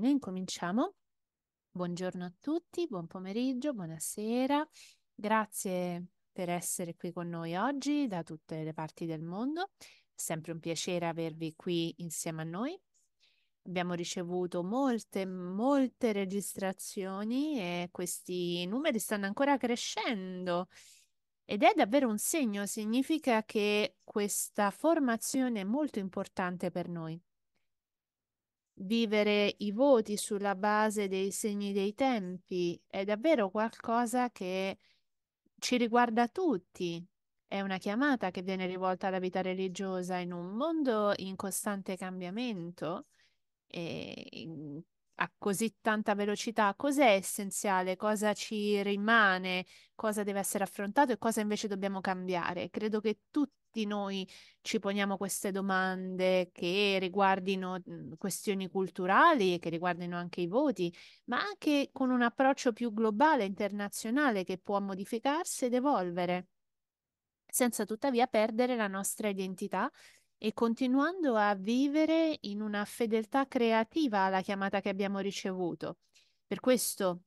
Bene, incominciamo. Buongiorno a tutti, buon pomeriggio, buonasera. Grazie per essere qui con noi oggi da tutte le parti del mondo. È sempre un piacere avervi qui insieme a noi. Abbiamo ricevuto molte, molte registrazioni e questi numeri stanno ancora crescendo. Ed è davvero un segno, significa che questa formazione è molto importante per noi vivere i voti sulla base dei segni dei tempi è davvero qualcosa che ci riguarda tutti. È una chiamata che viene rivolta alla vita religiosa in un mondo in costante cambiamento e a così tanta velocità. Cos'è essenziale? Cosa ci rimane? Cosa deve essere affrontato e cosa invece dobbiamo cambiare? Credo che tutti tutti noi ci poniamo queste domande che riguardino mhmm, questioni culturali, e che riguardino anche i voti, ma anche con un approccio più globale, internazionale, che può modificarsi ed evolvere, senza tuttavia perdere la nostra identità e continuando a vivere in una fedeltà creativa alla chiamata che abbiamo ricevuto. Per questo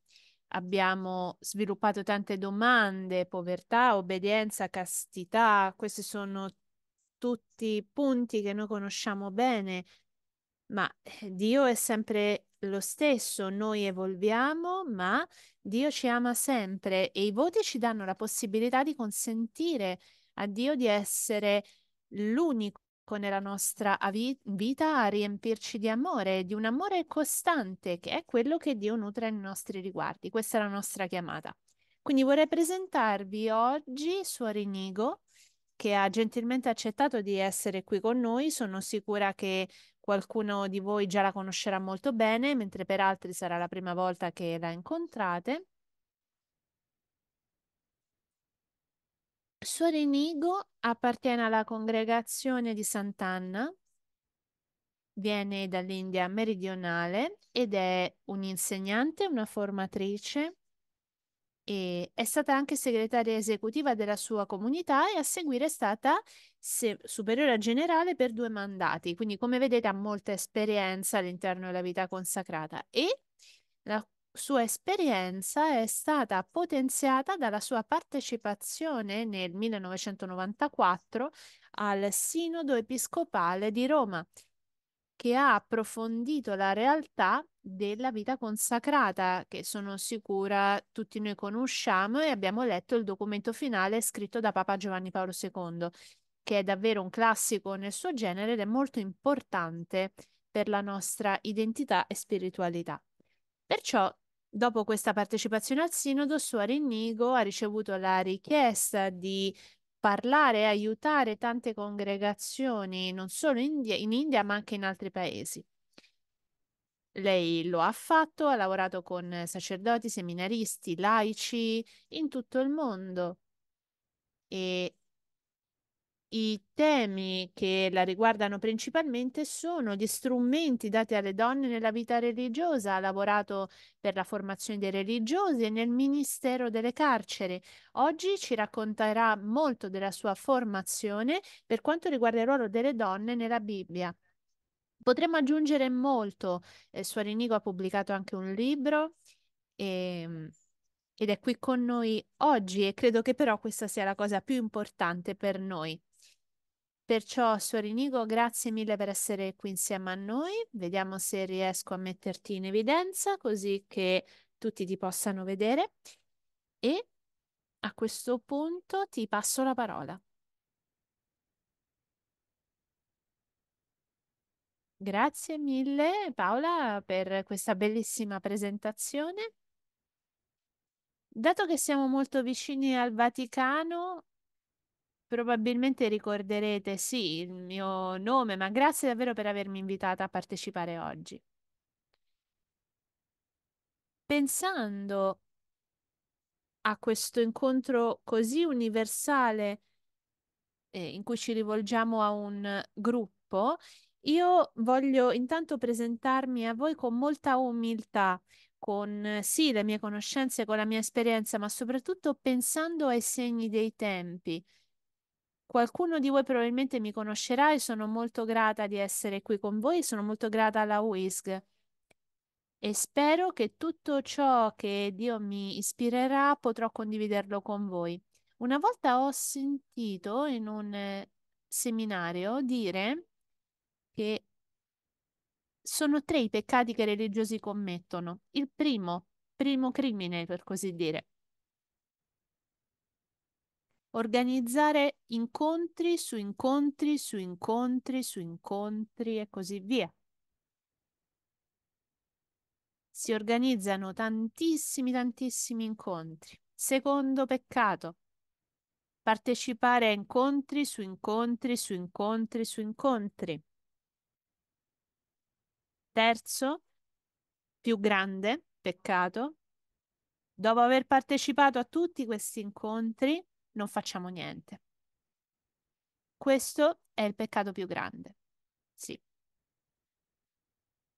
abbiamo sviluppato tante domande, povertà, obbedienza, castità, questi sono tutti punti che noi conosciamo bene, ma eh, Dio è sempre lo stesso, noi evolviamo, ma Dio ci ama sempre e i voti ci danno la possibilità di consentire a Dio di essere l'unico nella nostra vita a riempirci di amore, di un amore costante che è quello che Dio nutre nei nostri riguardi. Questa è la nostra chiamata. Quindi vorrei presentarvi oggi Suor Inigo, che ha gentilmente accettato di essere qui con noi. Sono sicura che qualcuno di voi già la conoscerà molto bene, mentre per altri sarà la prima volta che la incontrate. Suor Inigo appartiene alla congregazione di Sant'Anna, viene dall'India meridionale ed è un'insegnante, una formatrice e è stata anche segretaria esecutiva della sua comunità e a seguire è stata se- superiore generale per due mandati, quindi come vedete ha molta esperienza all'interno della vita consacrata e la sua esperienza è stata potenziata dalla sua partecipazione nel 1994 al Sinodo Episcopale di Roma, che ha approfondito la realtà della vita consacrata, che sono sicura tutti noi conosciamo e abbiamo letto il documento finale scritto da Papa Giovanni Paolo II, che è davvero un classico nel suo genere ed è molto importante per la nostra identità e spiritualità. Perciò Dopo questa partecipazione al sinodo, Suor Innigo ha ricevuto la richiesta di parlare e aiutare tante congregazioni, non solo in India, in India ma anche in altri paesi. Lei lo ha fatto, ha lavorato con sacerdoti, seminaristi, laici in tutto il mondo e i temi che la riguardano principalmente sono gli strumenti dati alle donne nella vita religiosa. Ha lavorato per la formazione dei religiosi e nel Ministero delle Carceri. Oggi ci racconterà molto della sua formazione per quanto riguarda il ruolo delle donne nella Bibbia. Potremmo aggiungere molto. Eh, Suor ha pubblicato anche un libro. E ehm, ed è qui con noi oggi e credo che però questa sia la cosa più importante per noi. Perciò, Suorinigo, grazie mille per essere qui insieme a noi. Vediamo se riesco a metterti in evidenza così che tutti ti possano vedere. E a questo punto ti passo la parola. Grazie mille Paola per questa bellissima presentazione. Dato che siamo molto vicini al Vaticano, Probabilmente ricorderete, sì, il mio nome, ma grazie davvero per avermi invitata a partecipare oggi. Pensando a questo incontro così universale, eh, in cui ci rivolgiamo a un gruppo, io voglio intanto presentarmi a voi con molta umiltà, con sì le mie conoscenze, con la mia esperienza, ma soprattutto pensando ai segni dei tempi Qualcuno di voi probabilmente mi conoscerà e sono molto grata di essere qui con voi, sono molto grata alla WISG e spero che tutto ciò che Dio mi ispirerà potrò condividerlo con voi. Una volta ho sentito in un eh, seminario dire che sono tre i peccati che i religiosi commettono. Il primo, primo crimine per così dire, organizzare incontri su incontri su incontri su incontri e così via. Si organizzano tantissimi, tantissimi incontri. Secondo peccato, partecipare a incontri su incontri su incontri su incontri. Terzo, più grande peccato, dopo aver partecipato a tutti questi incontri, non facciamo niente. Questo è il peccato più grande. Sì.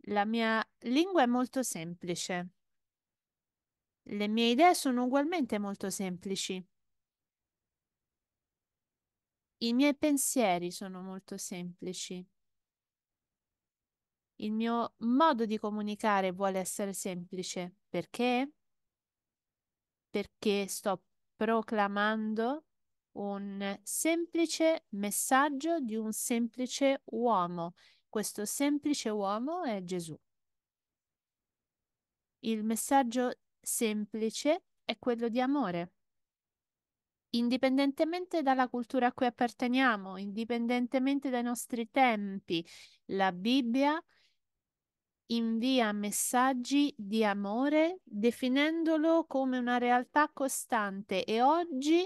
La mia lingua è molto semplice. Le mie idee sono ugualmente molto semplici. I miei pensieri sono molto semplici. Il mio modo di comunicare vuole essere semplice. Perché? Perché sto proclamando un semplice messaggio di un semplice uomo. Questo semplice uomo è Gesù. Il messaggio semplice è quello di amore. Indipendentemente dalla cultura a cui apparteniamo, indipendentemente dai nostri tempi, la Bibbia invia messaggi di amore definendolo come una realtà costante e oggi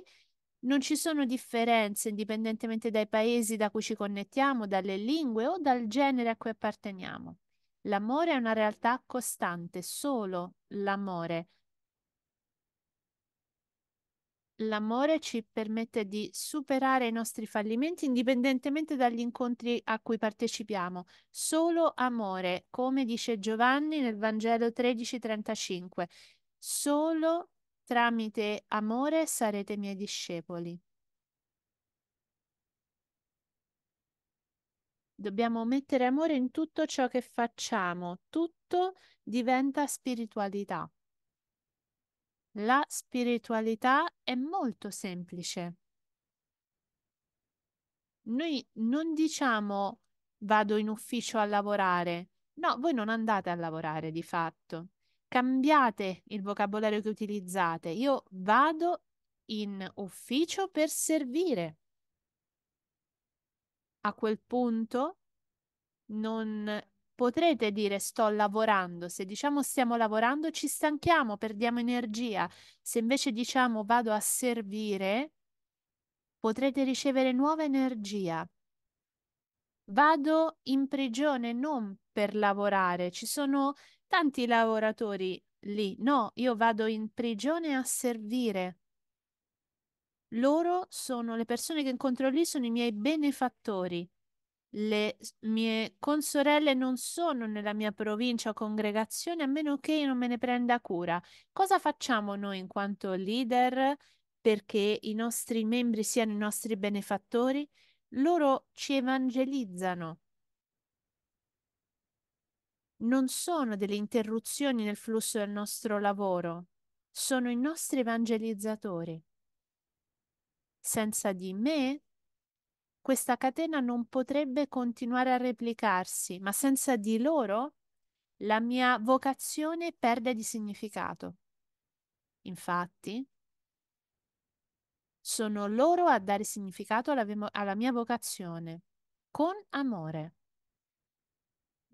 non ci sono differenze indipendentemente dai paesi da cui ci connettiamo, dalle lingue o dal genere a cui apparteniamo. L'amore è una realtà costante, solo l'amore L'amore ci permette di superare i nostri fallimenti indipendentemente dagli incontri a cui partecipiamo. Solo amore, come dice Giovanni nel Vangelo 13:35, solo tramite amore sarete miei discepoli. Dobbiamo mettere amore in tutto ciò che facciamo, tutto diventa spiritualità. La spiritualità è molto semplice. Noi non diciamo vado in ufficio a lavorare. No, voi non andate a lavorare di fatto. Cambiate il vocabolario che utilizzate. Io vado in ufficio per servire. A quel punto non potrete dire sto lavorando, se diciamo stiamo lavorando ci stanchiamo, perdiamo energia, se invece diciamo vado a servire, potrete ricevere nuova energia. Vado in prigione non per lavorare, ci sono tanti lavoratori lì, no, io vado in prigione a servire. Loro sono le persone che incontro lì, sono i miei benefattori le mie consorelle non sono nella mia provincia o congregazione a meno che io non me ne prenda cura. Cosa facciamo noi in quanto leader perché i nostri membri siano i nostri benefattori? Loro ci evangelizzano. Non sono delle interruzioni nel flusso del nostro lavoro, sono i nostri evangelizzatori. Senza di me questa catena non potrebbe continuare a replicarsi, ma senza di loro la mia vocazione perde di significato. Infatti, sono loro a dare significato alla, alla mia vocazione, con amore.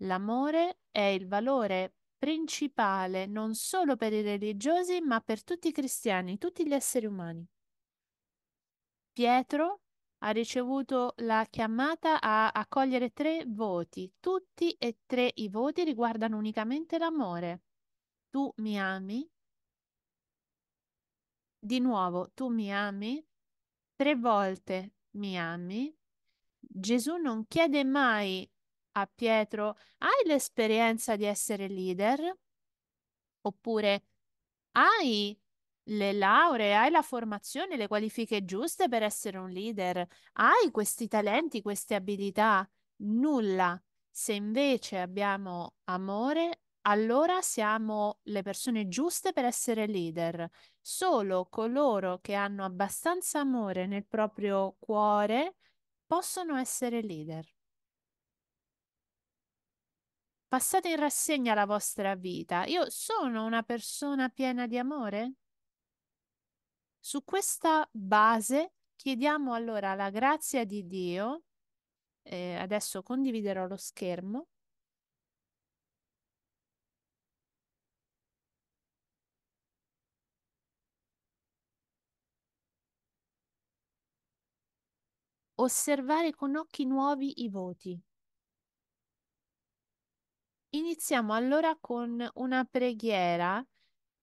L'amore è il valore principale non solo per i religiosi, ma per tutti i cristiani, tutti gli esseri umani. Pietro ha ricevuto la chiamata a accogliere tre voti. Tutti e tre i voti riguardano unicamente l'amore. Tu mi ami. Di nuovo, tu mi ami. Tre volte mi ami. Gesù non chiede mai a Pietro, hai l'esperienza di essere leader? Oppure, hai le lauree, hai la formazione, le qualifiche giuste per essere un leader, hai questi talenti, queste abilità, nulla. Se invece abbiamo amore, allora siamo le persone giuste per essere leader. Solo coloro che hanno abbastanza amore nel proprio cuore possono essere leader. Passate in rassegna la vostra vita. Io sono una persona piena di amore? Su questa base chiediamo allora la grazia di Dio. Eh, adesso condividerò lo schermo. Osservare con occhi nuovi i voti. Iniziamo allora con una preghiera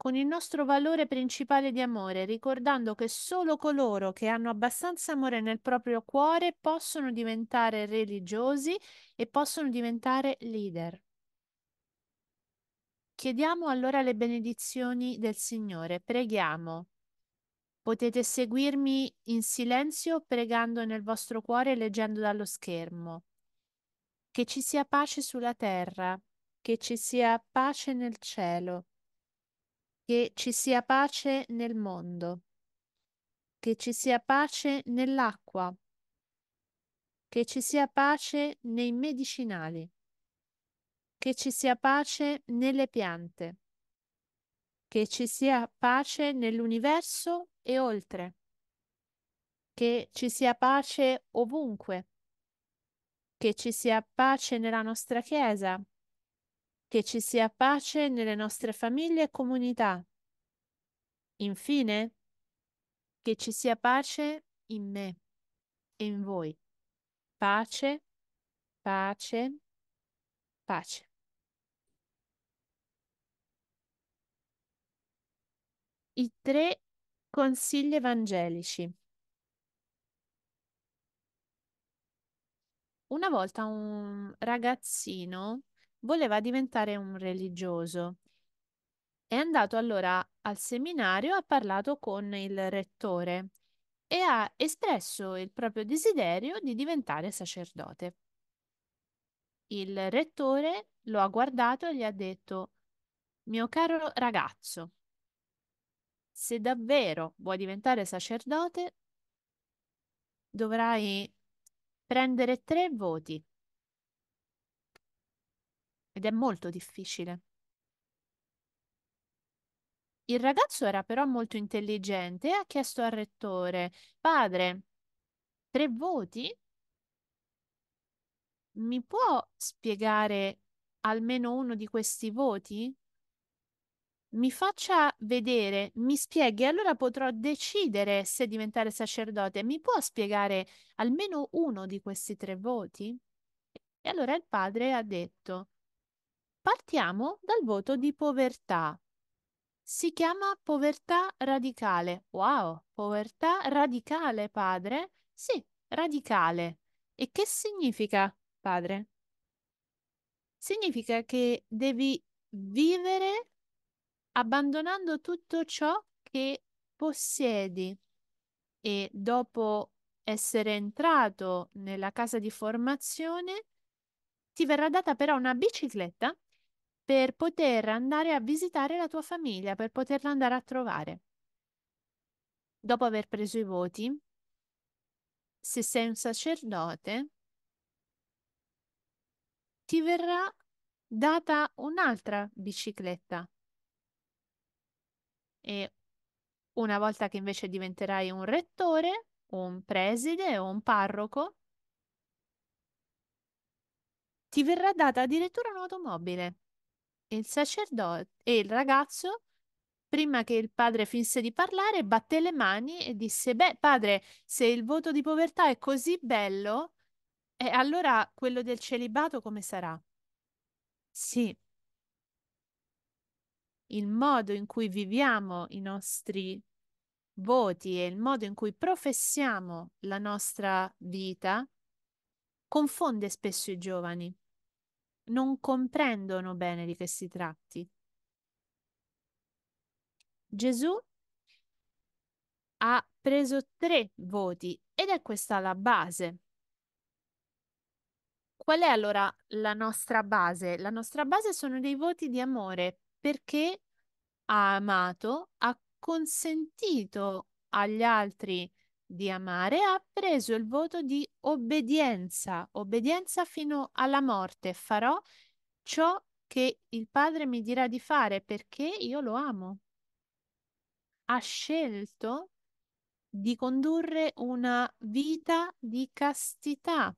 con il nostro valore principale di amore, ricordando che solo coloro che hanno abbastanza amore nel proprio cuore possono diventare religiosi e possono diventare leader. Chiediamo allora le benedizioni del Signore, preghiamo. Potete seguirmi in silenzio pregando nel vostro cuore e leggendo dallo schermo. Che ci sia pace sulla terra, che ci sia pace nel cielo che ci sia pace nel mondo, che ci sia pace nell'acqua, che ci sia pace nei medicinali, che ci sia pace nelle piante, che ci sia pace nell'universo e oltre, che ci sia pace ovunque, che ci sia pace nella nostra Chiesa, che ci sia pace nelle nostre famiglie e comunità. Infine, che ci sia pace in me e in voi. Pace, pace, pace. I tre consigli evangelici. Una volta un ragazzino voleva diventare un religioso. È andato allora al seminario, ha parlato con il rettore e ha espresso il proprio desiderio di diventare sacerdote. Il rettore lo ha guardato e gli ha detto, mio caro ragazzo, se davvero vuoi diventare sacerdote, dovrai prendere tre voti ed è molto difficile. Il ragazzo era però molto intelligente e ha chiesto al rettore, padre, tre voti? Mi può spiegare almeno uno di questi voti? Mi faccia vedere, mi spieghi, allora potrò decidere se diventare sacerdote. Mi può spiegare almeno uno di questi tre voti? E allora il padre ha detto, Partiamo dal voto di povertà. Si chiama povertà radicale. Wow, povertà radicale, padre? Sì, radicale. E che significa, padre? Significa che devi vivere abbandonando tutto ciò che possiedi e dopo essere entrato nella casa di formazione ti verrà data però una bicicletta per poter andare a visitare la tua famiglia, per poterla andare a trovare. Dopo aver preso i voti, se sei un sacerdote, ti verrà data un'altra bicicletta. E una volta che invece diventerai un rettore, un preside o un parroco, ti verrà data addirittura un'automobile e il sacerdote e il ragazzo, prima che il padre finisse di parlare, batté le mani e disse: Beh, padre, se il voto di povertà è così bello, e eh, allora quello del celibato come sarà? Sì. Il modo in cui viviamo i nostri voti e il modo in cui professiamo la nostra vita confonde spesso i giovani non comprendono bene di che si tratti. Gesù ha preso tre voti ed è questa la base. Qual è allora la nostra base? La nostra base sono dei voti di amore perché ha amato, ha consentito agli altri di amare ha preso il voto di obbedienza, obbedienza fino alla morte. Farò ciò che il Padre mi dirà di fare perché io lo amo. Ha scelto di condurre una vita di castità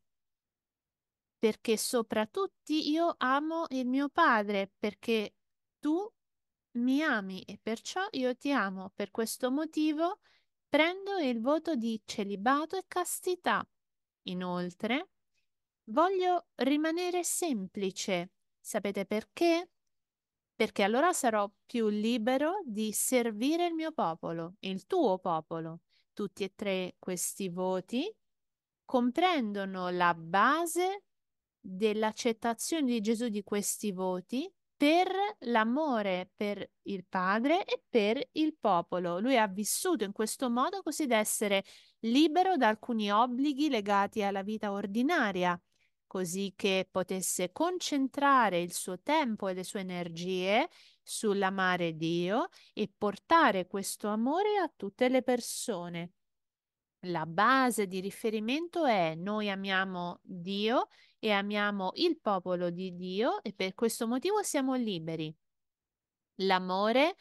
perché soprattutto io amo il mio padre, perché tu mi ami e perciò io ti amo. Per questo motivo prendo il voto di celibato e castità. Inoltre, voglio rimanere semplice. Sapete perché? Perché allora sarò più libero di servire il mio popolo, il tuo popolo. Tutti e tre questi voti comprendono la base dell'accettazione di Gesù di questi voti per l'amore per il padre e per il popolo. Lui ha vissuto in questo modo così da essere libero da alcuni obblighi legati alla vita ordinaria, così che potesse concentrare il suo tempo e le sue energie sull'amare Dio e portare questo amore a tutte le persone. La base di riferimento è noi amiamo Dio e amiamo il popolo di Dio e per questo motivo siamo liberi. L'amore,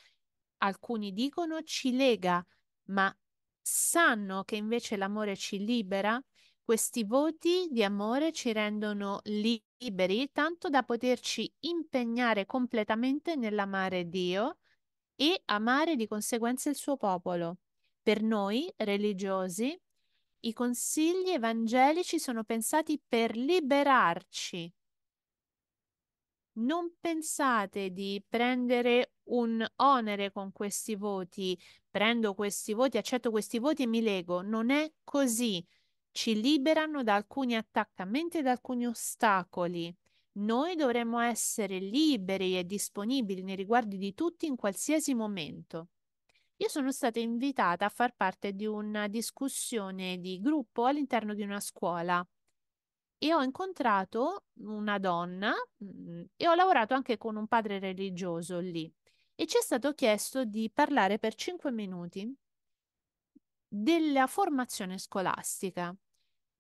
alcuni dicono, ci lega, ma sanno che invece l'amore ci libera? Questi voti di amore ci rendono liberi tanto da poterci impegnare completamente nell'amare Dio e amare di conseguenza il suo popolo. Per noi religiosi i consigli evangelici sono pensati per liberarci. Non pensate di prendere un onere con questi voti, prendo questi voti, accetto questi voti e mi leggo. Non è così. Ci liberano da alcuni attaccamenti e da alcuni ostacoli. Noi dovremmo essere liberi e disponibili nei riguardi di tutti in qualsiasi momento. Io sono stata invitata a far parte di una discussione di gruppo all'interno di una scuola e ho incontrato una donna mm, e ho lavorato anche con un padre religioso lì e ci è stato chiesto di parlare per 5 minuti della formazione scolastica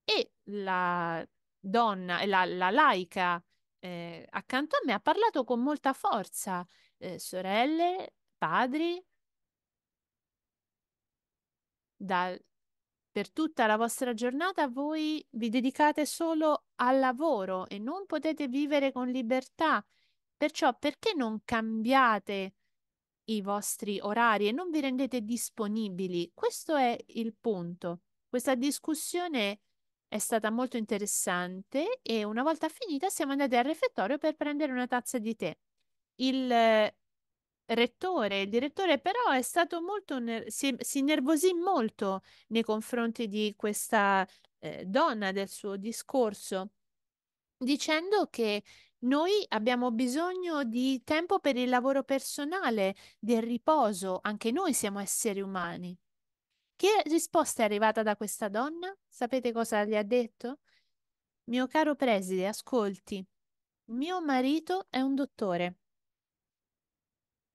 e la donna, la, la laica eh, accanto a me ha parlato con molta forza, eh, sorelle, padri, da, per tutta la vostra giornata voi vi dedicate solo al lavoro e non potete vivere con libertà. Perciò perché non cambiate i vostri orari e non vi rendete disponibili? Questo è il punto. Questa discussione è stata molto interessante e una volta finita siamo andati al refettorio per prendere una tazza di tè. Il rettore. Il direttore però è stato molto, ner- si, si innervosì molto nei confronti di questa eh, donna, del suo discorso, dicendo che noi abbiamo bisogno di tempo per il lavoro personale, del riposo, anche noi siamo esseri umani. Che risposta è arrivata da questa donna? Sapete cosa gli ha detto? Mio caro preside, ascolti, mio marito è un dottore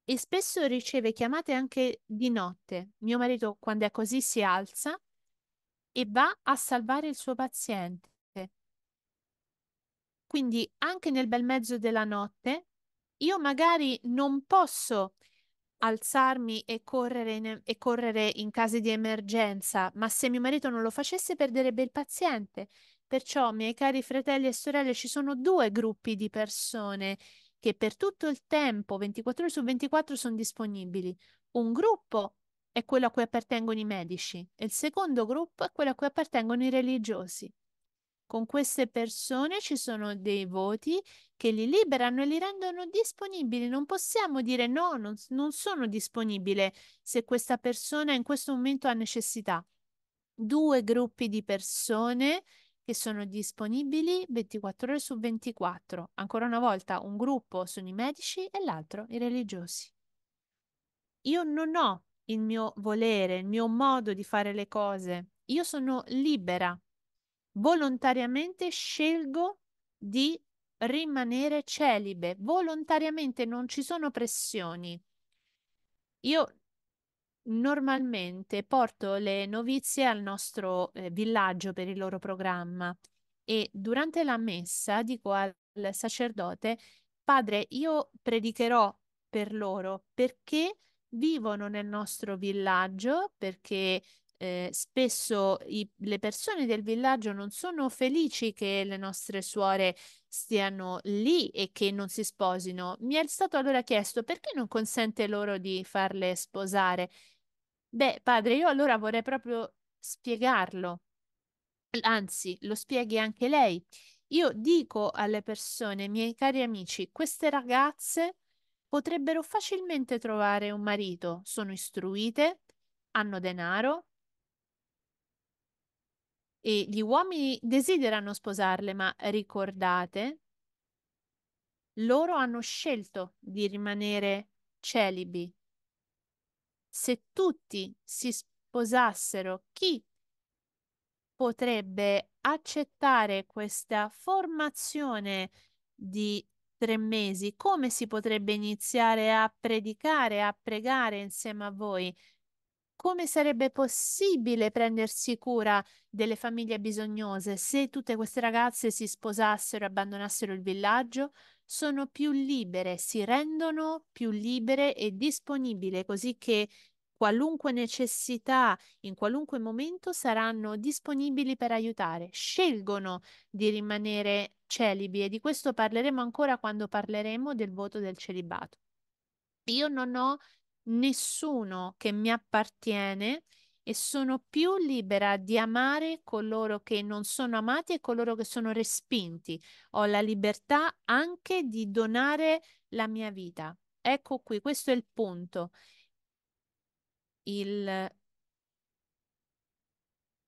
e spesso riceve chiamate anche di notte. Mio marito, quando è così, si alza e va a salvare il suo paziente. Quindi anche nel bel mezzo della notte, io magari non posso alzarmi e correre, in, e correre in casi di emergenza, ma se mio marito non lo facesse perderebbe il paziente. Perciò, miei cari fratelli e sorelle, ci sono due gruppi di persone che per tutto il tempo, 24 ore su 24, sono disponibili. Un gruppo è quello a cui appartengono i medici e il secondo gruppo è quello a cui appartengono i religiosi. Con queste persone ci sono dei voti che li liberano e li rendono disponibili. Non possiamo dire no, non, non sono disponibile se questa persona in questo momento ha necessità. Due gruppi di persone che sono disponibili 24 ore su 24. Ancora una volta, un gruppo sono i medici e l'altro i religiosi. Io non ho il mio volere, il mio modo di fare le cose. Io sono libera. Volontariamente scelgo di rimanere celibe. Volontariamente non ci sono pressioni. Io normalmente porto le novizie al nostro eh, villaggio per il loro programma e durante la messa dico al sacerdote, Padre, io predicherò per loro perché vivono nel nostro villaggio, perché eh, spesso i, le persone del villaggio non sono felici che le nostre suore stiano lì e che non si sposino. Mi è stato allora chiesto perché non consente loro di farle sposare Beh, padre, io allora vorrei proprio spiegarlo, anzi, lo spieghi anche lei. Io dico alle persone, miei cari amici, queste ragazze potrebbero facilmente trovare un marito, sono istruite, hanno denaro e gli uomini desiderano sposarle, ma ricordate, loro hanno scelto di rimanere celibi se tutti si sposassero, chi potrebbe accettare questa formazione di tre mesi? Come si potrebbe iniziare a predicare, a pregare insieme a voi? Come sarebbe possibile prendersi cura delle famiglie bisognose se tutte queste ragazze si sposassero e abbandonassero il villaggio? Sono più libere, si rendono più libere e disponibili così che qualunque necessità, in qualunque momento saranno disponibili per aiutare. Scelgono di rimanere celibi e di questo parleremo ancora quando parleremo del voto del celibato. Io non ho nessuno che mi appartiene e sono più libera di amare coloro che non sono amati e coloro che sono respinti. Ho la libertà anche di donare la mia vita. Ecco qui, questo è il punto il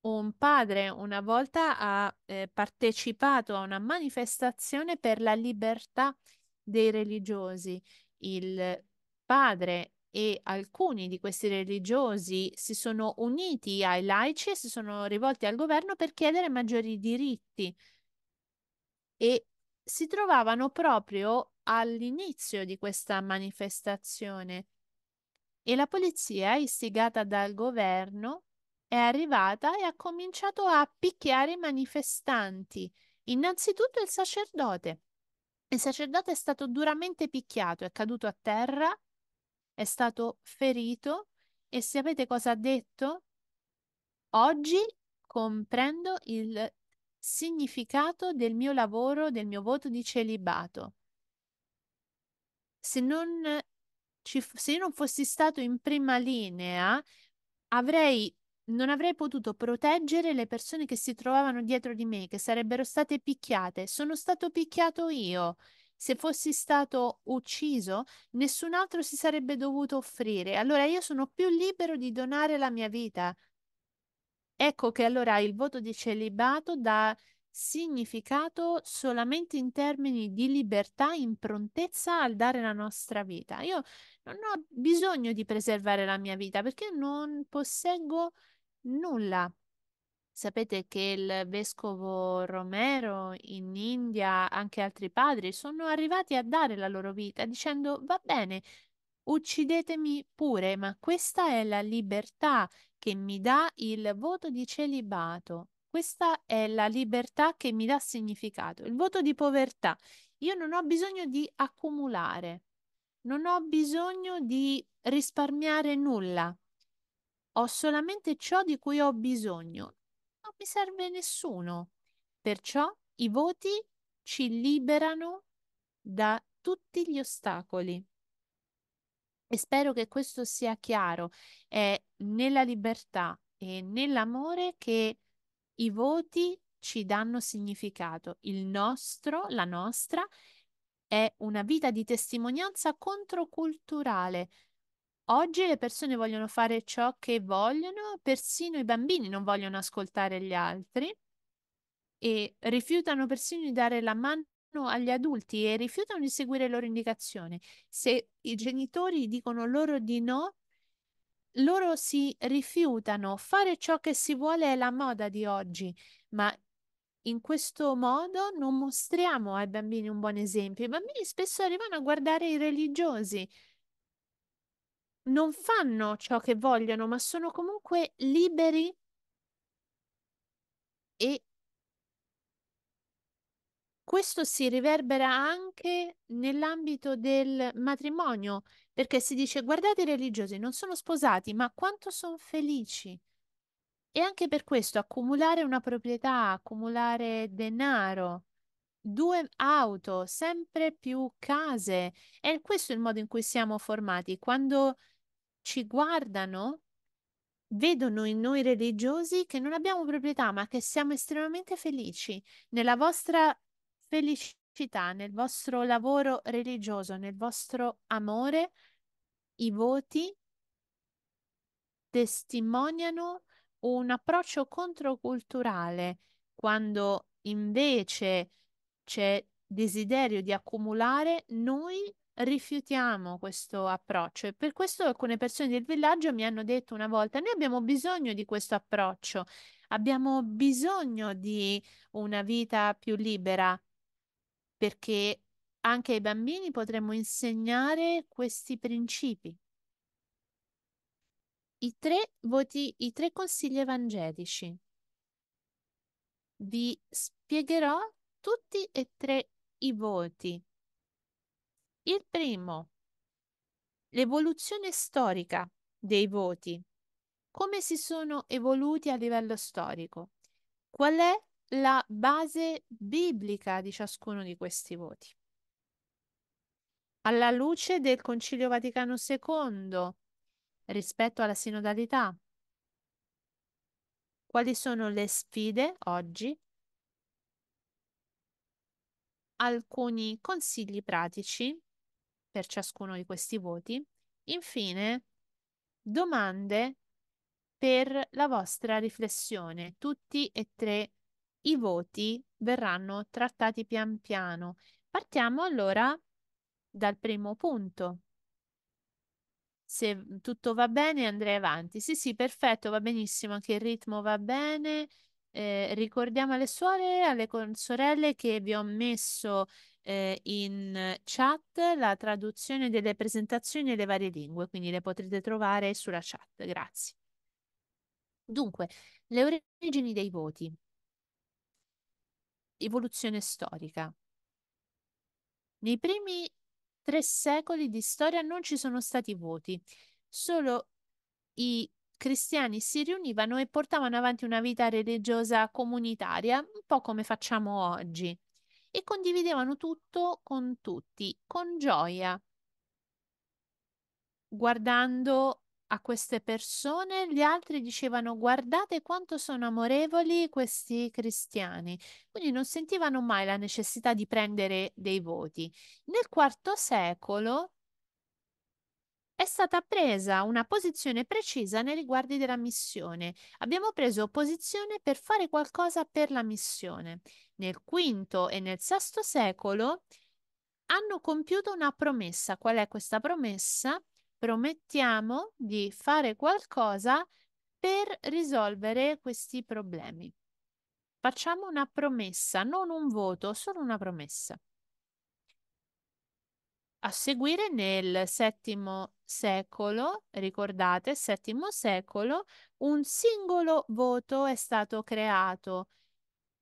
un padre una volta ha eh, partecipato a una manifestazione per la libertà dei religiosi. Il padre e alcuni di questi religiosi si sono uniti ai laici e si sono rivolti al governo per chiedere maggiori diritti e si trovavano proprio all'inizio di questa manifestazione e la polizia, istigata dal governo, è arrivata e ha cominciato a picchiare i manifestanti, innanzitutto il sacerdote. Il sacerdote è stato duramente picchiato, è caduto a terra, è stato ferito e sapete cosa ha detto? Oggi comprendo il significato del mio lavoro, del mio voto di celibato. Se non ci, se io non fossi stato in prima linea, avrei non avrei potuto proteggere le persone che si trovavano dietro di me, che sarebbero state picchiate. Sono stato picchiato io. Se fossi stato ucciso, nessun altro si sarebbe dovuto offrire. Allora io sono più libero di donare la mia vita. Ecco che allora il voto di celibato dà significato solamente in termini di libertà, in prontezza al dare la nostra vita. Io non ho bisogno di preservare la mia vita perché non posseggo nulla. Sapete che il vescovo Romero in India, anche altri padri, sono arrivati a dare la loro vita dicendo va bene, uccidetemi pure, ma questa è la libertà che mi dà il voto di celibato. Questa è la libertà che mi dà significato. Il voto di povertà. Io non ho bisogno di accumulare, non ho bisogno di risparmiare nulla. Ho solamente ciò di cui ho bisogno. Non mi serve nessuno. Perciò i voti ci liberano da tutti gli ostacoli. E spero che questo sia chiaro. È nella libertà e nell'amore che i voti ci danno significato, il nostro, la nostra, è una vita di testimonianza controculturale. Oggi le persone vogliono fare ciò che vogliono, persino i bambini non vogliono ascoltare gli altri e rifiutano persino di dare la mano agli adulti e rifiutano di seguire le loro indicazioni. Se i genitori dicono loro di no, loro si rifiutano. Fare ciò che si vuole è la moda di oggi, ma in questo modo non mostriamo ai bambini un buon esempio. I bambini spesso arrivano a guardare i religiosi. Non fanno ciò che vogliono, ma sono comunque liberi e questo si riverbera anche nell'ambito del matrimonio perché si dice guardate i religiosi non sono sposati, ma quanto sono felici. E anche per questo accumulare una proprietà, accumulare denaro, due auto, sempre più case, è questo il modo in cui siamo formati. Quando ci guardano, vedono in noi religiosi che non abbiamo proprietà, ma che siamo estremamente felici nella vostra felicità, nel vostro lavoro religioso, nel vostro amore i voti testimoniano un approccio controculturale quando invece c'è desiderio di accumulare, noi rifiutiamo questo approccio e per questo alcune persone del villaggio mi hanno detto una volta noi abbiamo bisogno di questo approccio, abbiamo bisogno di una vita più libera perché anche ai bambini potremmo insegnare questi principi. I tre, voti, I tre consigli evangelici. Vi spiegherò tutti e tre i voti. Il primo, l'evoluzione storica dei voti, come si sono evoluti a livello storico, qual è la base biblica di ciascuno di questi voti alla luce del Concilio Vaticano II rispetto alla sinodalità? Quali sono le sfide oggi? Alcuni consigli pratici per ciascuno di questi voti. Infine, domande per la vostra riflessione. Tutti e tre i voti verranno trattati pian piano. Partiamo allora dal primo punto. Se tutto va bene andrei avanti. Sì, sì, perfetto, va benissimo, anche il ritmo va bene. Eh, ricordiamo alle suore e alle sorelle che vi ho messo eh, in chat la traduzione delle presentazioni nelle varie lingue, quindi le potrete trovare sulla chat. Grazie. Dunque, le origini dei voti. Evoluzione storica. Nei primi tre secoli di storia non ci sono stati voti, solo i cristiani si riunivano e portavano avanti una vita religiosa comunitaria, un po' come facciamo oggi, e condividevano tutto con tutti, con gioia, guardando a queste persone, gli altri dicevano guardate quanto sono amorevoli questi cristiani, quindi non sentivano mai la necessità di prendere dei voti. Nel IV secolo è stata presa una posizione precisa nei riguardi della missione. Abbiamo preso posizione per fare qualcosa per la missione. Nel V e nel VI secolo hanno compiuto una promessa. Qual è questa promessa? promettiamo di fare qualcosa per risolvere questi problemi. Facciamo una promessa, non un voto, solo una promessa. A seguire nel VII secolo, ricordate, VII secolo, un singolo voto è stato creato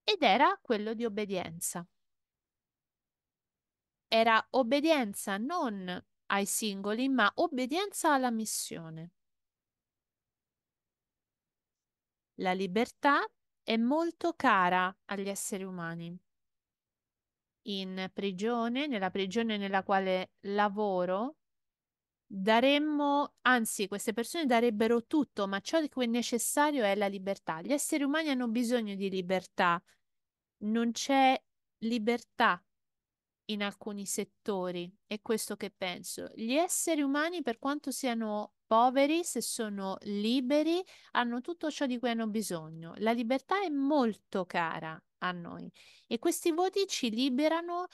ed era quello di obbedienza. Era obbedienza non ai singoli, ma obbedienza alla missione. La libertà è molto cara agli esseri umani. In prigione, nella prigione nella quale lavoro, daremmo, anzi, queste persone darebbero tutto, ma ciò di cui è necessario è la libertà. Gli esseri umani hanno bisogno di libertà. Non c'è libertà in alcuni settori, è questo che penso. Gli esseri umani, per quanto siano poveri, se sono liberi, hanno tutto ciò di cui hanno bisogno. La libertà è molto cara a noi e questi voti ci liberano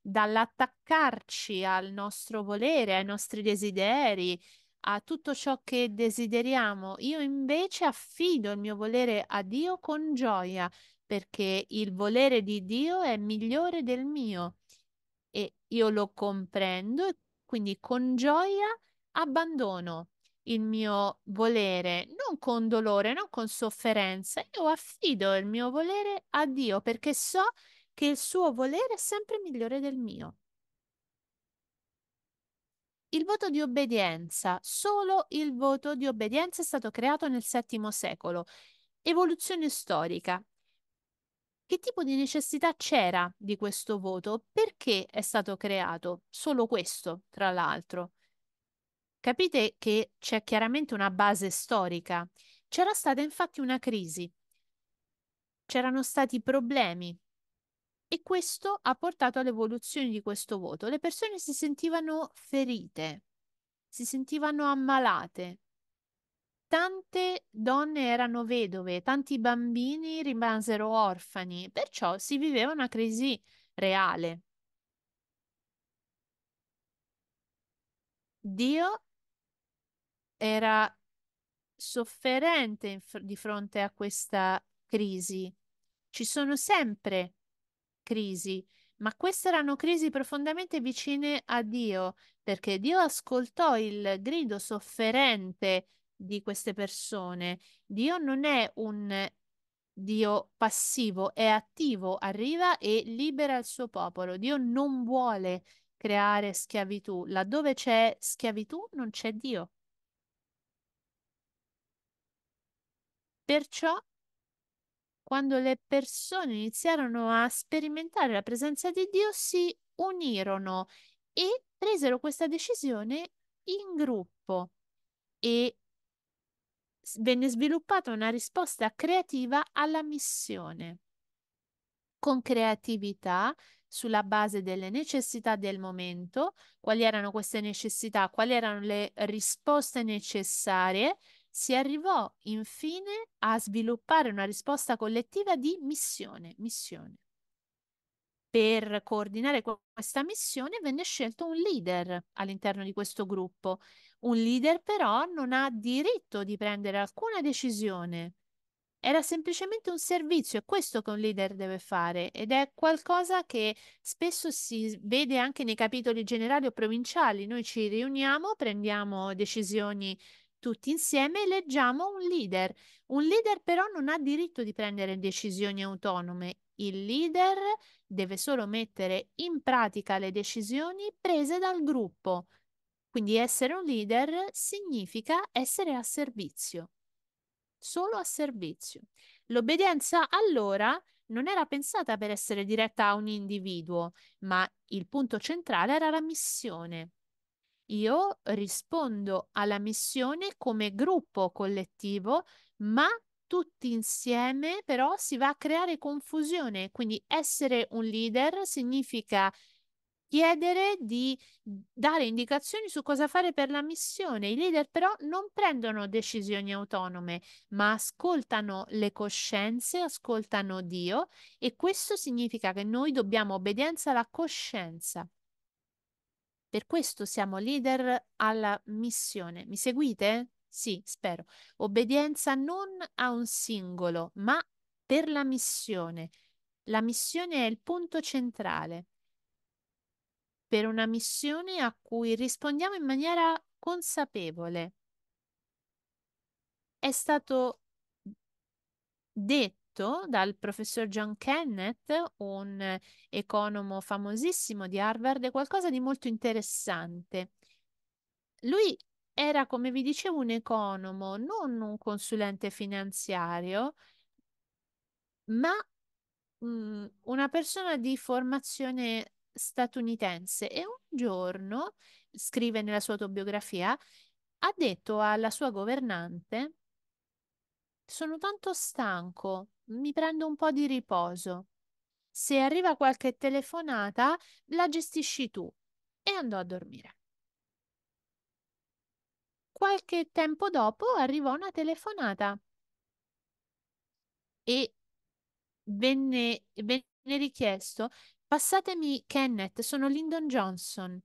dall'attaccarci al nostro volere, ai nostri desideri, a tutto ciò che desideriamo. Io invece affido il mio volere a Dio con gioia, perché il volere di Dio è migliore del mio io lo comprendo e quindi con gioia abbandono il mio volere, non con dolore, non con sofferenza, io affido il mio volere a Dio perché so che il suo volere è sempre migliore del mio. Il voto di obbedienza, solo il voto di obbedienza è stato creato nel VII secolo. Evoluzione storica. Che tipo di necessità c'era di questo voto? Perché è stato creato? Solo questo, tra l'altro. Capite che c'è chiaramente una base storica. C'era stata infatti una crisi, c'erano stati problemi e questo ha portato all'evoluzione di questo voto. Le persone si sentivano ferite, si sentivano ammalate, Tante donne erano vedove, tanti bambini rimasero orfani, perciò si viveva una crisi reale. Dio era sofferente di fronte a questa crisi. Ci sono sempre crisi, ma queste erano crisi profondamente vicine a Dio, perché Dio ascoltò il grido sofferente di queste persone. Dio non è un Dio passivo, è attivo, arriva e libera il suo popolo. Dio non vuole creare schiavitù. Laddove c'è schiavitù non c'è Dio. Perciò, quando le persone iniziarono a sperimentare la presenza di Dio, si unirono e presero questa decisione in gruppo e venne sviluppata una risposta creativa alla missione, con creatività sulla base delle necessità del momento, quali erano queste necessità, quali erano le risposte necessarie, si arrivò infine a sviluppare una risposta collettiva di missione, missione. Per coordinare questa missione venne scelto un leader all'interno di questo gruppo un leader però non ha diritto di prendere alcuna decisione. Era semplicemente un servizio, è questo che un leader deve fare ed è qualcosa che spesso si vede anche nei capitoli generali o provinciali. Noi ci riuniamo, prendiamo decisioni tutti insieme e leggiamo un leader. Un leader però non ha diritto di prendere decisioni autonome. Il leader deve solo mettere in pratica le decisioni prese dal gruppo. Quindi essere un leader significa essere a servizio, solo a servizio. L'obbedienza allora non era pensata per essere diretta a un individuo, ma il punto centrale era la missione. Io rispondo alla missione come gruppo collettivo, ma tutti insieme però si va a creare confusione, quindi essere un leader significa chiedere di dare indicazioni su cosa fare per la missione. I leader però non prendono decisioni autonome, ma ascoltano le coscienze, ascoltano Dio e questo significa che noi dobbiamo obbedienza alla coscienza. Per questo siamo leader alla missione. Mi seguite? Sì, spero. Obbedienza non a un singolo, ma per la missione. La missione è il punto centrale per una missione a cui rispondiamo in maniera consapevole. È stato detto dal professor John Kenneth, un economo famosissimo di Harvard, qualcosa di molto interessante. Lui era, come vi dicevo, un economo, non un consulente finanziario, ma mh, mhmm, una persona di formazione statunitense e un giorno, scrive nella sua autobiografia, ha detto alla sua governante, sono tanto stanco, mi prendo un po' di riposo. Se arriva qualche telefonata, la gestisci tu. E andò a dormire. Qualche tempo dopo arrivò una telefonata e venne, venne richiesto Passatemi Kenneth, sono Lyndon Johnson.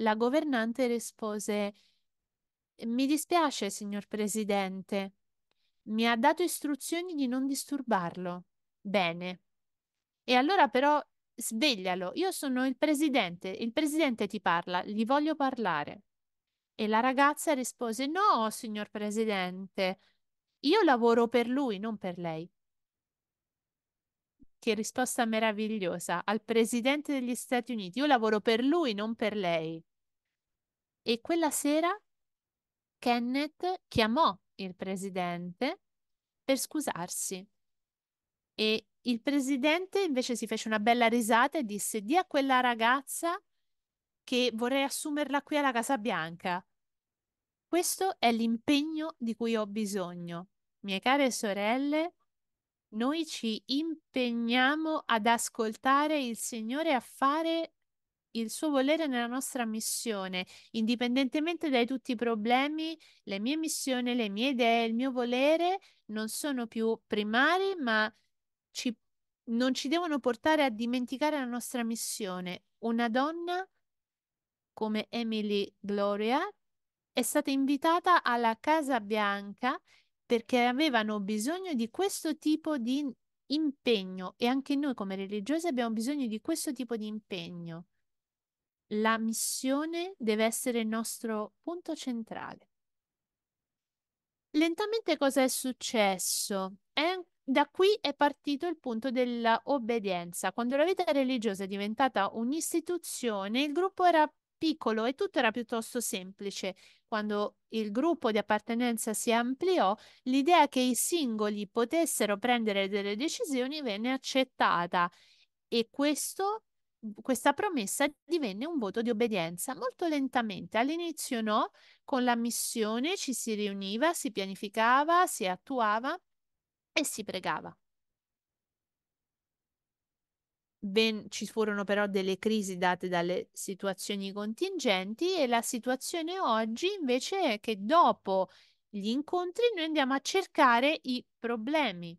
La governante rispose: Mi dispiace, signor Presidente. Mi ha dato istruzioni di non disturbarlo. Bene. E allora però sveglialo, io sono il presidente, il presidente ti parla, gli voglio parlare. E la ragazza rispose: No, signor presidente, io lavoro per lui, non per lei che risposta meravigliosa al presidente degli Stati Uniti. Io lavoro per lui, non per lei. E quella sera Kenneth chiamò il presidente per scusarsi. E il presidente invece si fece una bella risata e disse: Di a quella ragazza che vorrei assumerla qui alla Casa Bianca. Questo è l'impegno di cui ho bisogno. Mie care sorelle, noi ci impegniamo ad ascoltare il Signore a fare il suo volere nella nostra missione, indipendentemente dai tutti i problemi, le mie missioni, le mie idee, il mio volere non sono più primari, ma ci, non ci devono portare a dimenticare la nostra missione. Una donna come Emily Gloria è stata invitata alla Casa Bianca perché avevano bisogno di questo tipo di impegno e anche noi come religiosi abbiamo bisogno di questo tipo di impegno. La missione deve essere il nostro punto centrale. Lentamente cosa è successo? È, da qui è partito il punto dell'obbedienza. Quando la vita religiosa è diventata un'istituzione, il gruppo era piccolo e tutto era piuttosto semplice. Quando il gruppo di appartenenza si ampliò, l'idea che i singoli potessero prendere delle decisioni venne accettata e questo, questa promessa divenne un voto di obbedienza molto lentamente. All'inizio no, con la missione ci si riuniva, si pianificava, si attuava e si pregava ben, ci furono però delle crisi date dalle situazioni contingenti e la situazione oggi invece è che dopo gli incontri noi andiamo a cercare i problemi.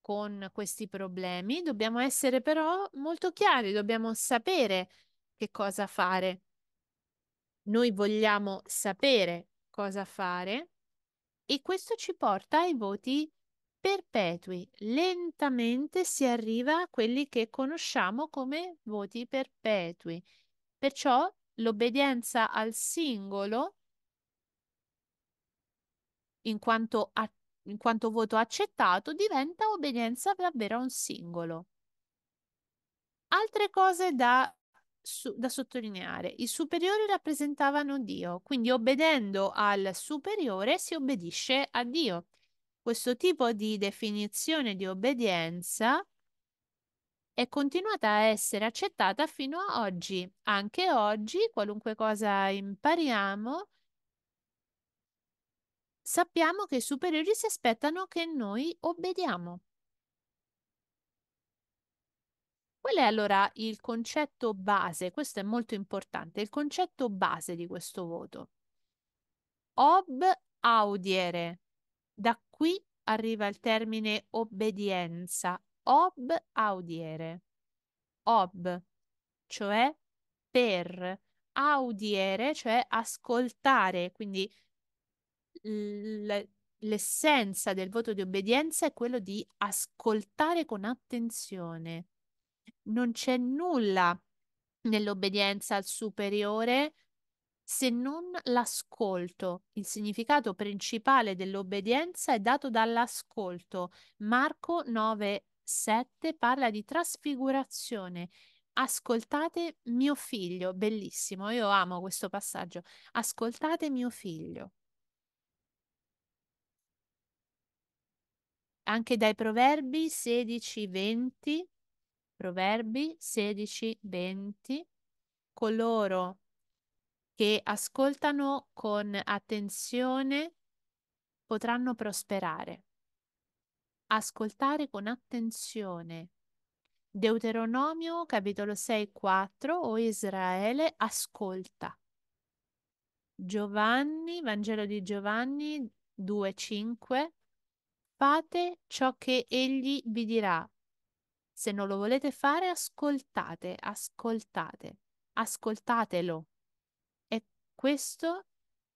Con questi problemi dobbiamo essere però molto chiari, dobbiamo sapere che cosa fare. Noi vogliamo sapere cosa fare e questo ci porta ai voti perpetui. Lentamente si arriva a quelli che conosciamo come voti perpetui. Perciò l'obbedienza al singolo, in quanto, a, in quanto voto accettato, diventa obbedienza davvero a un singolo. Altre cose da da sottolineare. I superiori rappresentavano Dio, quindi obbedendo al superiore si obbedisce a Dio questo tipo di definizione di obbedienza è continuata a essere accettata fino a oggi. Anche oggi, qualunque cosa impariamo, sappiamo che i superiori si aspettano che noi obbediamo. Qual è allora il concetto base? Questo è molto importante, il concetto base di questo voto. Ob audiere, da Qui arriva il termine obbedienza, ob audiere, Ob, cioè per audiere, cioè ascoltare, quindi l- l'essenza del voto di obbedienza è quello di ascoltare con attenzione. Non c'è nulla nell'obbedienza al superiore se non l'ascolto. Il significato principale dell'obbedienza è dato dall'ascolto. Marco 9:7 parla di trasfigurazione. Ascoltate mio figlio, bellissimo, io amo questo passaggio. Ascoltate mio figlio. Anche dai Proverbi 16, 20, Proverbi 16, 20, coloro che ascoltano con attenzione potranno prosperare. Ascoltare con attenzione. Deuteronomio capitolo 6, 4, o Israele, ascolta. Giovanni, Vangelo di Giovanni 2, 5, fate ciò che egli vi dirà. Se non lo volete fare, ascoltate, ascoltate, ascoltatelo questo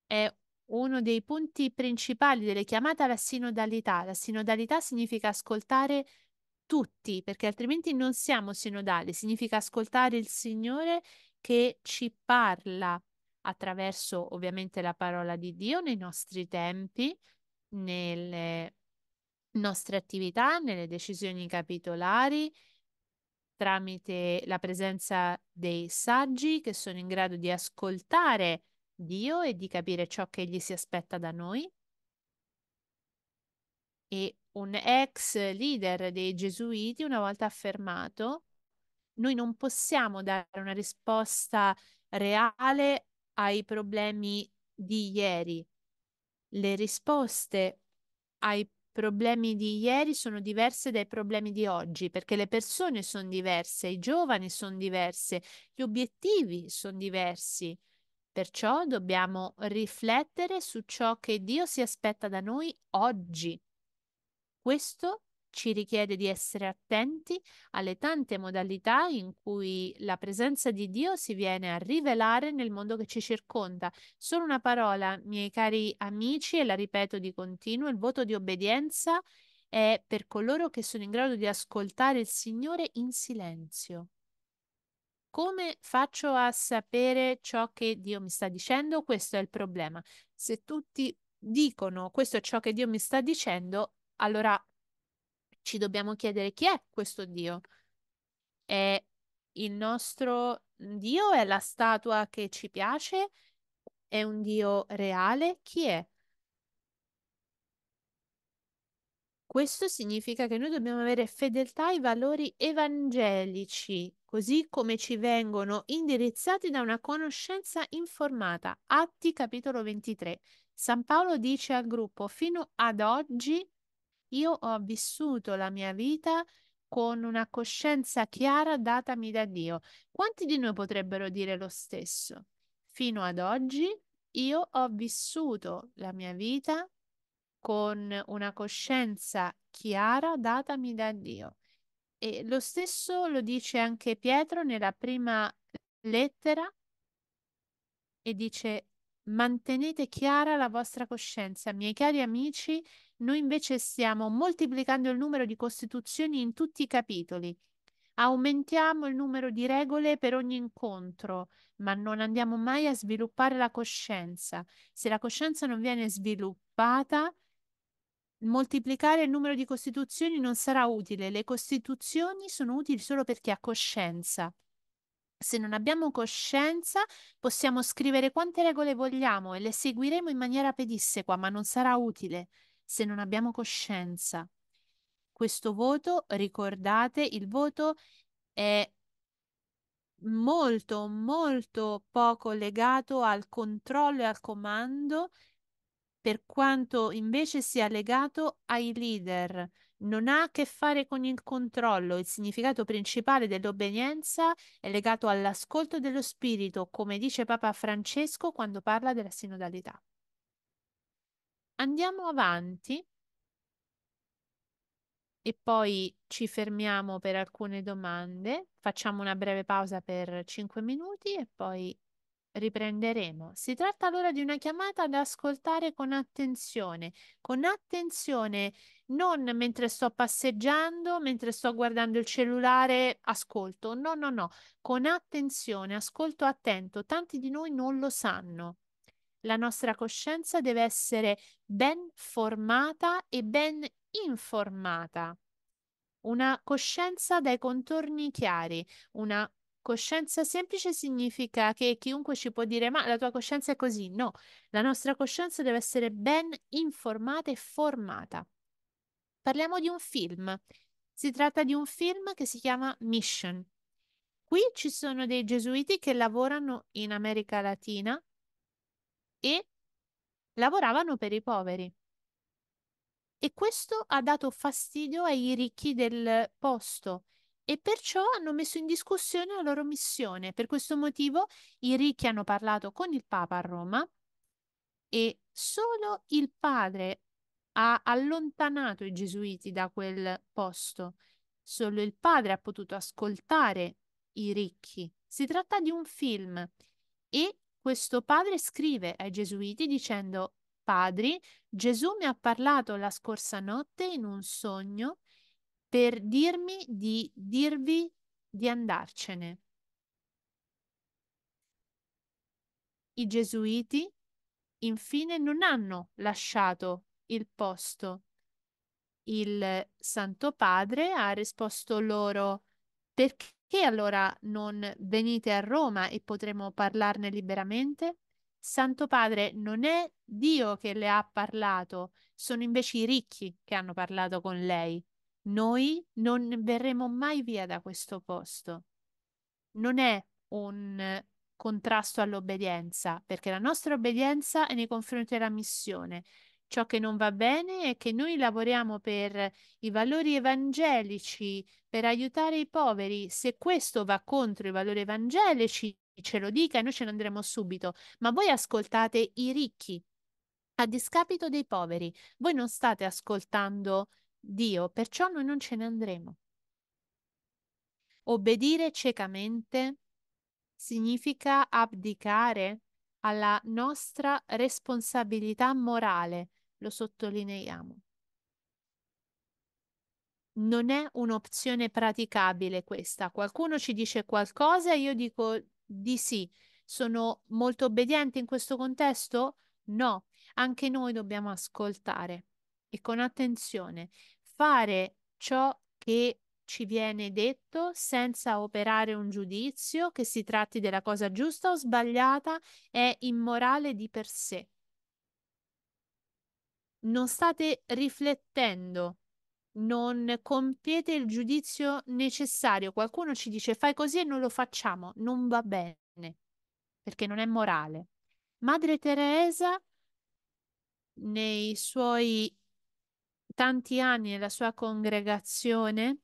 è uno dei punti principali delle chiamate alla sinodalità. La sinodalità significa ascoltare tutti, perché altrimenti non siamo sinodali, significa ascoltare il Signore che ci parla attraverso ovviamente la parola di Dio nei nostri tempi, nelle nostre attività, nelle decisioni capitolari, tramite la presenza dei saggi che sono in grado di ascoltare Dio e di capire ciò che Egli si aspetta da noi. E un ex leader dei gesuiti una volta ha affermato, noi non possiamo dare una risposta reale ai problemi di ieri. Le risposte ai problemi di ieri sono diverse dai problemi di oggi, perché le persone sono diverse, i giovani sono diverse, gli obiettivi sono diversi Perciò dobbiamo riflettere su ciò che Dio si aspetta da noi oggi. Questo ci richiede di essere attenti alle tante modalità in cui la presenza di Dio si viene a rivelare nel mondo che ci circonda. Solo una parola, miei cari amici, e la ripeto di continuo, il voto di obbedienza è per coloro che sono in grado di ascoltare il Signore in silenzio come faccio a sapere ciò che Dio mi sta dicendo? Questo è il problema. Se tutti dicono questo è ciò che Dio mi sta dicendo, allora ci dobbiamo chiedere chi è questo Dio. È il nostro Dio? È la statua che ci piace? È un Dio reale? Chi è? Questo significa che noi dobbiamo avere fedeltà ai valori evangelici così come ci vengono indirizzati da una conoscenza informata. Atti capitolo 23. San Paolo dice al gruppo, fino ad oggi io ho vissuto la mia vita con una coscienza chiara datami da Dio. Quanti di noi potrebbero dire lo stesso? Fino ad oggi io ho vissuto la mia vita con una coscienza chiara datami da Dio. E lo stesso lo dice anche Pietro nella prima lettera e dice mantenete chiara la vostra coscienza. Miei cari amici, noi invece stiamo moltiplicando il numero di costituzioni in tutti i capitoli. Aumentiamo il numero di regole per ogni incontro, ma non andiamo mai a sviluppare la coscienza. Se la coscienza non viene sviluppata, moltiplicare il numero di costituzioni non sarà utile. Le costituzioni sono utili solo per chi ha coscienza. Se non abbiamo coscienza, possiamo scrivere quante regole vogliamo e le seguiremo in maniera pedissequa, ma non sarà utile se non abbiamo coscienza. Questo voto, ricordate, il voto è molto, molto poco legato al controllo e al comando per quanto invece sia legato ai leader, non ha a che fare con il controllo. Il significato principale dell'obbedienza è legato all'ascolto dello spirito, come dice Papa Francesco quando parla della sinodalità. Andiamo avanti e poi ci fermiamo per alcune domande. Facciamo una breve pausa per 5 minuti e poi Riprenderemo. Si tratta allora di una chiamata da ascoltare con attenzione, con attenzione, non mentre sto passeggiando, mentre sto guardando il cellulare, ascolto. No, no, no, con attenzione, ascolto attento. Tanti di noi non lo sanno. La nostra coscienza deve essere ben formata e ben informata. Una coscienza dai contorni chiari, una Coscienza semplice significa che chiunque ci può dire ma la tua coscienza è così. No, la nostra coscienza deve essere ben informata e formata. Parliamo di un film. Si tratta di un film che si chiama Mission. Qui ci sono dei gesuiti che lavorano in America Latina e lavoravano per i poveri. E questo ha dato fastidio ai ricchi del posto e perciò hanno messo in discussione la loro missione. Per questo motivo i ricchi hanno parlato con il Papa a Roma e solo il padre ha allontanato i gesuiti da quel posto. Solo il padre ha potuto ascoltare i ricchi. Si tratta di un film e questo padre scrive ai gesuiti dicendo Padri, Gesù mi ha parlato la scorsa notte in un sogno per dirmi di dirvi di andarcene. I gesuiti infine non hanno lasciato il posto. Il Santo Padre ha risposto loro perché allora non venite a Roma e potremo parlarne liberamente? Santo Padre non è Dio che le ha parlato, sono invece i ricchi che hanno parlato con lei noi non verremo mai via da questo posto. Non è un contrasto all'obbedienza, perché la nostra obbedienza è nei confronti della missione. Ciò che non va bene è che noi lavoriamo per i valori evangelici, per aiutare i poveri. Se questo va contro i valori evangelici, ce lo dica e noi ce ne andremo subito. Ma voi ascoltate i ricchi a discapito dei poveri. Voi non state ascoltando Dio, perciò noi non ce ne andremo. Obbedire ciecamente significa abdicare alla nostra responsabilità morale, lo sottolineiamo. Non è un'opzione praticabile questa. Qualcuno ci dice qualcosa e io dico di sì. Sono molto obbediente in questo contesto? No, anche noi dobbiamo ascoltare e con attenzione fare ciò che ci viene detto senza operare un giudizio, che si tratti della cosa giusta o sbagliata, è immorale di per sé. Non state riflettendo, non compiete il giudizio necessario. Qualcuno ci dice fai così e non lo facciamo, non va bene, perché non è morale. Madre Teresa nei suoi tanti anni nella sua congregazione,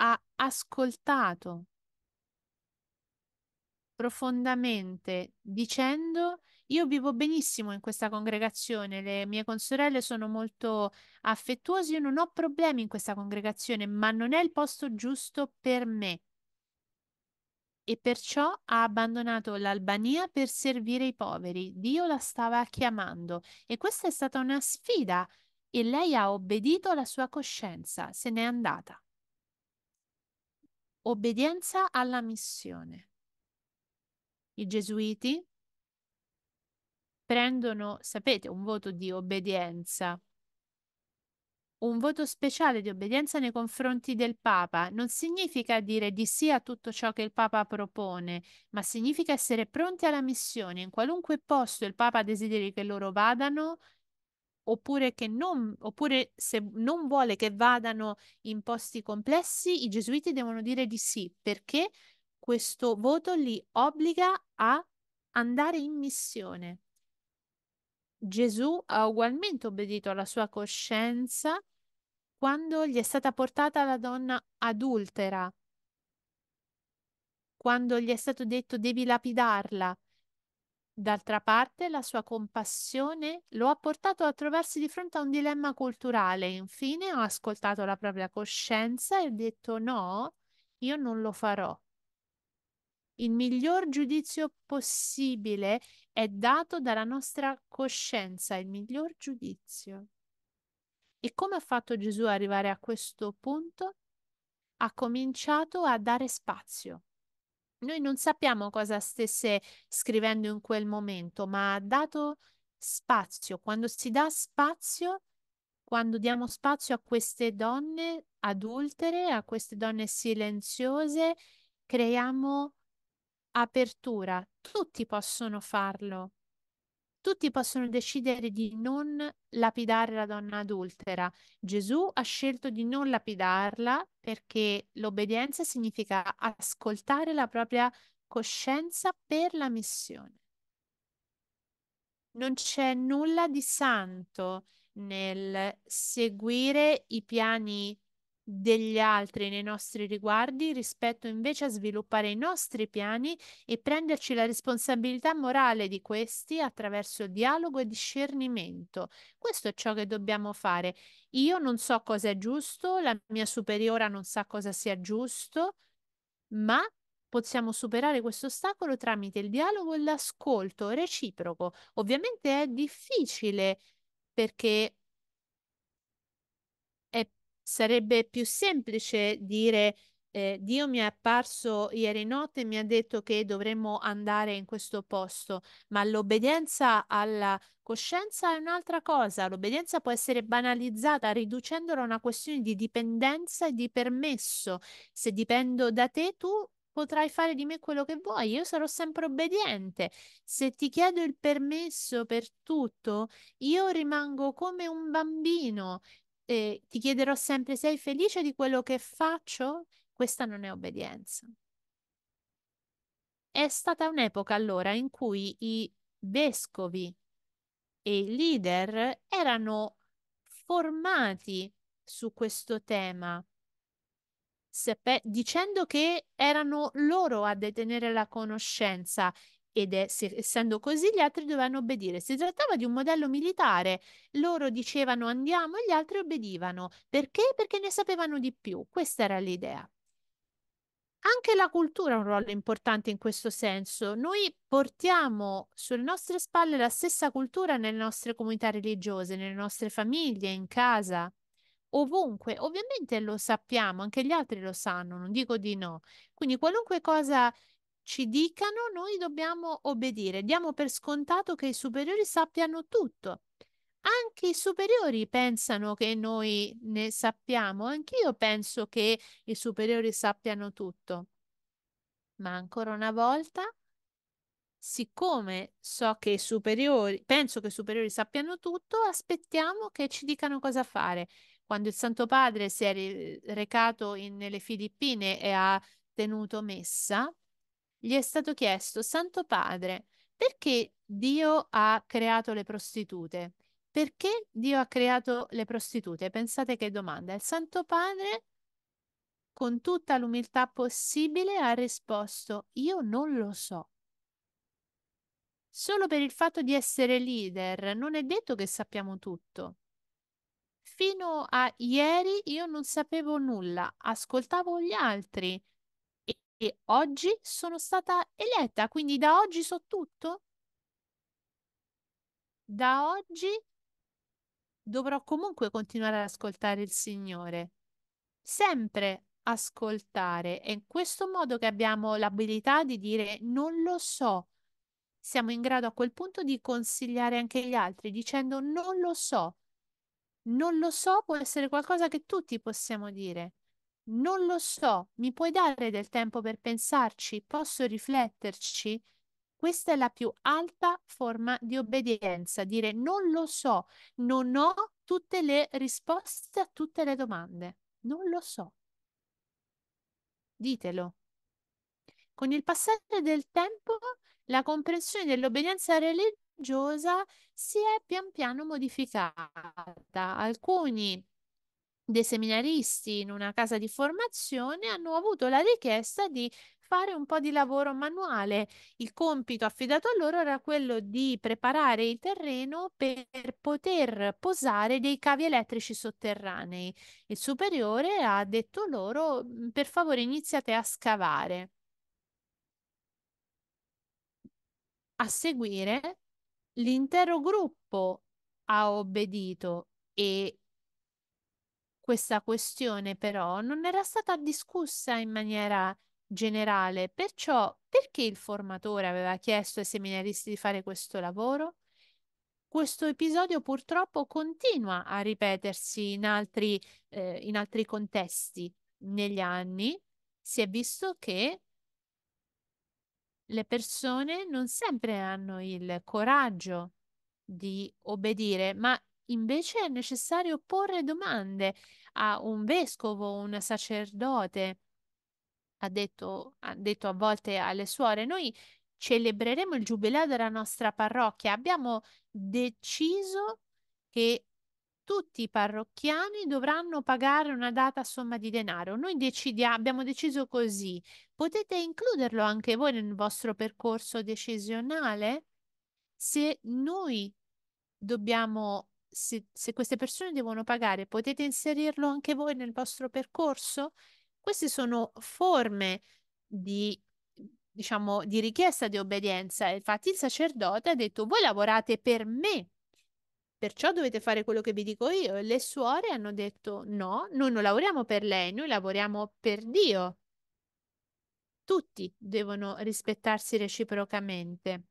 ha ascoltato profondamente dicendo io vivo benissimo in questa congregazione, le mie consorelle sono molto affettuose, io non ho problemi in questa congregazione, ma non è il posto giusto per me e perciò ha abbandonato l'Albania per servire i poveri. Dio la stava chiamando e questa è stata una sfida e lei ha obbedito alla sua coscienza, se n'è andata. Obbedienza alla missione. I gesuiti prendono, sapete, un voto di obbedienza un voto speciale di obbedienza nei confronti del Papa non significa dire di sì a tutto ciò che il Papa propone, ma significa essere pronti alla missione in qualunque posto il Papa desideri che loro vadano, oppure, che non, oppure se non vuole che vadano in posti complessi, i gesuiti devono dire di sì, perché questo voto li obbliga a andare in missione. Gesù ha ugualmente obbedito alla sua coscienza quando gli è stata portata la donna adultera, quando gli è stato detto devi lapidarla. D'altra parte, la sua compassione lo ha portato a trovarsi di fronte a un dilemma culturale. Infine, ha ascoltato la propria coscienza e ha detto no, io non lo farò il miglior giudizio possibile è dato dalla nostra coscienza, il miglior giudizio. E come ha fatto Gesù ad arrivare a questo punto? Ha cominciato a dare spazio. Noi non sappiamo cosa stesse scrivendo in quel momento, ma ha dato spazio. Quando si dà spazio, quando diamo spazio a queste donne adultere, a queste donne silenziose, creiamo spazio apertura, tutti possono farlo. Tutti possono decidere di non lapidare la donna adultera. Gesù ha scelto di non lapidarla perché l'obbedienza significa ascoltare la propria coscienza per la missione. Non c'è nulla di santo nel seguire i piani degli altri nei nostri riguardi rispetto invece a sviluppare i nostri piani e prenderci la responsabilità morale di questi attraverso dialogo e discernimento. Questo è ciò che dobbiamo fare. Io non so cosa è giusto, la mia superiora non sa cosa sia giusto, ma possiamo superare questo ostacolo tramite il dialogo e l'ascolto reciproco. Ovviamente è difficile perché sarebbe più semplice dire eh, Dio mi è apparso ieri notte e mi ha detto che dovremmo andare in questo posto, ma l'obbedienza alla coscienza è un'altra cosa. L'obbedienza può essere banalizzata riducendola a una questione di dipendenza e di permesso. Se dipendo da te, tu potrai fare di me quello che vuoi, io sarò sempre obbediente. Se ti chiedo il permesso per tutto, io rimango come un bambino eh, ti chiederò sempre sei felice di quello che faccio, questa non è obbedienza. È stata un'epoca allora in cui i vescovi e i leader erano formati su questo tema, dicendo che erano loro a detenere la conoscenza ed è, se, essendo così gli altri dovevano obbedire. Si trattava di un modello militare, loro dicevano andiamo e gli altri obbedivano. Perché? Perché ne sapevano di più, questa era l'idea. Anche la cultura ha un ruolo importante in questo senso. Noi portiamo sulle nostre spalle la stessa cultura nelle nostre comunità religiose, nelle nostre famiglie, in casa, ovunque. Ovviamente lo sappiamo, anche gli altri lo sanno, non dico di no. Quindi qualunque cosa ci dicano, noi dobbiamo obbedire. Diamo per scontato che i superiori sappiano tutto. Anche i superiori pensano che noi ne sappiamo, anch'io penso che i superiori sappiano tutto. Ma ancora una volta, siccome so che i superiori, penso che i superiori sappiano tutto, aspettiamo che ci dicano cosa fare. Quando il Santo Padre si è recato in, nelle Filippine e ha tenuto messa, gli è stato chiesto, Santo Padre, perché Dio ha creato le prostitute? Perché Dio ha creato le prostitute? Pensate che domanda. Il Santo Padre, con tutta l'umiltà possibile, ha risposto, io non lo so. Solo per il fatto di essere leader non è detto che sappiamo tutto. Fino a ieri io non sapevo nulla, ascoltavo gli altri, e oggi sono stata eletta, quindi da oggi so tutto? Da oggi dovrò comunque continuare ad ascoltare il Signore, sempre ascoltare. È in questo modo che abbiamo l'abilità di dire non lo so. Siamo in grado a quel punto di consigliare anche gli altri dicendo non lo so. Non lo so può essere qualcosa che tutti possiamo dire. Non lo so, mi puoi dare del tempo per pensarci? Posso rifletterci? Questa è la più alta forma di obbedienza, dire non lo so, non ho tutte le risposte a tutte le domande, non lo so. Ditelo. Con il passare del tempo, la comprensione dell'obbedienza religiosa si è pian piano modificata. Alcuni dei seminaristi in una casa di formazione hanno avuto la richiesta di fare un po' di lavoro manuale. Il compito affidato a loro era quello di preparare il terreno per poter posare dei cavi elettrici sotterranei. Il superiore ha detto loro mm, per favore iniziate a scavare. A seguire l'intero gruppo ha obbedito e questa questione però non era stata discussa in maniera generale, perciò perché il formatore aveva chiesto ai seminaristi di fare questo lavoro? Questo episodio purtroppo continua a ripetersi in altri, eh, in altri contesti. Negli anni si è visto che le persone non sempre hanno il coraggio di obbedire, ma invece è necessario porre domande a un vescovo, un sacerdote, ha detto, ha detto a volte alle suore, noi celebreremo il giubileo della nostra parrocchia, abbiamo deciso che tutti i parrocchiani dovranno pagare una data somma di denaro. Noi decidia, abbiamo deciso così. Potete includerlo anche voi nel vostro percorso decisionale? Se noi dobbiamo se, se queste persone devono pagare, potete inserirlo anche voi nel vostro percorso? Queste sono forme di diciamo, di richiesta di obbedienza. Infatti il sacerdote ha detto, voi lavorate per me, perciò dovete fare quello che vi dico io. E le suore hanno detto, no, noi non lavoriamo per lei, noi lavoriamo per Dio. Tutti devono rispettarsi reciprocamente.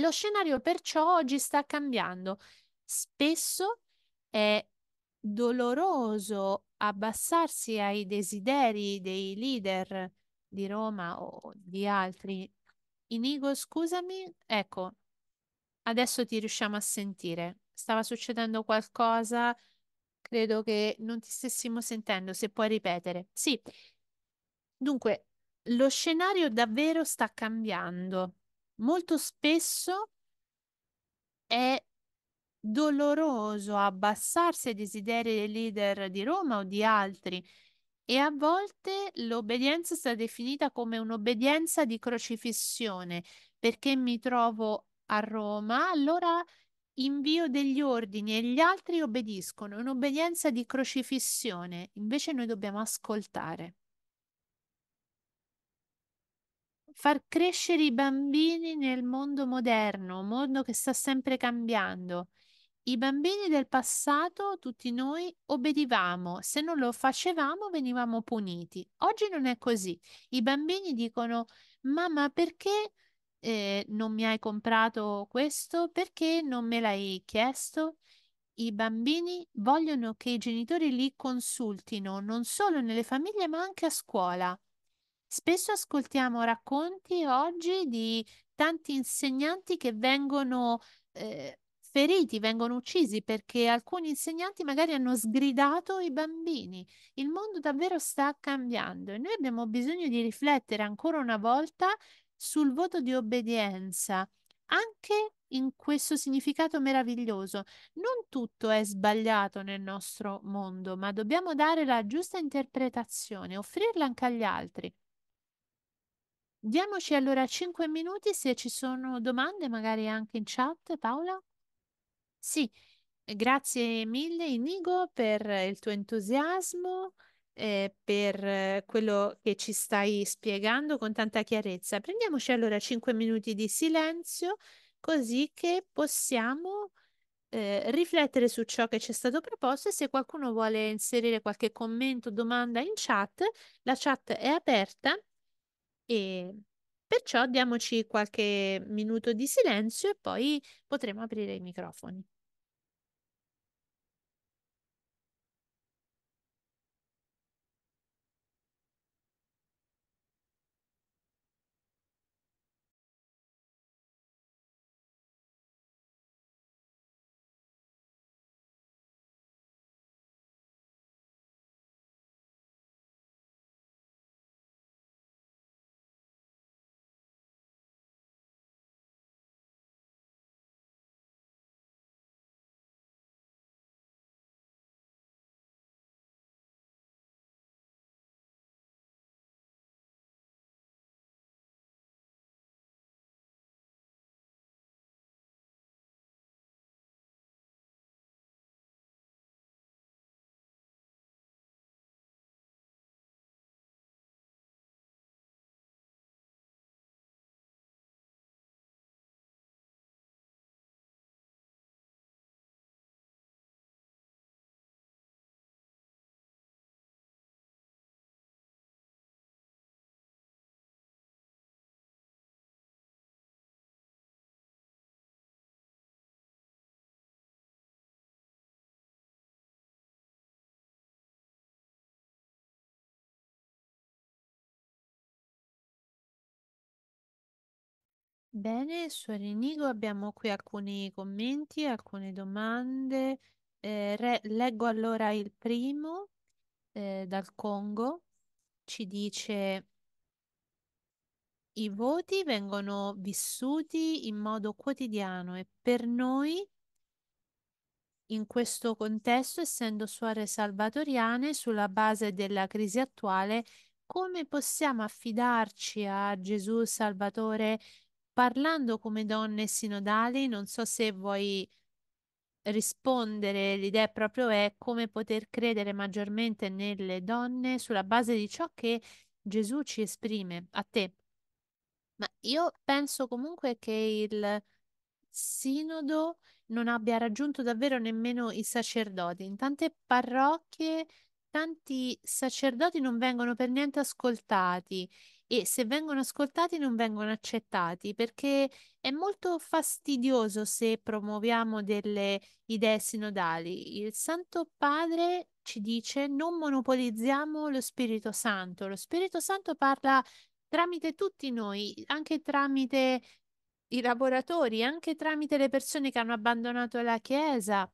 Lo scenario perciò oggi sta cambiando spesso è doloroso abbassarsi ai desideri dei leader di Roma o di altri. Inigo, scusami, ecco, adesso ti riusciamo a sentire. Stava succedendo qualcosa, credo che non ti stessimo sentendo, se puoi ripetere. Sì, dunque, lo scenario davvero sta cambiando. Molto spesso è doloroso abbassarsi ai desideri dei leader di Roma o di altri e a volte l'obbedienza è stata definita come un'obbedienza di crocifissione perché mi trovo a Roma, allora invio degli ordini e gli altri obbediscono, un'obbedienza di crocifissione, invece noi dobbiamo ascoltare. Far crescere i bambini nel mondo moderno, un mondo che sta sempre cambiando, i bambini del passato, tutti noi, obbedivamo, se non lo facevamo venivamo puniti. Oggi non è così. I bambini dicono, mamma, perché eh, non mi hai comprato questo? Perché non me l'hai chiesto? I bambini vogliono che i genitori li consultino, non solo nelle famiglie, ma anche a scuola. Spesso ascoltiamo racconti oggi di tanti insegnanti che vengono... Eh, feriti, vengono uccisi perché alcuni insegnanti magari hanno sgridato i bambini. Il mondo davvero sta cambiando e noi abbiamo bisogno di riflettere ancora una volta sul voto di obbedienza, anche in questo significato meraviglioso. Non tutto è sbagliato nel nostro mondo, ma dobbiamo dare la giusta interpretazione, offrirla anche agli altri. Diamoci allora 5 minuti se ci sono domande, magari anche in chat, Paola. Sì, eh, grazie mille Inigo per eh, il tuo entusiasmo, eh, per eh, quello che ci stai spiegando con tanta chiarezza. Prendiamoci allora 5 minuti di silenzio così che possiamo eh, riflettere su ciò che ci è stato proposto e se qualcuno vuole inserire qualche commento, o domanda in chat, la chat è aperta e perciò diamoci qualche minuto di silenzio e poi potremo aprire i microfoni. Bene, suor Inigo, abbiamo qui alcuni commenti, alcune domande. Eh, re- leggo allora il primo eh, dal Congo. Ci dice: I voti vengono vissuti in modo quotidiano e per noi, in questo contesto, essendo suore salvatoriane, sulla base della crisi attuale, come possiamo affidarci a Gesù Salvatore? parlando come donne sinodali, non so se vuoi rispondere, l'idea proprio è come poter credere maggiormente nelle donne sulla base di ciò che Gesù ci esprime a te. Ma io penso comunque che il sinodo non abbia raggiunto davvero nemmeno i sacerdoti. In tante parrocchie tanti sacerdoti non vengono per niente ascoltati e se vengono ascoltati non vengono accettati perché è molto fastidioso se promuoviamo delle idee sinodali. Il Santo Padre ci dice non monopolizziamo lo Spirito Santo. Lo Spirito Santo parla tramite tutti noi, anche tramite i lavoratori, anche tramite le persone che hanno abbandonato la Chiesa.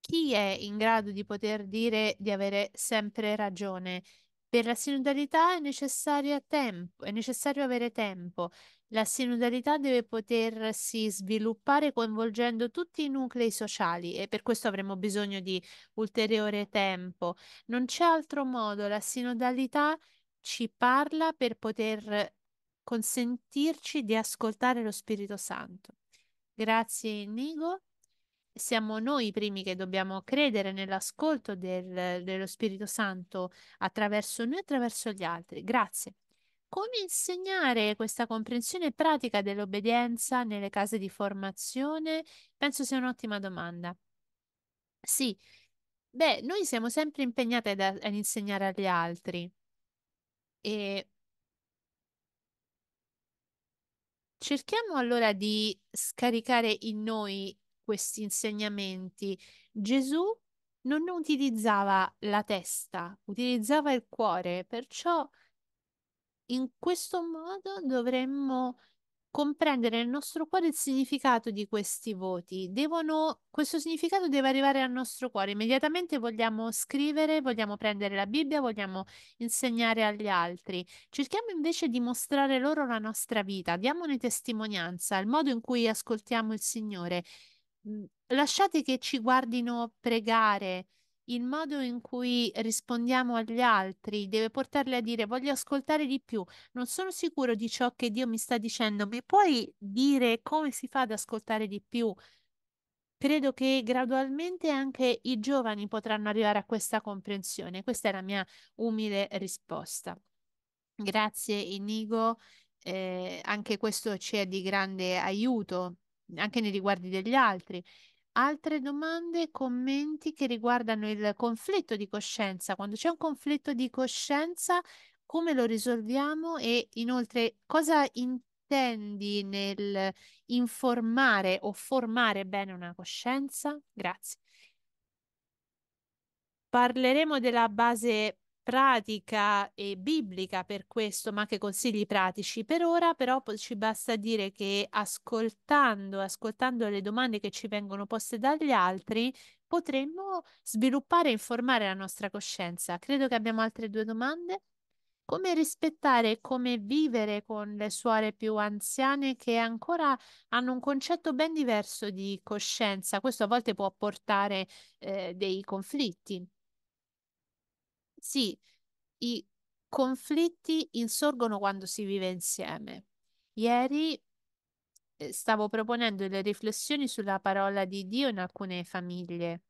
Chi è in grado di poter dire di avere sempre ragione? Per la sinodalità è, tempo, è necessario avere tempo. La sinodalità deve potersi sviluppare coinvolgendo tutti i nuclei sociali e per questo avremo bisogno di ulteriore tempo. Non c'è altro modo, la sinodalità ci parla per poter consentirci di ascoltare lo Spirito Santo. Grazie Nigo siamo noi i primi che dobbiamo credere nell'ascolto del, dello Spirito Santo attraverso noi e attraverso gli altri. Grazie. Come insegnare questa comprensione pratica dell'obbedienza nelle case di formazione? Penso sia un'ottima domanda. Sì, beh, noi siamo sempre impegnate ad, ad insegnare agli altri e cerchiamo allora di scaricare in noi questi insegnamenti, Gesù non utilizzava la testa, utilizzava il cuore, perciò in questo modo dovremmo comprendere nel nostro cuore il significato di questi voti. Devono, questo significato deve arrivare al nostro cuore. Immediatamente vogliamo scrivere, vogliamo prendere la Bibbia, vogliamo insegnare agli altri. Cerchiamo invece di mostrare loro la nostra vita, diamone testimonianza, il modo in cui ascoltiamo il Signore. Mhmm, lasciate che ci guardino pregare. Il modo in cui rispondiamo agli altri deve portarli a dire voglio ascoltare di più, non sono sicuro di ciò che Dio mi sta dicendo, mi puoi dire come si fa ad ascoltare di più? Credo che gradualmente anche i giovani potranno arrivare a questa comprensione, questa è la mia umile risposta. Grazie Inigo, eh, anche questo ci è di grande aiuto anche nei riguardi degli altri. Altre domande, commenti che riguardano il conflitto di coscienza. Quando c'è un conflitto di coscienza, come lo risolviamo e inoltre cosa intendi nel informare o formare bene una coscienza? Grazie. Parleremo della base pratica e biblica per questo, ma anche consigli pratici. Per ora però ci basta dire che ascoltando, ascoltando le domande che ci vengono poste dagli altri, potremmo sviluppare e informare la nostra coscienza. Credo che abbiamo altre due domande. Come rispettare e come vivere con le suore più anziane che ancora hanno un concetto ben diverso di coscienza? Questo a volte può portare eh, dei conflitti. Sì, i conflitti insorgono quando si vive insieme. Ieri eh, stavo proponendo le riflessioni sulla parola di Dio in alcune famiglie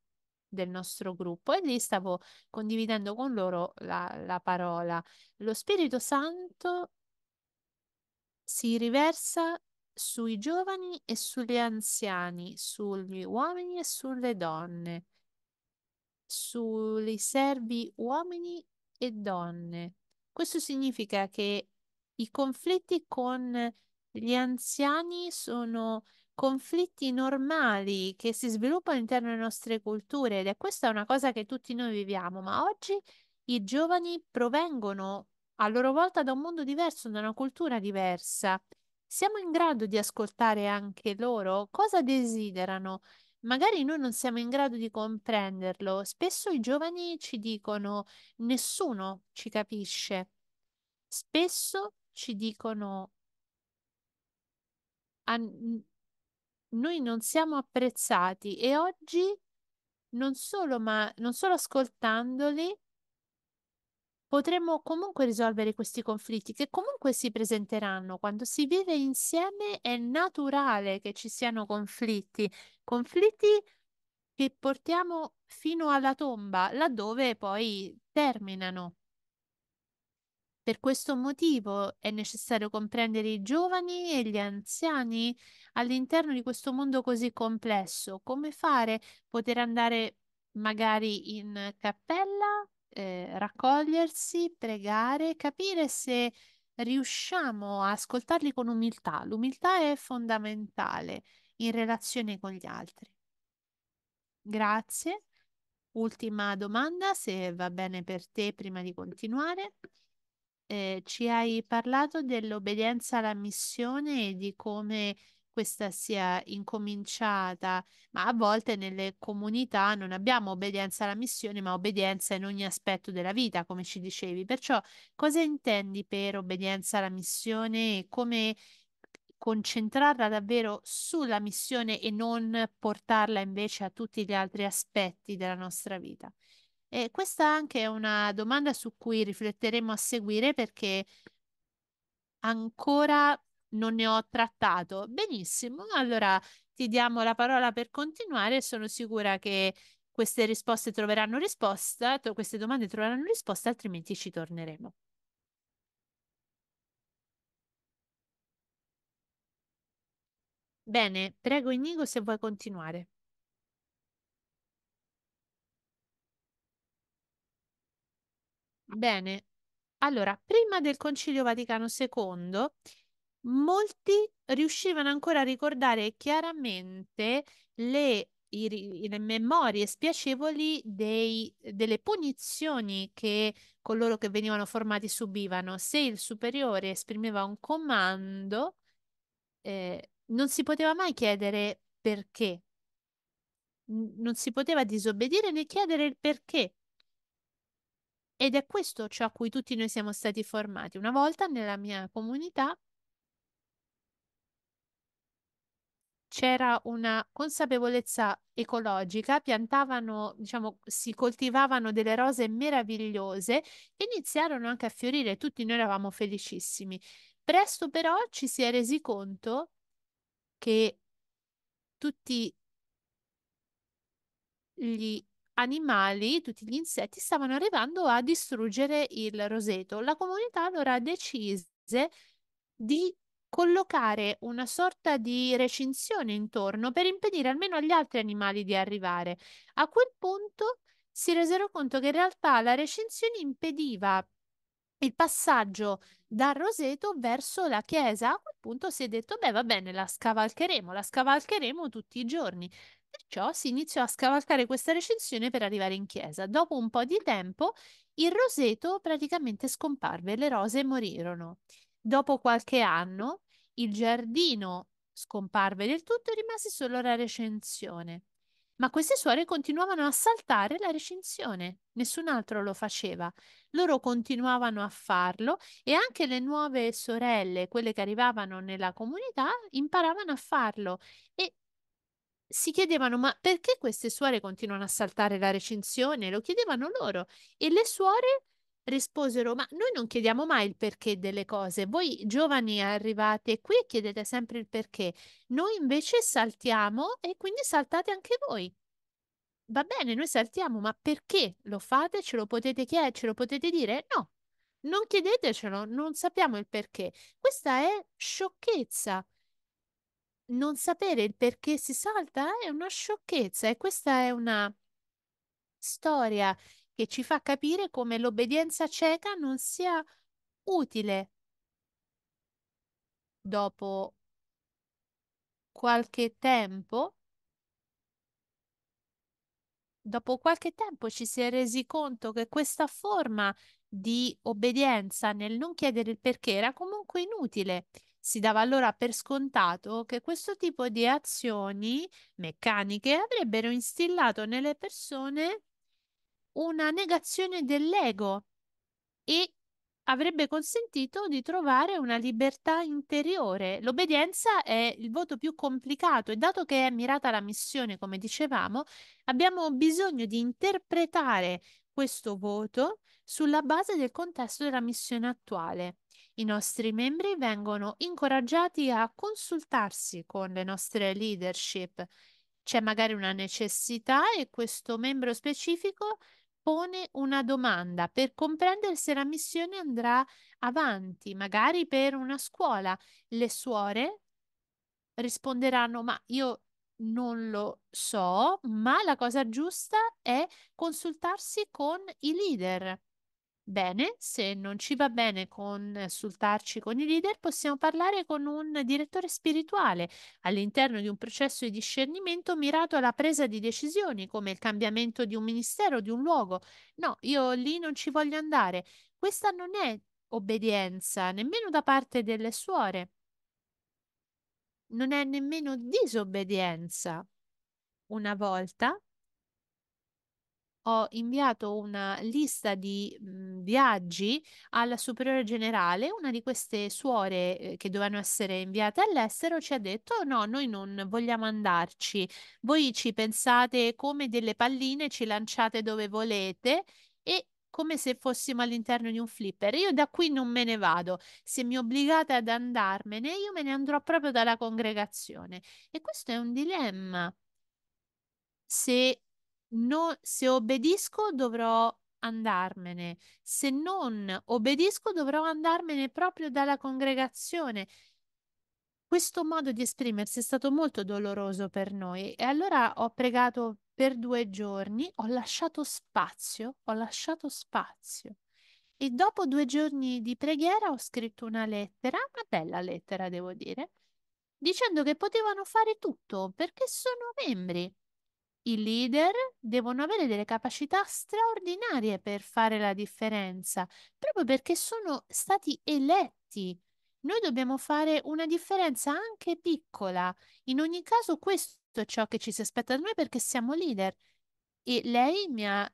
del nostro gruppo e lì stavo condividendo con loro la, la parola. Lo Spirito Santo si riversa sui giovani e sugli anziani, sugli uomini e sulle donne sui servi uomini e donne. Questo significa che i conflitti con gli anziani sono conflitti normali che si sviluppano all'interno delle nostre culture ed è questa una cosa che tutti noi viviamo, ma oggi i giovani provengono a loro volta da un mondo diverso, da una cultura diversa. Siamo in grado di ascoltare anche loro cosa desiderano magari noi non siamo in grado di comprenderlo. Spesso i giovani ci dicono nessuno ci capisce. Spesso ci dicono noi non siamo apprezzati e oggi non solo, ma non solo ascoltandoli, potremmo comunque risolvere questi conflitti che comunque si presenteranno. Quando si vive insieme è naturale che ci siano conflitti, conflitti che portiamo fino alla tomba, laddove poi terminano. Per questo motivo è necessario comprendere i giovani e gli anziani all'interno di questo mondo così complesso. Come fare? Poter andare magari in cappella, eh, raccogliersi, pregare, capire se riusciamo a ascoltarli con umiltà. L'umiltà è fondamentale in relazione con gli altri. Grazie. Ultima domanda, se va bene per te prima di continuare. Eh, ci hai parlato dell'obbedienza alla missione e di come questa sia incominciata, ma a volte nelle comunità non abbiamo obbedienza alla missione, ma obbedienza in ogni aspetto della vita, come ci dicevi. Perciò cosa intendi per obbedienza alla missione e come concentrarla davvero sulla missione e non portarla invece a tutti gli altri aspetti della nostra vita? E questa anche è una domanda su cui rifletteremo a seguire perché ancora non ne ho trattato. Benissimo, allora ti diamo la parola per continuare. Sono sicura che queste risposte troveranno risposta, to- queste domande troveranno risposta, altrimenti ci torneremo. Bene, prego Inigo se vuoi continuare. Bene, allora, prima del Concilio Vaticano II molti riuscivano ancora a ricordare chiaramente le, i, le memorie spiacevoli dei, delle punizioni che coloro che venivano formati subivano. Se il superiore esprimeva un comando, eh, non si poteva mai chiedere perché. Non si poteva disobbedire né chiedere il perché. Ed è questo ciò a cui tutti noi siamo stati formati. Una volta nella mia comunità c'era una consapevolezza ecologica, piantavano, diciamo, si coltivavano delle rose meravigliose e iniziarono anche a fiorire, tutti noi eravamo felicissimi. Presto però ci si è resi conto che tutti gli animali, tutti gli insetti stavano arrivando a distruggere il roseto. La comunità allora decise di collocare una sorta di recinzione intorno per impedire almeno agli altri animali di arrivare. A quel punto si resero conto che in realtà la recinzione impediva il passaggio dal roseto verso la chiesa. A quel punto si è detto: beh, va bene, la scavalcheremo, la scavalcheremo tutti i giorni. Perciò si iniziò a scavalcare questa recinzione per arrivare in chiesa. Dopo un po' di tempo il roseto praticamente scomparve, le rose morirono. Dopo qualche anno il giardino scomparve del tutto e rimase solo la recensione. Ma queste suore continuavano a saltare la recinzione, nessun altro lo faceva. Loro continuavano a farlo e anche le nuove sorelle, quelle che arrivavano nella comunità, imparavano a farlo e si chiedevano ma perché queste suore continuano a saltare la recinzione? Lo chiedevano loro e le suore risposero: Ma noi non chiediamo mai il perché delle cose. Voi giovani arrivate qui e chiedete sempre il perché. Noi invece saltiamo e quindi saltate anche voi. Va bene, noi saltiamo, ma perché lo fate? Ce lo potete chiedere? Ce lo potete dire? No, non chiedetecelo, non sappiamo il perché. Questa è sciocchezza. Non sapere il perché si salta è una sciocchezza e questa è una storia che ci fa capire come l'obbedienza cieca non sia utile. Dopo qualche tempo, dopo qualche tempo ci si è resi conto che questa forma di obbedienza nel non chiedere il perché era comunque inutile. Si dava allora per scontato che questo tipo di azioni meccaniche avrebbero instillato nelle persone una negazione dell'ego e avrebbe consentito di trovare una libertà interiore. L'obbedienza è il voto più complicato e dato che è mirata la missione, come dicevamo, abbiamo bisogno di interpretare questo voto sulla base del contesto della missione attuale. I nostri membri vengono incoraggiati a consultarsi con le nostre leadership. C'è magari una necessità e questo membro specifico pone una domanda per comprendere se la missione andrà avanti, magari per una scuola. Le suore risponderanno, ma io non lo so, ma la cosa giusta è consultarsi con i leader. Bene, se non ci va bene consultarci eh, con i leader, possiamo parlare con un direttore spirituale all'interno di un processo di discernimento mirato alla presa di decisioni, come il cambiamento di un ministero, di un luogo. No, io lì non ci voglio andare. Questa non è obbedienza, nemmeno da parte delle suore. Non è nemmeno disobbedienza. Una volta ho inviato una lista di mh, mhmm, viaggi alla superiore generale, una di queste suore eh, che dovevano essere inviate all'estero ci ha detto no, noi non vogliamo andarci, voi ci pensate come delle palline, ci lanciate dove volete e come se fossimo all'interno di un flipper. Io da qui non me ne vado. Se mi obbligate ad andarmene, io me ne andrò proprio dalla congregazione. E questo è un dilemma. Se No, se obbedisco dovrò andarmene, se non obbedisco dovrò andarmene proprio dalla congregazione. Questo modo di esprimersi è stato molto doloroso per noi e allora ho pregato per due giorni, ho lasciato spazio, ho lasciato spazio. E dopo due giorni di preghiera ho scritto una lettera, una bella lettera devo dire, dicendo che potevano fare tutto perché sono membri i leader devono avere delle capacità straordinarie per fare la differenza, proprio perché sono stati eletti. Noi dobbiamo fare una differenza anche piccola. In ogni caso, questo è ciò che ci si aspetta da noi perché siamo leader. E lei mi ha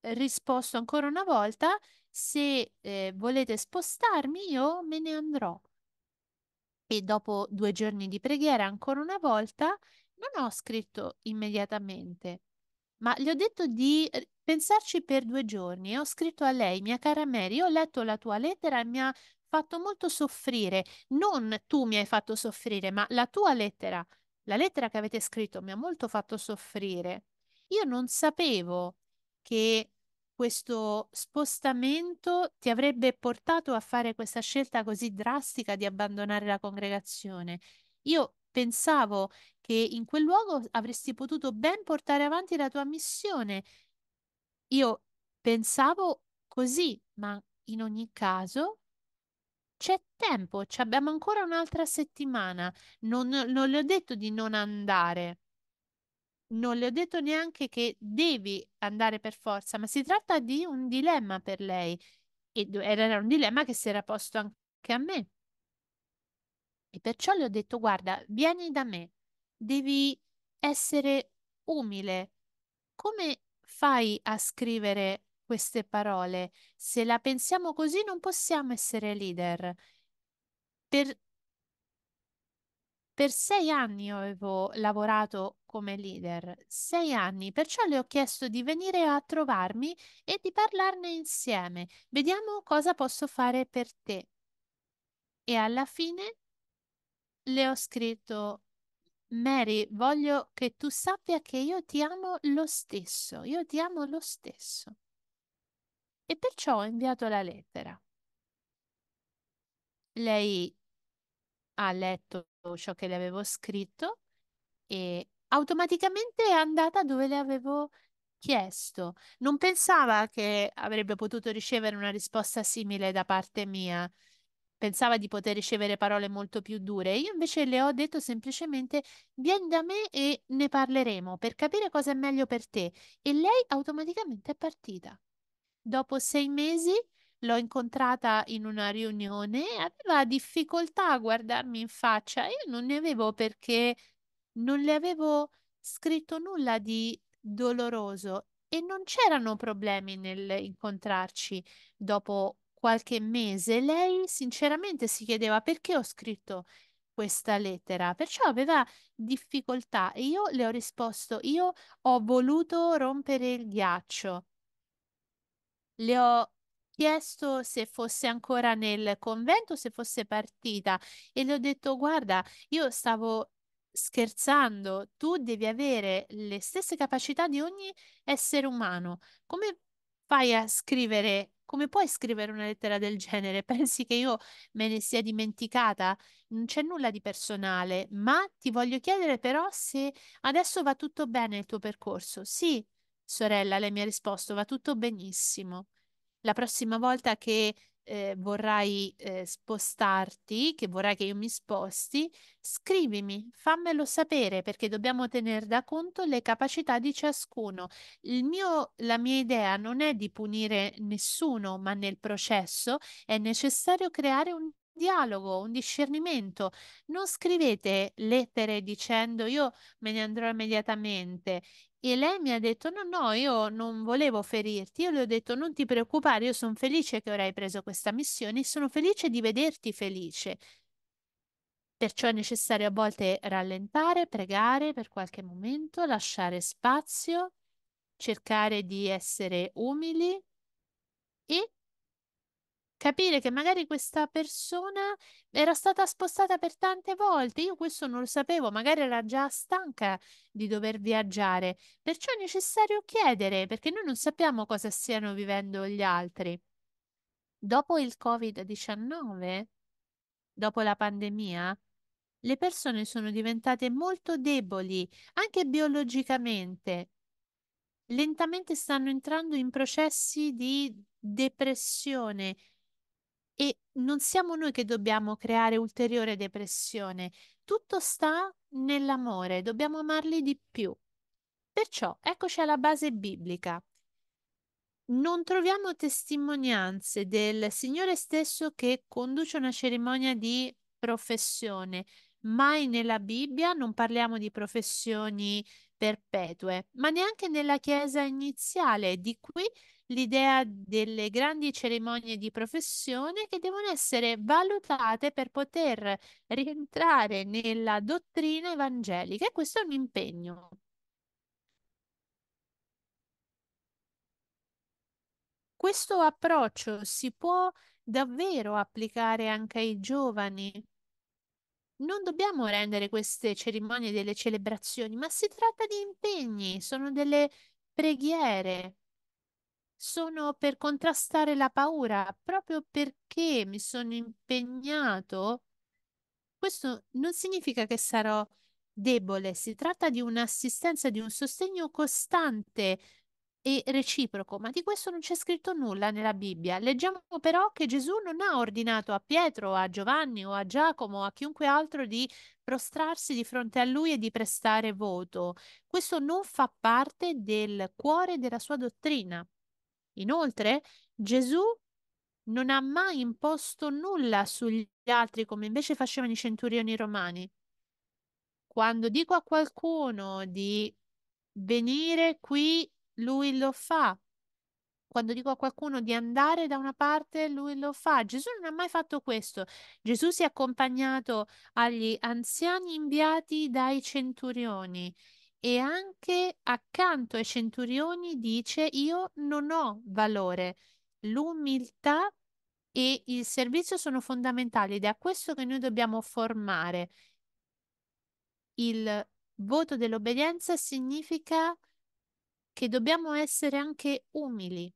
risposto ancora una volta, se eh, volete spostarmi, io me ne andrò. E dopo due giorni di preghiera, ancora una volta, non ho scritto immediatamente, ma gli ho detto di eh, pensarci per due giorni ho scritto a lei, mia cara Mary, ho letto la tua lettera e mi ha fatto molto soffrire. Non tu mi hai fatto soffrire, ma la tua lettera, la lettera che avete scritto mi ha molto fatto soffrire. Io non sapevo che questo spostamento ti avrebbe portato a fare questa scelta così drastica di abbandonare la congregazione. Io pensavo che in quel luogo avresti potuto ben portare avanti la tua missione. Io pensavo così, ma in ogni caso c'è tempo, abbiamo ancora un'altra settimana. Non, non le ho detto di non andare. Non le ho detto neanche che devi andare per forza, ma si tratta di un dilemma per lei. Ed era un dilemma che si era posto anche a me. E perciò le ho detto, guarda, vieni da me, devi essere umile. Come fai a scrivere queste parole? Se la pensiamo così non possiamo essere leader. Per, per sei anni avevo lavorato come leader, sei anni, perciò le ho chiesto di venire a trovarmi e di parlarne insieme. Vediamo cosa posso fare per te. E alla fine le ho scritto Mary, voglio che tu sappia che io ti amo lo stesso, io ti amo lo stesso. E perciò ho inviato la lettera. Lei ha letto ciò che le avevo scritto e automaticamente è andata dove le avevo chiesto. Non pensava che avrebbe potuto ricevere una risposta simile da parte mia pensava di poter ricevere parole molto più dure. Io invece le ho detto semplicemente vieni da me e ne parleremo per capire cosa è meglio per te. E lei automaticamente è partita. Dopo sei mesi l'ho incontrata in una riunione, aveva difficoltà a guardarmi in faccia. Io non ne avevo perché non le avevo scritto nulla di doloroso e non c'erano problemi nell'incontrarci dopo qualche mese, lei sinceramente si chiedeva perché ho scritto questa lettera, perciò aveva difficoltà e io le ho risposto, io ho voluto rompere il ghiaccio. Le ho chiesto se fosse ancora nel convento, se fosse partita e le ho detto guarda, io stavo scherzando, tu devi avere le stesse capacità di ogni essere umano. Come fai a scrivere, come puoi scrivere una lettera del genere? Pensi che io me ne sia dimenticata? Non c'è nulla di personale, ma ti voglio chiedere però se adesso va tutto bene il tuo percorso. Sì, sorella, lei mi ha risposto, va tutto benissimo. La prossima volta che eh, vorrai eh, spostarti, che vorrai che io mi sposti, scrivimi, fammelo sapere perché dobbiamo tenere da conto le capacità di ciascuno. Mio, la mia idea non è di punire nessuno, ma nel processo è necessario creare un dialogo, un discernimento. Non scrivete lettere dicendo io me ne andrò immediatamente, e lei mi ha detto: No, no, io non volevo ferirti. Io le ho detto: Non ti preoccupare, io sono felice che ora hai preso questa missione, e sono felice di vederti felice. Perciò è necessario a volte rallentare, pregare per qualche momento, lasciare spazio, cercare di essere umili e capire che magari questa persona era stata spostata per tante volte, io questo non lo sapevo, magari era già stanca di dover viaggiare, perciò è necessario chiedere perché noi non sappiamo cosa stiano vivendo gli altri. Dopo il Covid-19, dopo la pandemia, le persone sono diventate molto deboli, anche biologicamente. Lentamente stanno entrando in processi di depressione, non siamo noi che dobbiamo creare ulteriore depressione, tutto sta nell'amore, dobbiamo amarli di più. Perciò eccoci alla base biblica. Non troviamo testimonianze del Signore stesso che conduce una cerimonia di professione. Mai nella Bibbia non parliamo di professioni perpetue, ma neanche nella Chiesa iniziale. Di qui l'idea delle grandi cerimonie di professione che devono essere valutate per poter rientrare nella dottrina evangelica e questo è un impegno. Questo approccio si può davvero applicare anche ai giovani. Non dobbiamo rendere queste cerimonie delle celebrazioni, ma si tratta di impegni, sono delle preghiere, sono per contrastare la paura, proprio perché mi sono impegnato. Questo non significa che sarò debole, si tratta di un'assistenza, di un sostegno costante e reciproco, ma di questo non c'è scritto nulla nella Bibbia. Leggiamo però che Gesù non ha ordinato a Pietro, a Giovanni o a Giacomo o a chiunque altro di prostrarsi di fronte a lui e di prestare voto. Questo non fa parte del cuore della sua dottrina. Inoltre, Gesù non ha mai imposto nulla sugli altri come invece facevano i centurioni romani. Quando dico a qualcuno di venire qui, lui lo fa. Quando dico a qualcuno di andare da una parte, lui lo fa. Gesù non ha mai fatto questo. Gesù si è accompagnato agli anziani inviati dai centurioni e anche accanto ai centurioni dice io non ho valore, l'umiltà e il servizio sono fondamentali ed è a questo che noi dobbiamo formare. Il voto dell'obbedienza significa che dobbiamo essere anche umili.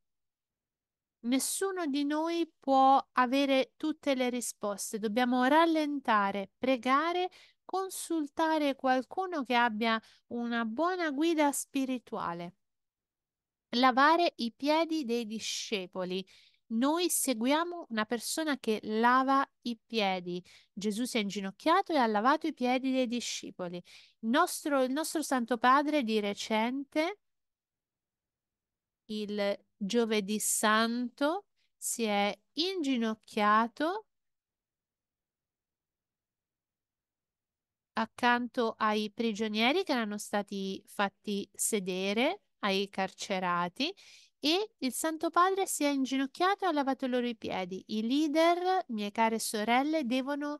Nessuno di noi può avere tutte le risposte, dobbiamo rallentare, pregare, consultare qualcuno che abbia una buona guida spirituale. Lavare i piedi dei discepoli. Noi seguiamo una persona che lava i piedi. Gesù si è inginocchiato e ha lavato i piedi dei discepoli. il nostro, il nostro Santo Padre di recente, il giovedì santo, si è inginocchiato accanto ai prigionieri che erano stati fatti sedere, ai carcerati, e il Santo Padre si è inginocchiato e ha lavato loro i piedi. I leader, mie care sorelle, devono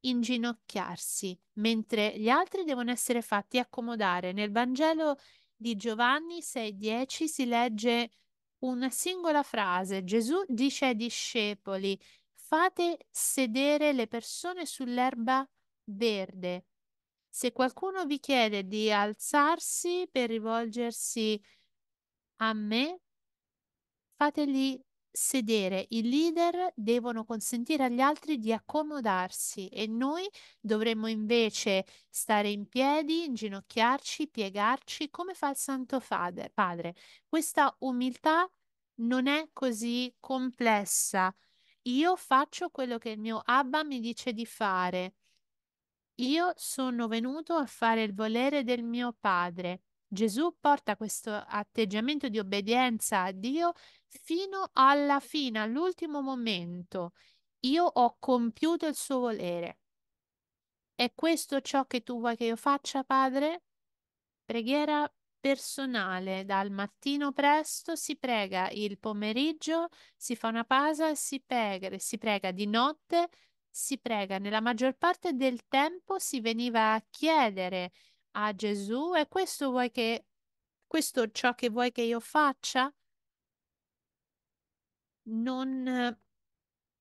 inginocchiarsi, mentre gli altri devono essere fatti accomodare. Nel Vangelo di Giovanni 6:10 si legge una singola frase. Gesù dice ai discepoli: Fate sedere le persone sull'erba verde, se qualcuno vi chiede di alzarsi per rivolgersi a me, fateli sedere. I leader devono consentire agli altri di accomodarsi e noi dovremmo invece stare in piedi, inginocchiarci, piegarci come fa il Santo Fader, Padre. Questa umiltà non è così complessa. Io faccio quello che il mio Abba mi dice di fare. Io sono venuto a fare il volere del mio Padre. Gesù porta questo atteggiamento di obbedienza a Dio fino alla fine, all'ultimo momento. Io ho compiuto il suo volere. È questo ciò che tu vuoi che io faccia, Padre? Preghiera personale, dal mattino presto si prega, il pomeriggio si fa una pausa e si prega, si prega di notte, si prega, nella maggior parte del tempo si veniva a chiedere a Gesù e questo vuoi che questo è ciò che vuoi che io faccia? Non,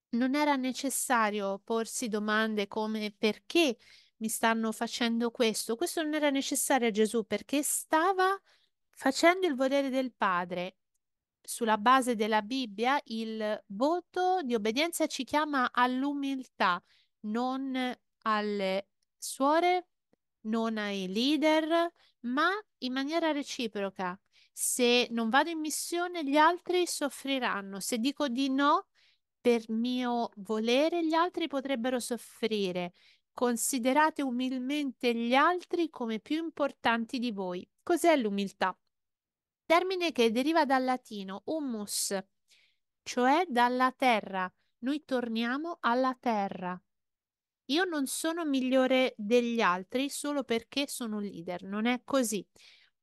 non era necessario porsi domande come perché mi stanno facendo questo. Questo non era necessario a Gesù perché stava facendo il volere del Padre sulla base della Bibbia, il voto di obbedienza ci chiama all'umiltà, non alle suore, non ai leader, ma in maniera reciproca. Se non vado in missione, gli altri soffriranno. Se dico di no, per mio volere, gli altri potrebbero soffrire. Considerate umilmente gli altri come più importanti di voi. Cos'è l'umiltà? termine che deriva dal latino humus, cioè dalla terra. Noi torniamo alla terra. Io non sono migliore degli altri solo perché sono un leader, non è così.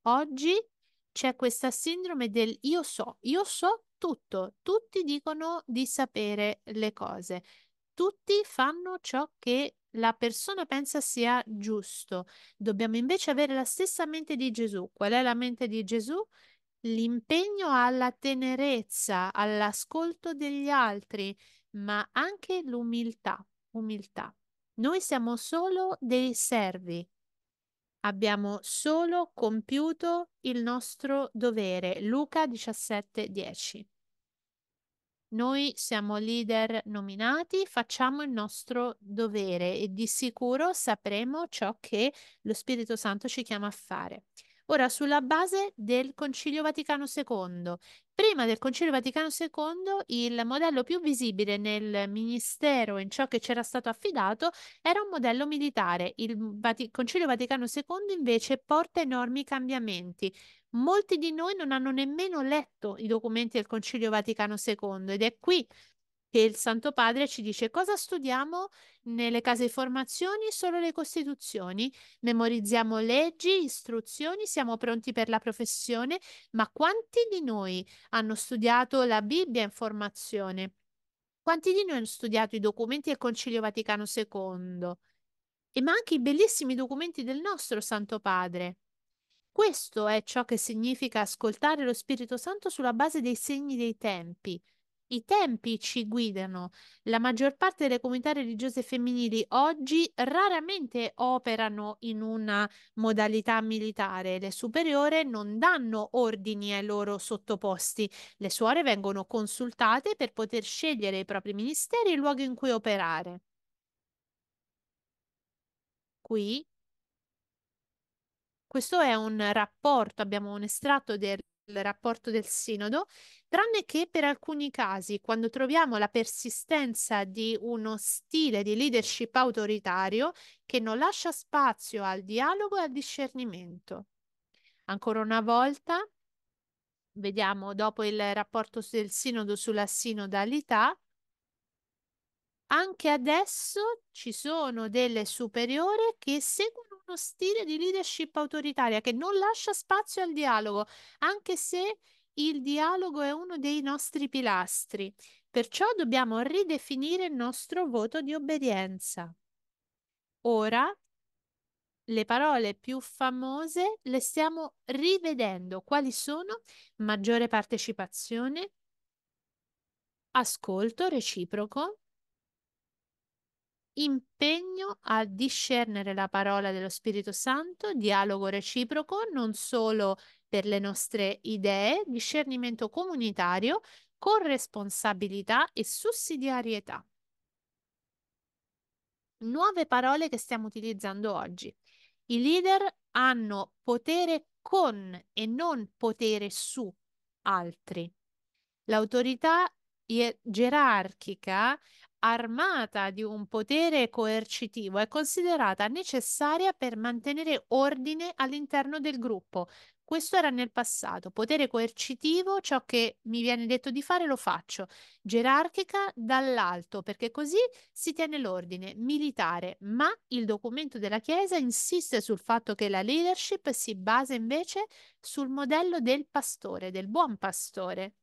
Oggi c'è questa sindrome del io so, io so tutto, tutti dicono di sapere le cose, tutti fanno ciò che la persona pensa sia giusto. Dobbiamo invece avere la stessa mente di Gesù. Qual è la mente di Gesù? L'impegno alla tenerezza, all'ascolto degli altri, ma anche l'umiltà, umiltà. Noi siamo solo dei servi, abbiamo solo compiuto il nostro dovere. Luca 17:10. Noi siamo leader nominati, facciamo il nostro dovere e di sicuro sapremo ciò che lo Spirito Santo ci chiama a fare. Ora, sulla base del Concilio Vaticano II, prima del Concilio Vaticano II, il modello più visibile nel ministero e in ciò che c'era stato affidato era un modello militare. Il Vati- Concilio Vaticano II invece porta enormi cambiamenti. Molti di noi non hanno nemmeno letto i documenti del Concilio Vaticano II ed è qui che il Santo Padre ci dice cosa studiamo nelle case di formazioni, solo le costituzioni, memorizziamo leggi, istruzioni, siamo pronti per la professione, ma quanti di noi hanno studiato la Bibbia in formazione? Quanti di noi hanno studiato i documenti del Concilio Vaticano II? E ma anche i bellissimi documenti del nostro Santo Padre. Questo è ciò che significa ascoltare lo Spirito Santo sulla base dei segni dei tempi. I tempi ci guidano. La maggior parte delle comunità religiose femminili oggi raramente operano in una modalità militare. Le superiore non danno ordini ai loro sottoposti. Le suore vengono consultate per poter scegliere i propri ministeri e i luoghi in cui operare. Qui questo è un rapporto, abbiamo un estratto del rapporto del sinodo, tranne che per alcuni casi, quando troviamo la persistenza di uno stile di leadership autoritario che non lascia spazio al dialogo e al discernimento. Ancora una volta, vediamo dopo il rapporto del sinodo sulla sinodalità, anche adesso ci sono delle superiore che seguono uno stile di leadership autoritaria che non lascia spazio al dialogo, anche se il dialogo è uno dei nostri pilastri. Perciò dobbiamo ridefinire il nostro voto di obbedienza. Ora le parole più famose le stiamo rivedendo. Quali sono? Maggiore partecipazione, ascolto reciproco, impegno a discernere la parola dello Spirito Santo, dialogo reciproco, non solo per le nostre idee, discernimento comunitario, corresponsabilità e sussidiarietà. Nuove parole che stiamo utilizzando oggi. I leader hanno potere con e non potere su altri. L'autorità gerarchica armata di un potere coercitivo è considerata necessaria per mantenere ordine all'interno del gruppo. Questo era nel passato. Potere coercitivo, ciò che mi viene detto di fare lo faccio. Gerarchica dall'alto, perché così si tiene l'ordine. Militare, ma il documento della Chiesa insiste sul fatto che la leadership si basa invece sul modello del pastore, del buon pastore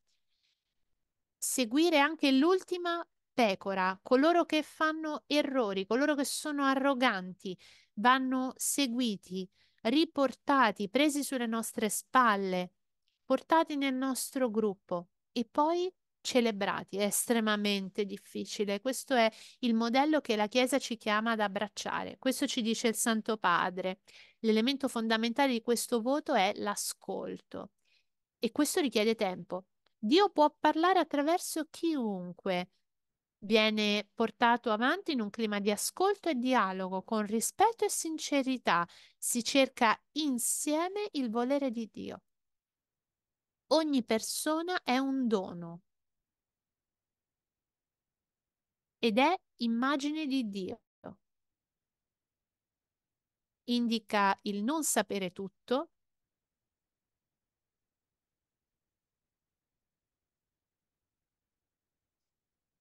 seguire anche l'ultima pecora, coloro che fanno errori, coloro che sono arroganti, vanno seguiti, riportati, presi sulle nostre spalle, portati nel nostro gruppo e poi celebrati. È estremamente difficile. Questo è il modello che la Chiesa ci chiama ad abbracciare. Questo ci dice il Santo Padre. L'elemento fondamentale di questo voto è l'ascolto e questo richiede tempo. Dio può parlare attraverso chiunque, Viene portato avanti in un clima di ascolto e dialogo, con rispetto e sincerità. Si cerca insieme il volere di Dio. Ogni persona è un dono ed è immagine di Dio. Indica il non sapere tutto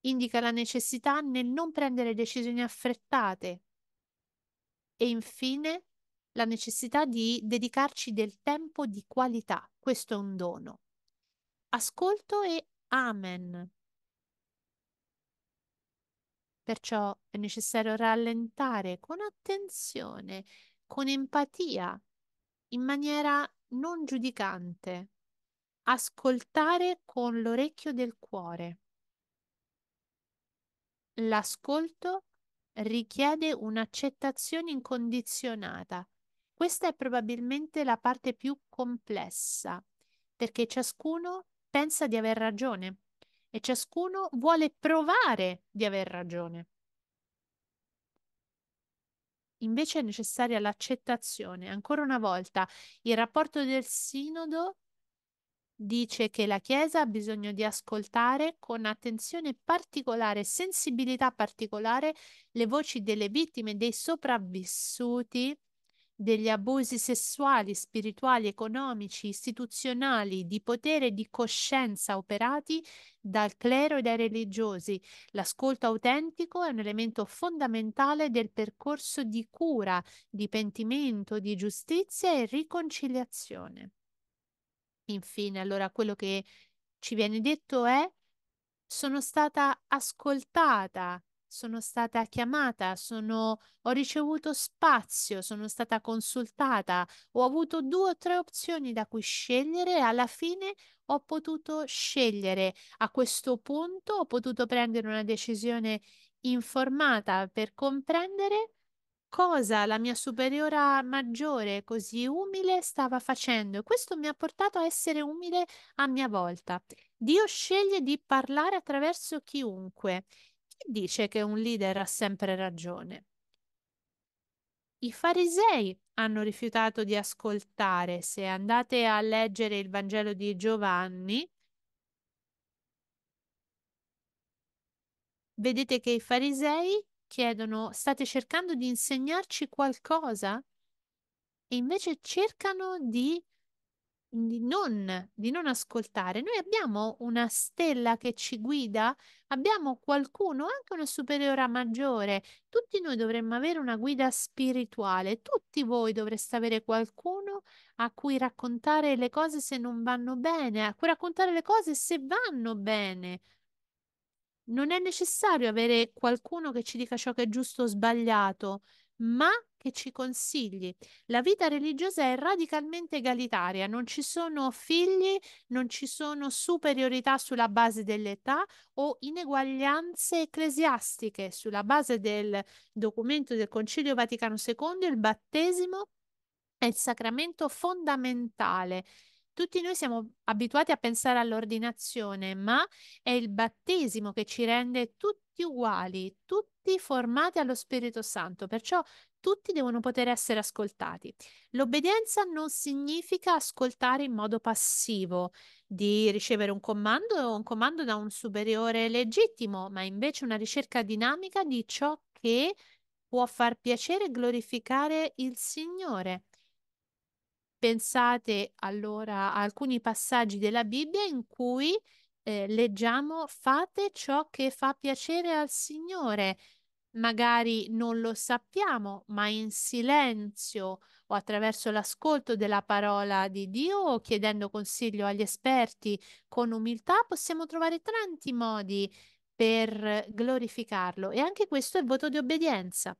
indica la necessità nel non prendere decisioni affrettate e infine la necessità di dedicarci del tempo di qualità. Questo è un dono. Ascolto e amen. Perciò è necessario rallentare con attenzione, con empatia, in maniera non giudicante, ascoltare con l'orecchio del cuore l'ascolto richiede un'accettazione incondizionata. Questa è probabilmente la parte più complessa, perché ciascuno pensa di aver ragione e ciascuno vuole provare di aver ragione. Invece è necessaria l'accettazione. Ancora una volta, il rapporto del sinodo dice che la Chiesa ha bisogno di ascoltare con attenzione particolare, sensibilità particolare, le voci delle vittime, dei sopravvissuti, degli abusi sessuali, spirituali, economici, istituzionali, di potere e di coscienza operati dal clero e dai religiosi. L'ascolto autentico è un elemento fondamentale del percorso di cura, di pentimento, di giustizia e riconciliazione. Infine, allora quello che ci viene detto è sono stata ascoltata, sono stata chiamata, sono, ho ricevuto spazio, sono stata consultata, ho avuto due o tre opzioni da cui scegliere e alla fine ho potuto scegliere. A questo punto ho potuto prendere una decisione informata per comprendere cosa la mia superiora maggiore, così umile, stava facendo. Questo mi ha portato a essere umile a mia volta. Dio sceglie di parlare attraverso chiunque. Chi dice che un leader ha sempre ragione? I farisei hanno rifiutato di ascoltare. Se andate a leggere il Vangelo di Giovanni, vedete che i farisei chiedono state cercando di insegnarci qualcosa? E invece cercano di, di, non, di non ascoltare. Noi abbiamo una stella che ci guida, abbiamo qualcuno, anche una superiora maggiore. Tutti noi dovremmo avere una guida spirituale, tutti voi dovreste avere qualcuno a cui raccontare le cose se non vanno bene, a cui raccontare le cose se vanno bene non è necessario avere qualcuno che ci dica ciò che è giusto o sbagliato, ma che ci consigli. La vita religiosa è radicalmente egalitaria, non ci sono figli, non ci sono superiorità sulla base dell'età o ineguaglianze ecclesiastiche sulla base del documento del Concilio Vaticano II, il battesimo è il sacramento fondamentale tutti noi siamo abituati a pensare all'ordinazione, ma è il battesimo che ci rende tutti uguali, tutti formati allo Spirito Santo, perciò tutti devono poter essere ascoltati. L'obbedienza non significa ascoltare in modo passivo, di ricevere un comando o un comando da un superiore legittimo, ma invece una ricerca dinamica di ciò che può far piacere e glorificare il Signore. Pensate allora a alcuni passaggi della Bibbia in cui eh, leggiamo fate ciò che fa piacere al Signore. Magari non lo sappiamo, ma in silenzio o attraverso l'ascolto della parola di Dio o chiedendo consiglio agli esperti con umiltà possiamo trovare tanti modi per glorificarlo e anche questo è il voto di obbedienza.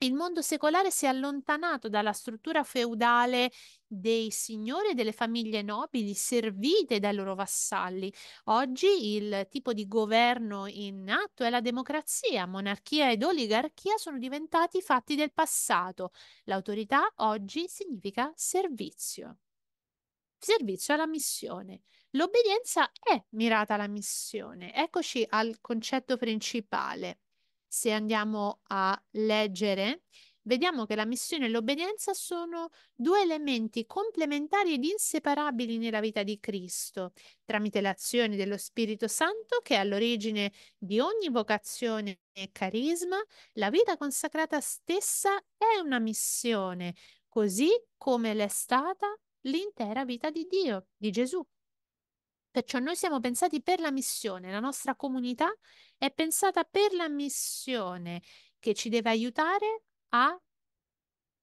Il mondo secolare si è allontanato dalla struttura feudale dei signori e delle famiglie nobili servite dai loro vassalli. Oggi il tipo di governo in atto è la democrazia, monarchia ed oligarchia sono diventati fatti del passato. L'autorità oggi significa servizio. Servizio alla missione. L'obbedienza è mirata alla missione. Eccoci al concetto principale. Se andiamo a leggere vediamo che la missione e l'obbedienza sono due elementi complementari ed inseparabili nella vita di Cristo, tramite l'azione dello Spirito Santo che è all'origine di ogni vocazione e carisma, la vita consacrata stessa è una missione, così come l'è stata l'intera vita di Dio, di Gesù. Perciò noi siamo pensati per la missione, la nostra comunità è pensata per la missione che ci deve aiutare a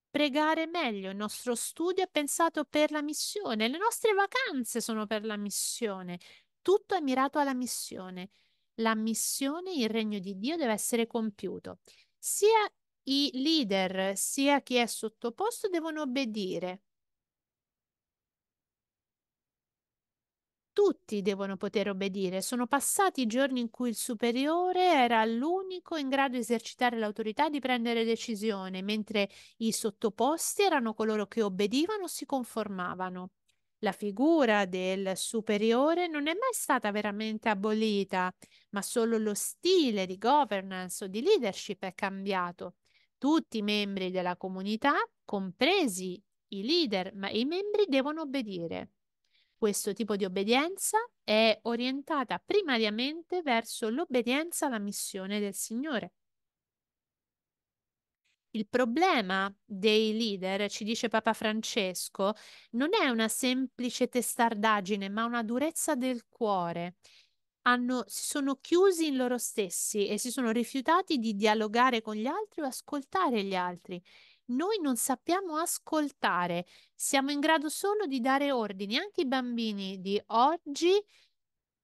pregare meglio, il nostro studio è pensato per la missione, le nostre vacanze sono per la missione, tutto è mirato alla missione. La missione, il regno di Dio deve essere compiuto. Sia i leader sia chi è sottoposto devono obbedire tutti devono poter obbedire. Sono passati i giorni in cui il superiore era l'unico in grado di esercitare l'autorità di prendere decisione, mentre i sottoposti erano coloro che obbedivano o si conformavano. La figura del superiore non è mai stata veramente abolita, ma solo lo stile di governance o di leadership è cambiato. Tutti i membri della comunità, compresi i leader, ma i membri devono obbedire. Questo tipo di obbedienza è orientata primariamente verso l'obbedienza alla missione del Signore. Il problema dei leader, ci dice Papa Francesco, non è una semplice testardaggine, ma una durezza del cuore. Hanno, si sono chiusi in loro stessi e si sono rifiutati di dialogare con gli altri o ascoltare gli altri noi non sappiamo ascoltare, siamo in grado solo di dare ordini. Anche i bambini di oggi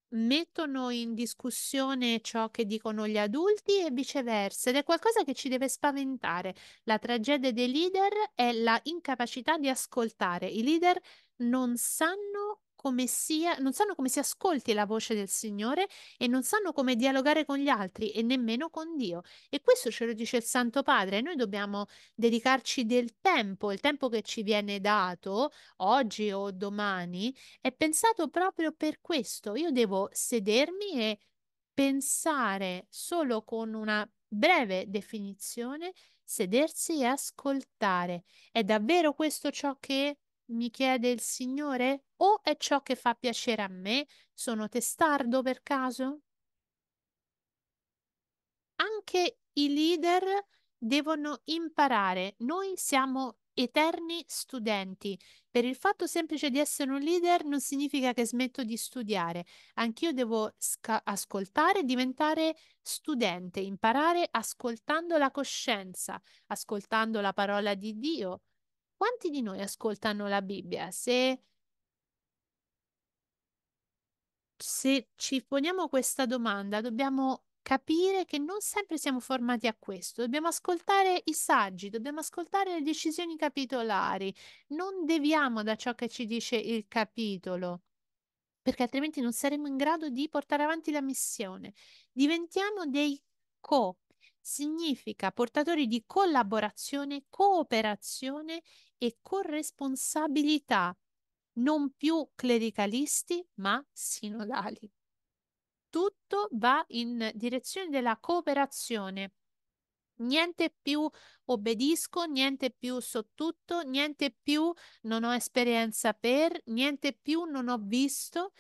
mettono in discussione ciò che dicono gli adulti e viceversa ed è qualcosa che ci deve spaventare. La tragedia dei leader è la incapacità di ascoltare. I leader non sanno come sia, non sanno come si ascolti la voce del Signore e non sanno come dialogare con gli altri e nemmeno con Dio. E questo ce lo dice il Santo Padre. noi dobbiamo dedicarci del tempo, il tempo che ci viene dato oggi o domani, è pensato proprio per questo. Io devo sedermi e pensare solo con una breve definizione, sedersi e ascoltare. È davvero questo ciò che mi chiede il Signore? O è ciò che fa piacere a me? Sono testardo per caso? Anche i leader devono imparare. Noi siamo eterni studenti. Per il fatto semplice di essere un leader non significa che smetto di studiare. Anch'io devo sca- ascoltare, diventare studente, imparare ascoltando la coscienza, ascoltando la parola di Dio, quanti di noi ascoltano la Bibbia? Se, se ci poniamo questa domanda, dobbiamo capire che non sempre siamo formati a questo, dobbiamo ascoltare i saggi, dobbiamo ascoltare le decisioni capitolari, non deviamo da ciò che ci dice il capitolo, perché altrimenti non saremo in grado di portare avanti la missione. Diventiamo dei co significa portatori di collaborazione, cooperazione e corresponsabilità, non più clericalisti ma sinodali. Tutto va in direzione della cooperazione. Niente più obbedisco, niente più so tutto, niente più non ho esperienza per, niente più non ho visto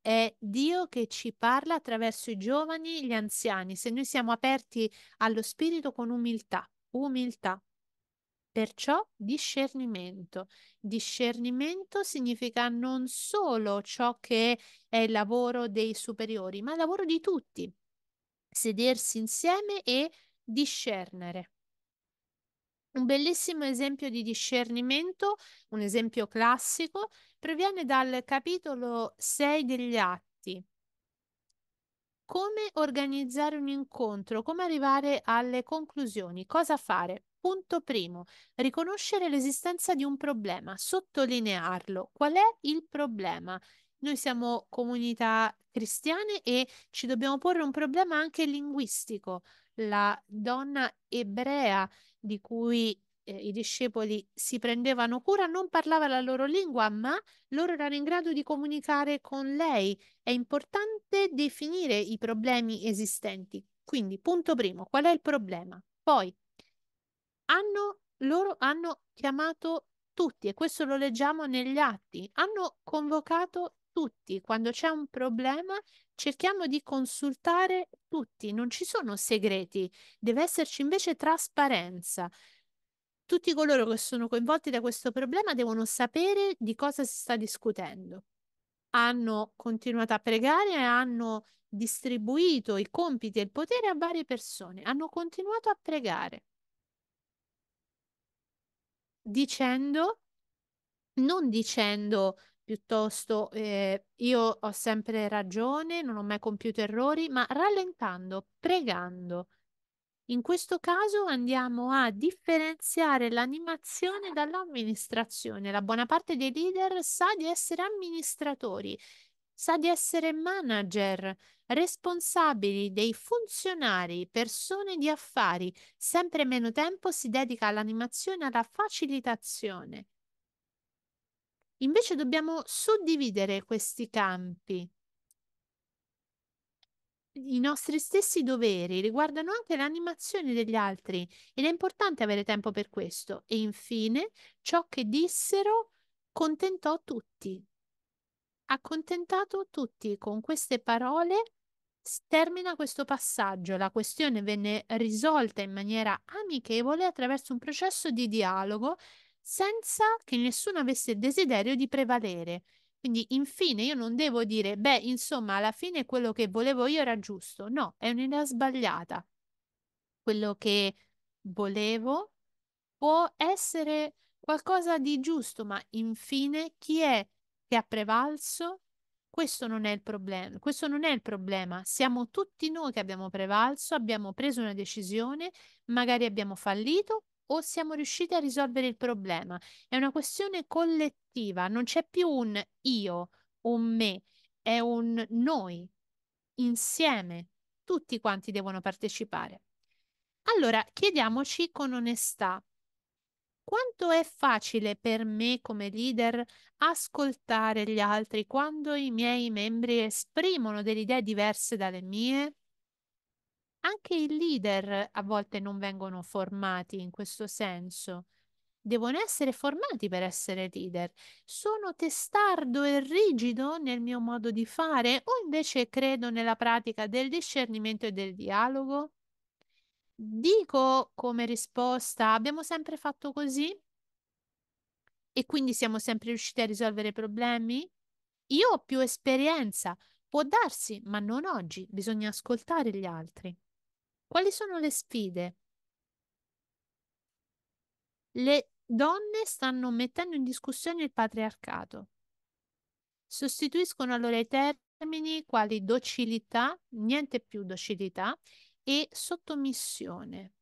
è Dio che ci parla attraverso i giovani, gli anziani, se noi siamo aperti allo Spirito con umiltà, umiltà. Perciò discernimento. Discernimento significa non solo ciò che è il lavoro dei superiori, ma il lavoro di tutti. Sedersi insieme e discernere. Un bellissimo esempio di discernimento, un esempio classico, proviene dal capitolo 6 degli Atti. Come organizzare un incontro, come arrivare alle conclusioni, cosa fare. Punto primo, riconoscere l'esistenza di un problema, sottolinearlo. Qual è il problema? Noi siamo comunità cristiane e ci dobbiamo porre un problema anche linguistico. La donna ebrea di cui eh, i discepoli si prendevano cura, non parlava la loro lingua, ma loro erano in grado di comunicare con lei. È importante definire i problemi esistenti. Quindi, punto primo, qual è il problema? Poi, hanno, loro hanno chiamato tutti, e questo lo leggiamo negli atti, hanno convocato tutti. Quando c'è un problema, cerchiamo di consultare tutti, non ci sono segreti, deve esserci invece trasparenza tutti coloro che sono coinvolti da questo problema devono sapere di cosa si sta discutendo. Hanno continuato a pregare e hanno distribuito i compiti e il potere a varie persone. Hanno continuato a pregare dicendo, non dicendo piuttosto eh, io ho sempre ragione, non ho mai compiuto errori, ma rallentando, pregando in questo caso andiamo a differenziare l'animazione dall'amministrazione. La buona parte dei leader sa di essere amministratori, sa di essere manager, responsabili dei funzionari, persone di affari. Sempre meno tempo si dedica all'animazione e alla facilitazione. Invece dobbiamo suddividere questi campi. I nostri stessi doveri riguardano anche l'animazione degli altri ed è importante avere tempo per questo. E infine, ciò che dissero contentò tutti. Accontentato tutti con queste parole termina questo passaggio. La questione venne risolta in maniera amichevole attraverso un processo di dialogo senza che nessuno avesse il desiderio di prevalere. Quindi infine io non devo dire, beh, insomma, alla fine quello che volevo io era giusto. No, è un'idea sbagliata. Quello che volevo può essere qualcosa di giusto, ma infine chi è che ha prevalso? Questo non è il problema. Questo non è il problema. Siamo tutti noi che abbiamo prevalso, abbiamo preso una decisione, magari abbiamo fallito o siamo riusciti a risolvere il problema. È una questione collettiva, non c'è più un io, un me, è un noi, insieme, tutti quanti devono partecipare. Allora, chiediamoci con onestà, quanto è facile per me come leader ascoltare gli altri quando i miei membri esprimono delle idee diverse dalle mie? Anche i leader a volte non vengono formati in questo senso. Devono essere formati per essere leader. Sono testardo e rigido nel mio modo di fare o invece credo nella pratica del discernimento e del dialogo? Dico come risposta, abbiamo sempre fatto così? E quindi siamo sempre riusciti a risolvere problemi? Io ho più esperienza, può darsi, ma non oggi, bisogna ascoltare gli altri. Quali sono le sfide? Le donne stanno mettendo in discussione il patriarcato. Sostituiscono allora i termini quali docilità, niente più docilità, e sottomissione.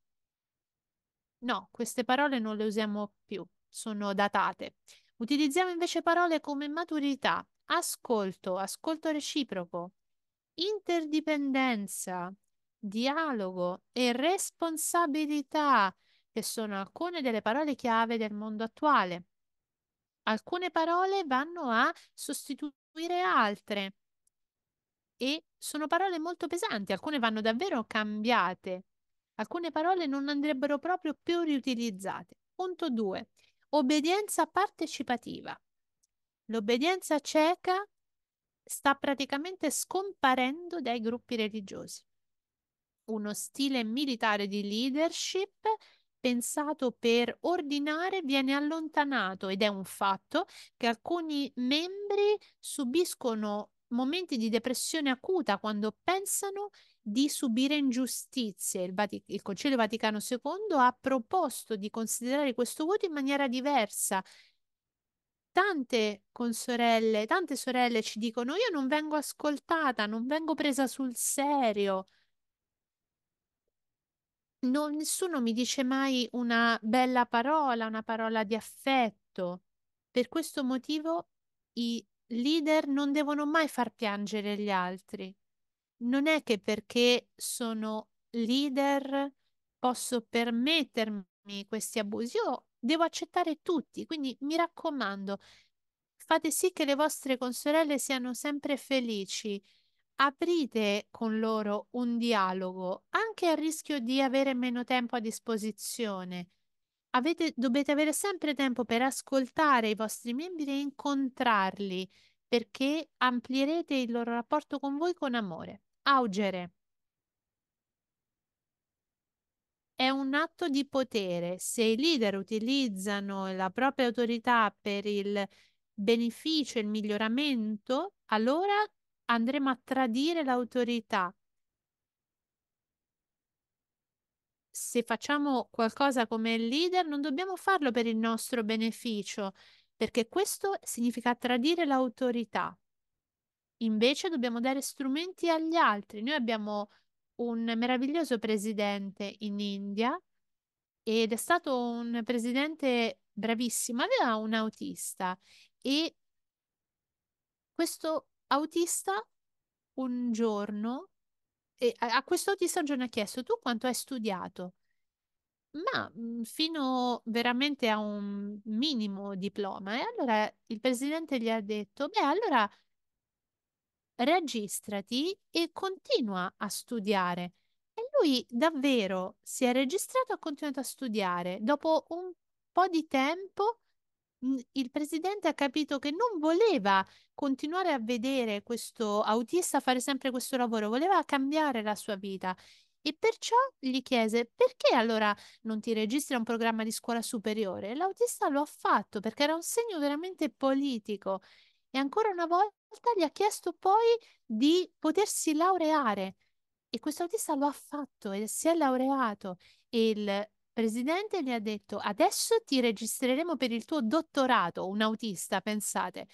No, queste parole non le usiamo più, sono datate. Utilizziamo invece parole come maturità, ascolto, ascolto reciproco, interdipendenza, dialogo e responsabilità, che sono alcune delle parole chiave del mondo attuale. Alcune parole vanno a sostituire altre e sono parole molto pesanti, alcune vanno davvero cambiate, alcune parole non andrebbero proprio più riutilizzate. Punto 2. Obbedienza partecipativa. L'obbedienza cieca sta praticamente scomparendo dai gruppi religiosi uno stile militare di leadership pensato per ordinare viene allontanato ed è un fatto che alcuni membri subiscono momenti di depressione acuta quando pensano di subire ingiustizie. Il, Vati- il Concilio Vaticano II ha proposto di considerare questo voto in maniera diversa. Tante consorelle, tante sorelle ci dicono io non vengo ascoltata, non vengo presa sul serio non- nessuno mi dice mai una bella parola, una parola di affetto. Per questo motivo i leader non devono mai far piangere gli altri. Non è che perché sono leader posso permettermi questi abusi. Io devo accettare tutti, quindi mi raccomando, fate sì che le vostre consorelle siano sempre felici aprite con loro un dialogo, anche a rischio di avere meno tempo a disposizione. Avete, dovete avere sempre tempo per ascoltare i vostri membri e incontrarli perché amplierete il loro rapporto con voi con amore. Augere. È un atto di potere. Se i leader utilizzano la propria autorità per il beneficio e il miglioramento, allora andremo a tradire l'autorità. Se facciamo qualcosa come leader, non dobbiamo farlo per il nostro beneficio, perché questo significa tradire l'autorità. Invece dobbiamo dare strumenti agli altri. Noi abbiamo un meraviglioso presidente in India ed è stato un presidente bravissimo, aveva un autista e questo autista un giorno, e a, a questo autista un giorno ha chiesto tu quanto hai studiato? ma mhmm, fino veramente a un minimo diploma. E allora il presidente gli ha detto, beh, allora registrati e continua a studiare. E lui davvero si è registrato e ha continuato a studiare. Dopo un po' di tempo Mhmm, il presidente ha capito che non voleva continuare a vedere questo autista fare sempre questo lavoro, voleva cambiare la sua vita. E perciò gli chiese perché allora non ti registri a un programma di scuola superiore? E l'autista lo ha fatto perché era un segno veramente politico. E ancora una volta gli ha chiesto poi di potersi laureare. E questo autista lo ha fatto e si è laureato. E il presidente le ha detto adesso ti registreremo per il tuo dottorato, un autista, pensate.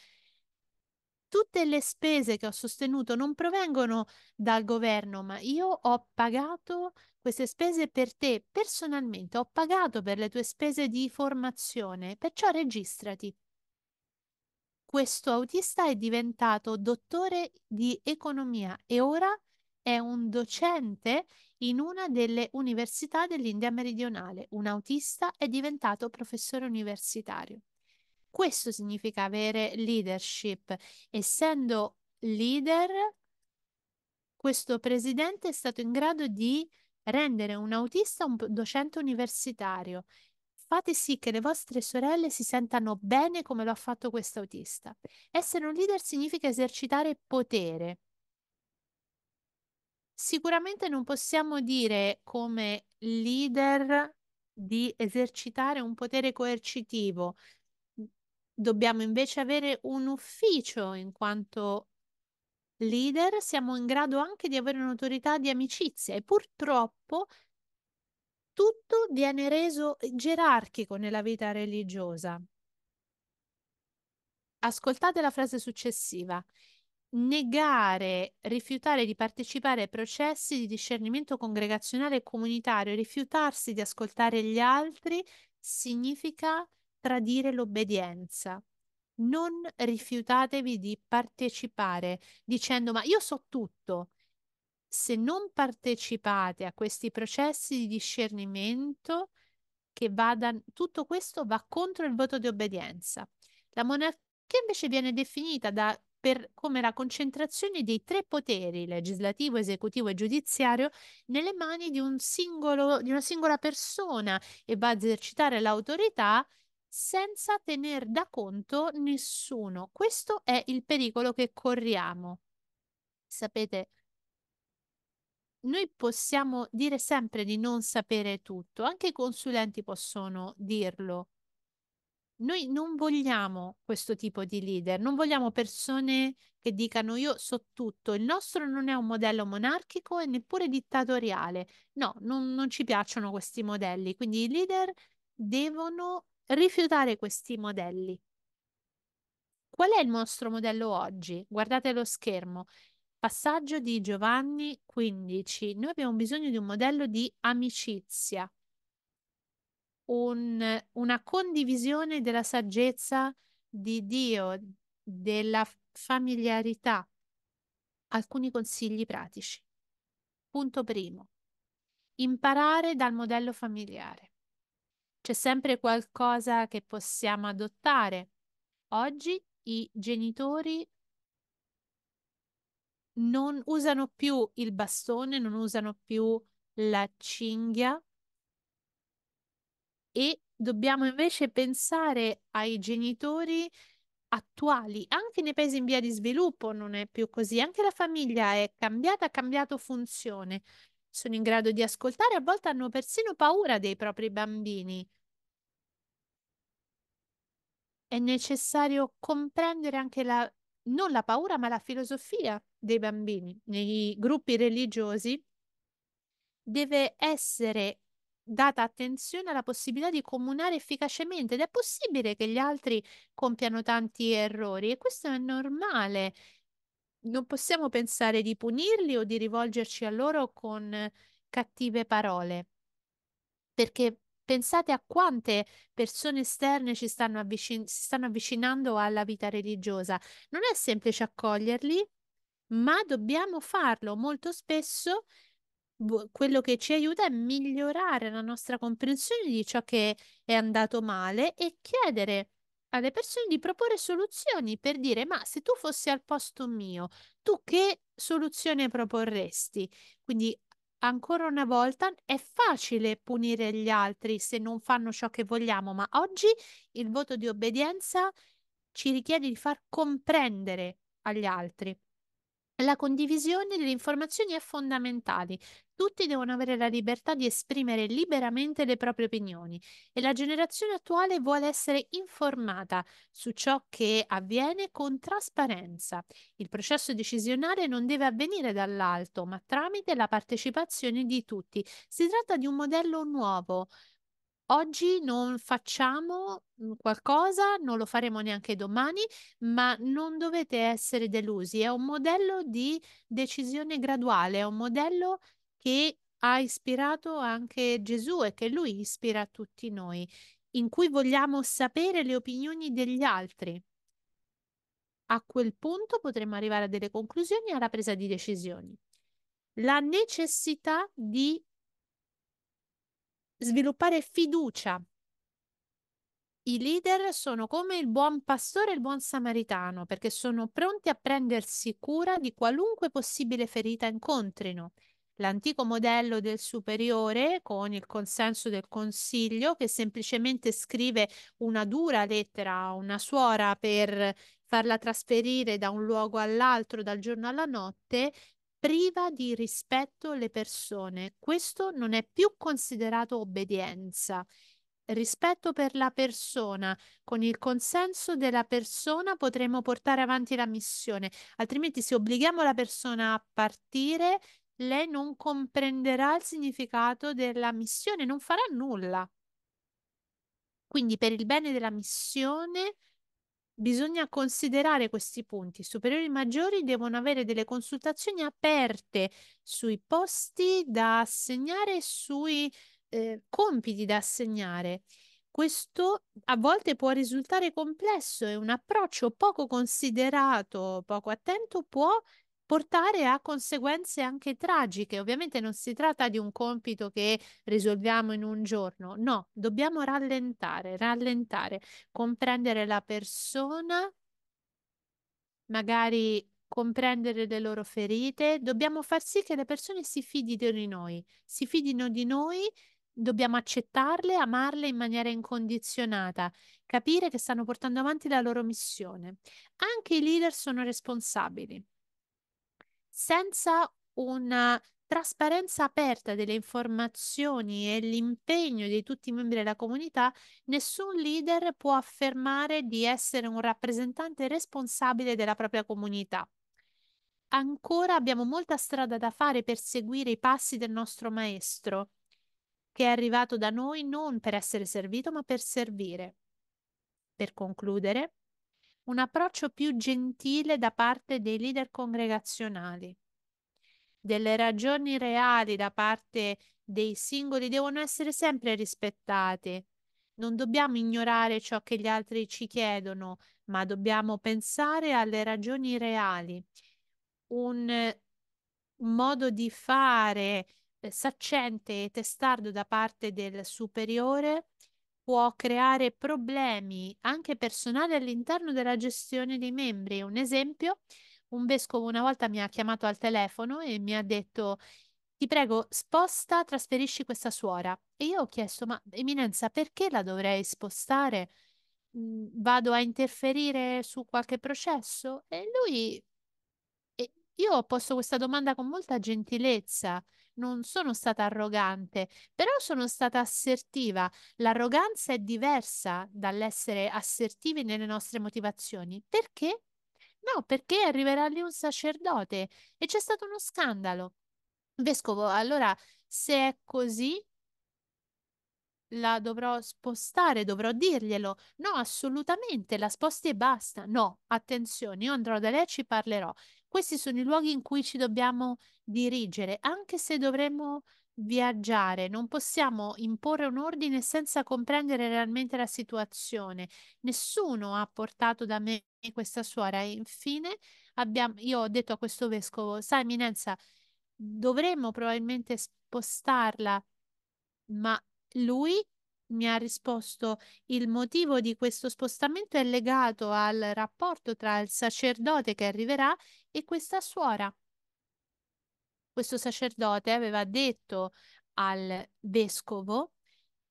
Tutte le spese che ho sostenuto non provengono dal governo, ma io ho pagato queste spese per te personalmente, ho pagato per le tue spese di formazione, perciò registrati questo autista è diventato dottore di economia e ora è un docente in una delle università dell'India meridionale. Un autista è diventato professore universitario. Questo significa avere leadership. Essendo leader, questo presidente è stato in grado di rendere un autista un docente universitario. Fate sì che le vostre sorelle si sentano bene come lo ha fatto questo autista. Essere un leader significa esercitare potere, Sicuramente non possiamo dire come leader di esercitare un potere coercitivo. Mhmm, dobbiamo invece avere un ufficio in quanto leader, siamo in grado anche di avere un'autorità di amicizia e purtroppo tutto viene reso gerarchico nella vita religiosa. Ascoltate la frase successiva negare, rifiutare di partecipare ai processi di discernimento congregazionale e comunitario, rifiutarsi di ascoltare gli altri significa tradire l'obbedienza. Non rifiutatevi di partecipare dicendo ma io so tutto. Se non partecipate a questi processi di discernimento, che vada, tutto questo va contro il voto di obbedienza. La monarchia invece viene definita da per come la concentrazione dei tre poteri, legislativo, esecutivo e giudiziario, nelle mani di, un singolo, di una singola persona e va a esercitare l'autorità senza tener da conto nessuno. Questo è il pericolo che corriamo. Sapete, noi possiamo dire sempre di non sapere tutto, anche i consulenti possono dirlo, noi non vogliamo questo tipo di leader, non vogliamo persone che dicano io so tutto, il nostro non è un modello monarchico e neppure dittatoriale. No, non, non ci piacciono questi modelli, quindi i leader devono rifiutare questi modelli. Qual è il nostro modello oggi? Guardate lo schermo. Passaggio di Giovanni 15. Noi abbiamo bisogno di un modello di amicizia un, una condivisione della saggezza di Dio, della familiarità. Alcuni consigli pratici. Punto primo. Imparare dal modello familiare. C'è sempre qualcosa che possiamo adottare. Oggi i genitori non usano più il bastone, non usano più la cinghia, e dobbiamo invece pensare ai genitori attuali, anche nei paesi in via di sviluppo non è più così, anche la famiglia è cambiata, ha cambiato funzione, sono in grado di ascoltare, a volte hanno persino paura dei propri bambini. È necessario comprendere anche la, non la paura, ma la filosofia dei bambini. Nei gruppi religiosi deve essere data attenzione alla possibilità di comunare efficacemente ed è possibile che gli altri compiano tanti errori e questo è normale. Non possiamo pensare di punirli o di rivolgerci a loro con cattive parole, perché pensate a quante persone esterne ci stanno avvicin- si stanno avvicinando alla vita religiosa. Non è semplice accoglierli, ma dobbiamo farlo molto spesso Boh, quello che ci aiuta è migliorare la nostra comprensione di ciò che è andato male e chiedere alle persone di proporre soluzioni per dire ma se tu fossi al posto mio, tu che soluzione proporresti? Quindi ancora una volta è facile punire gli altri se non fanno ciò che vogliamo, ma oggi il voto di obbedienza ci richiede di far comprendere agli altri. La condivisione delle informazioni è fondamentale. Tutti devono avere la libertà di esprimere liberamente le proprie opinioni e la generazione attuale vuole essere informata su ciò che avviene con trasparenza. Il processo decisionale non deve avvenire dall'alto, ma tramite la partecipazione di tutti. Si tratta di un modello nuovo oggi non facciamo mm, qualcosa, non lo faremo neanche domani, ma non dovete essere delusi. È un modello di decisione graduale, è un modello che ha ispirato anche Gesù e che lui ispira a tutti noi, in cui vogliamo sapere le opinioni degli altri. A quel punto potremo arrivare a delle conclusioni e alla presa di decisioni. La necessità di sviluppare fiducia. I leader sono come il buon pastore e il buon samaritano, perché sono pronti a prendersi cura di qualunque possibile ferita incontrino. L'antico modello del superiore, con il consenso del consiglio, che semplicemente scrive una dura lettera a una suora per farla trasferire da un luogo all'altro, dal giorno alla notte, priva di rispetto le persone. Questo non è più considerato obbedienza. Rispetto per la persona, con il consenso della persona potremo portare avanti la missione, altrimenti se obblighiamo la persona a partire, lei non comprenderà il significato della missione, non farà nulla. Quindi per il bene della missione Bisogna considerare questi punti. I superiori maggiori devono avere delle consultazioni aperte sui posti da assegnare e sui eh, compiti da assegnare. Questo a volte può risultare complesso e un approccio poco considerato, poco attento può portare a conseguenze anche tragiche. Ovviamente non si tratta di un compito che risolviamo in un giorno, no, dobbiamo rallentare, rallentare, comprendere la persona, magari comprendere le loro ferite, dobbiamo far sì che le persone si fidino di noi, si fidino di noi dobbiamo accettarle, amarle in maniera incondizionata, capire che stanno portando avanti la loro missione. Anche i leader sono responsabili senza una trasparenza aperta delle informazioni e l'impegno di tutti i membri della comunità, nessun leader può affermare di essere un rappresentante responsabile della propria comunità. Ancora abbiamo molta strada da fare per seguire i passi del nostro Maestro, che è arrivato da noi non per essere servito, ma per servire. Per concludere, un approccio più gentile da parte dei leader congregazionali. Delle ragioni reali da parte dei singoli devono essere sempre rispettate. Non dobbiamo ignorare ciò che gli altri ci chiedono, ma dobbiamo pensare alle ragioni reali. Un modo di fare eh, saccente e testardo da parte del superiore può creare problemi anche personali all'interno della gestione dei membri. Un esempio, un vescovo una volta mi ha chiamato al telefono e mi ha detto ti prego, sposta, trasferisci questa suora. E io ho chiesto, ma Eminenza, perché la dovrei spostare? Mm, vado a interferire su qualche processo? E lui, e io ho posto questa domanda con molta gentilezza non sono stata arrogante, però sono stata assertiva. L'arroganza è diversa dall'essere assertivi nelle nostre motivazioni. Perché? No, perché arriverà lì un sacerdote e c'è stato uno scandalo. Vescovo, allora se è così, la dovrò spostare, dovrò dirglielo. No, assolutamente, la sposti e basta. No, attenzione, io andrò da lei e ci parlerò. Questi sono i luoghi in cui ci dobbiamo dirigere, anche se dovremmo viaggiare, non possiamo imporre un ordine senza comprendere realmente la situazione. Nessuno ha portato da me questa suora e infine abbiamo, io ho detto a questo vescovo, sai Eminenza, dovremmo probabilmente spostarla, ma lui mi ha risposto il motivo di questo spostamento è legato al rapporto tra il sacerdote che arriverà e questa suora, questo sacerdote aveva detto al vescovo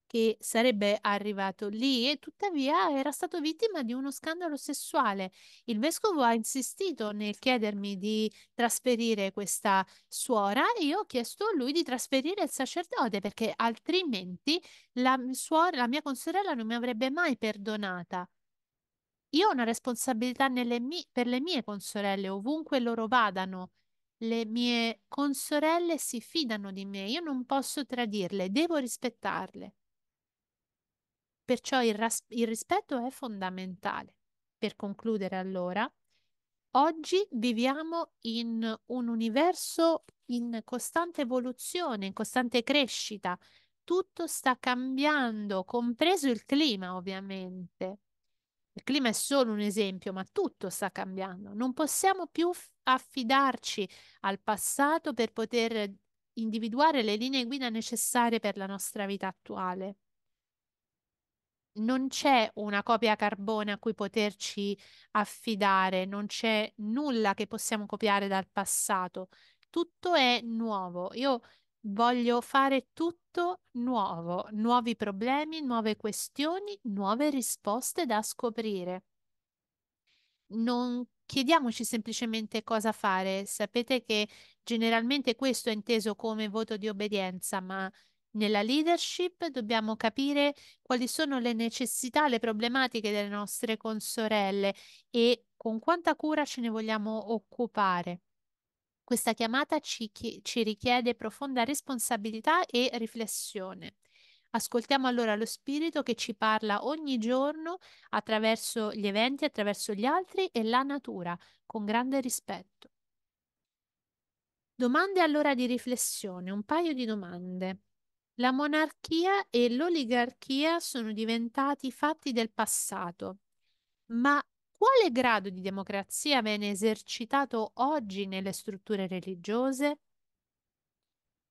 che sarebbe arrivato lì e tuttavia era stato vittima di uno scandalo sessuale. Il vescovo ha insistito nel chiedermi di trasferire questa suora e io ho chiesto a lui di trasferire il sacerdote perché altrimenti la, suora, la mia consorella non mi avrebbe mai perdonata. Io ho una responsabilità mi- per le mie consorelle, ovunque loro vadano. Le mie consorelle si fidano di me, io non posso tradirle, devo rispettarle. Perciò il, ras- il rispetto è fondamentale. Per concludere allora, oggi viviamo in un universo in costante evoluzione, in costante crescita. Tutto sta cambiando, compreso il clima, ovviamente. Il clima è solo un esempio, ma tutto sta cambiando. Non possiamo più affidarci al passato per poter individuare le linee guida necessarie per la nostra vita attuale. Non c'è una copia carbone a cui poterci affidare, non c'è nulla che possiamo copiare dal passato, tutto è nuovo. Io Voglio fare tutto nuovo, nuovi problemi, nuove questioni, nuove risposte da scoprire. Non chiediamoci semplicemente cosa fare. Sapete che generalmente questo è inteso come voto di obbedienza, ma nella leadership dobbiamo capire quali sono le necessità, le problematiche delle nostre consorelle e con quanta cura ce ne vogliamo occupare. Questa chiamata ci, chi- ci richiede profonda responsabilità e riflessione. Ascoltiamo allora lo Spirito che ci parla ogni giorno attraverso gli eventi, attraverso gli altri e la natura, con grande rispetto. Domande allora di riflessione, un paio di domande. La monarchia e l'oligarchia sono diventati fatti del passato, ma quale grado di democrazia viene esercitato oggi nelle strutture religiose?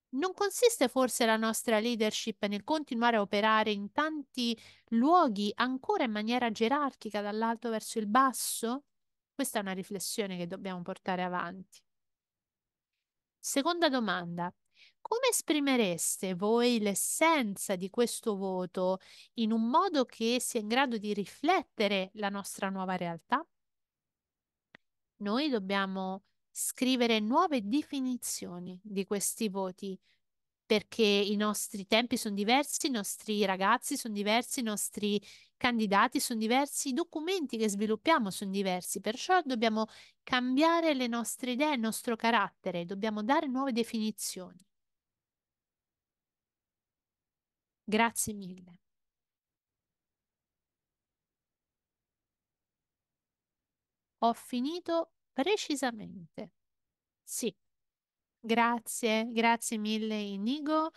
Non consiste forse la nostra leadership nel continuare a operare in tanti luoghi ancora in maniera gerarchica dall'alto verso il basso? Questa è una riflessione che dobbiamo portare avanti. Seconda domanda. Come esprimereste voi l'essenza di questo voto in un modo che sia in grado di riflettere la nostra nuova realtà? Noi dobbiamo scrivere nuove definizioni di questi voti perché i nostri tempi sono diversi, i nostri ragazzi sono diversi, i nostri candidati sono diversi, i documenti che sviluppiamo sono diversi, perciò dobbiamo cambiare le nostre idee, il nostro carattere, dobbiamo dare nuove definizioni. Grazie mille. Ho finito precisamente. Sì. Grazie, grazie mille Inigo.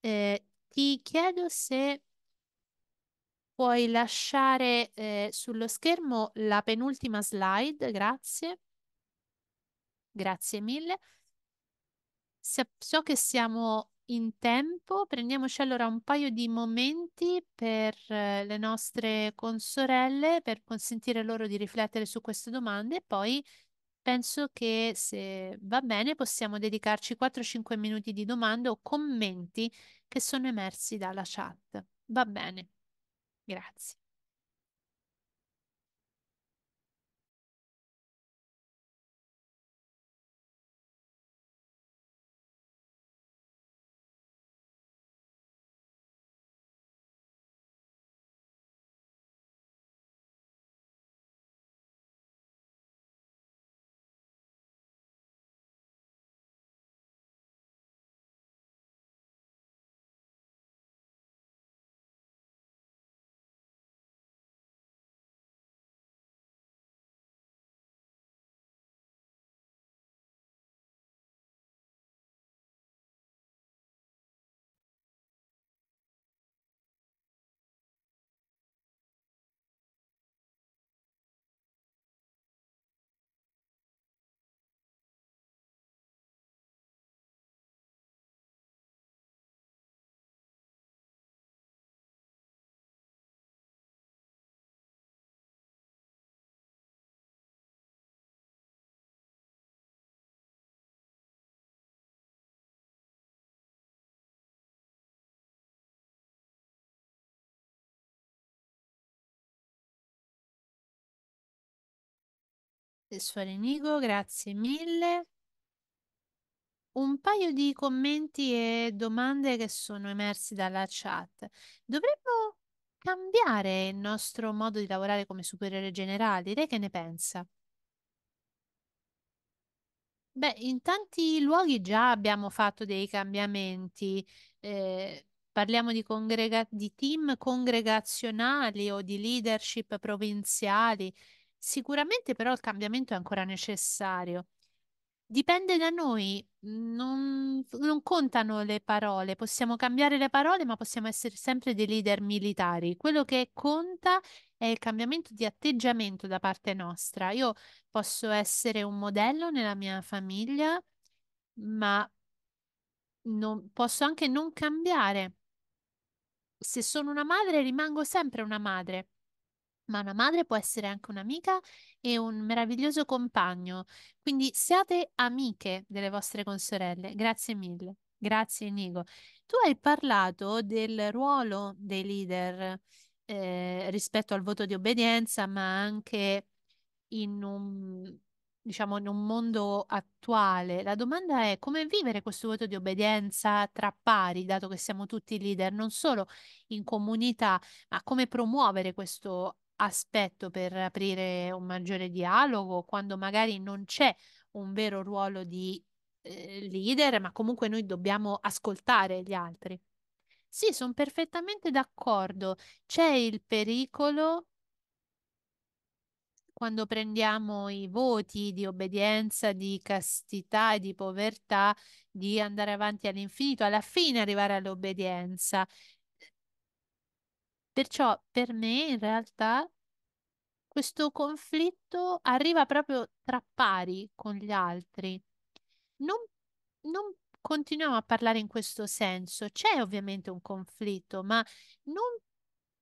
Eh, ti chiedo se puoi lasciare eh, sullo schermo la penultima slide, grazie. Grazie mille. So che siamo in tempo, prendiamoci allora un paio di momenti per eh, le nostre consorelle, per consentire loro di riflettere su queste domande e poi penso che se va bene possiamo dedicarci 4-5 minuti di domande o commenti che sono emersi dalla chat. Va bene, grazie. Professore Nigo, grazie mille. Un paio di commenti e domande che sono emersi dalla chat. Dovremmo cambiare il nostro modo di lavorare come superiore generale? Lei che ne pensa? Beh, in tanti luoghi già abbiamo fatto dei cambiamenti. Eh, parliamo di, di, team congregazionali o di leadership provinziali Sicuramente però il cambiamento è ancora necessario. Dipende da noi, non, non contano le parole, possiamo cambiare le parole, ma possiamo essere sempre dei leader militari. Quello che conta è il cambiamento di atteggiamento da parte nostra. Io posso essere un modello nella mia famiglia, ma non, posso anche non cambiare. Se sono una madre, rimango sempre una madre ma una madre può essere anche un'amica e un meraviglioso compagno. Quindi siate amiche delle vostre consorelle. Grazie mille. Grazie Nico. Tu hai parlato del ruolo dei leader eh, rispetto al voto di obbedienza, ma anche in un, diciamo, in un mondo attuale. La domanda è come vivere questo voto di obbedienza tra pari, dato che siamo tutti leader, non solo in comunità, ma come promuovere questo aspetto per aprire un maggiore dialogo, quando magari non c'è un vero ruolo di eh, leader, ma comunque noi dobbiamo ascoltare gli altri. Sì, sono perfettamente d'accordo. C'è il pericolo quando prendiamo i voti di obbedienza, di castità e di povertà, di andare avanti all'infinito, alla fine arrivare all'obbedienza. Perciò per me in realtà questo conflitto arriva proprio tra pari con gli altri. Non, non continuiamo a parlare in questo senso. C'è ovviamente un conflitto, ma non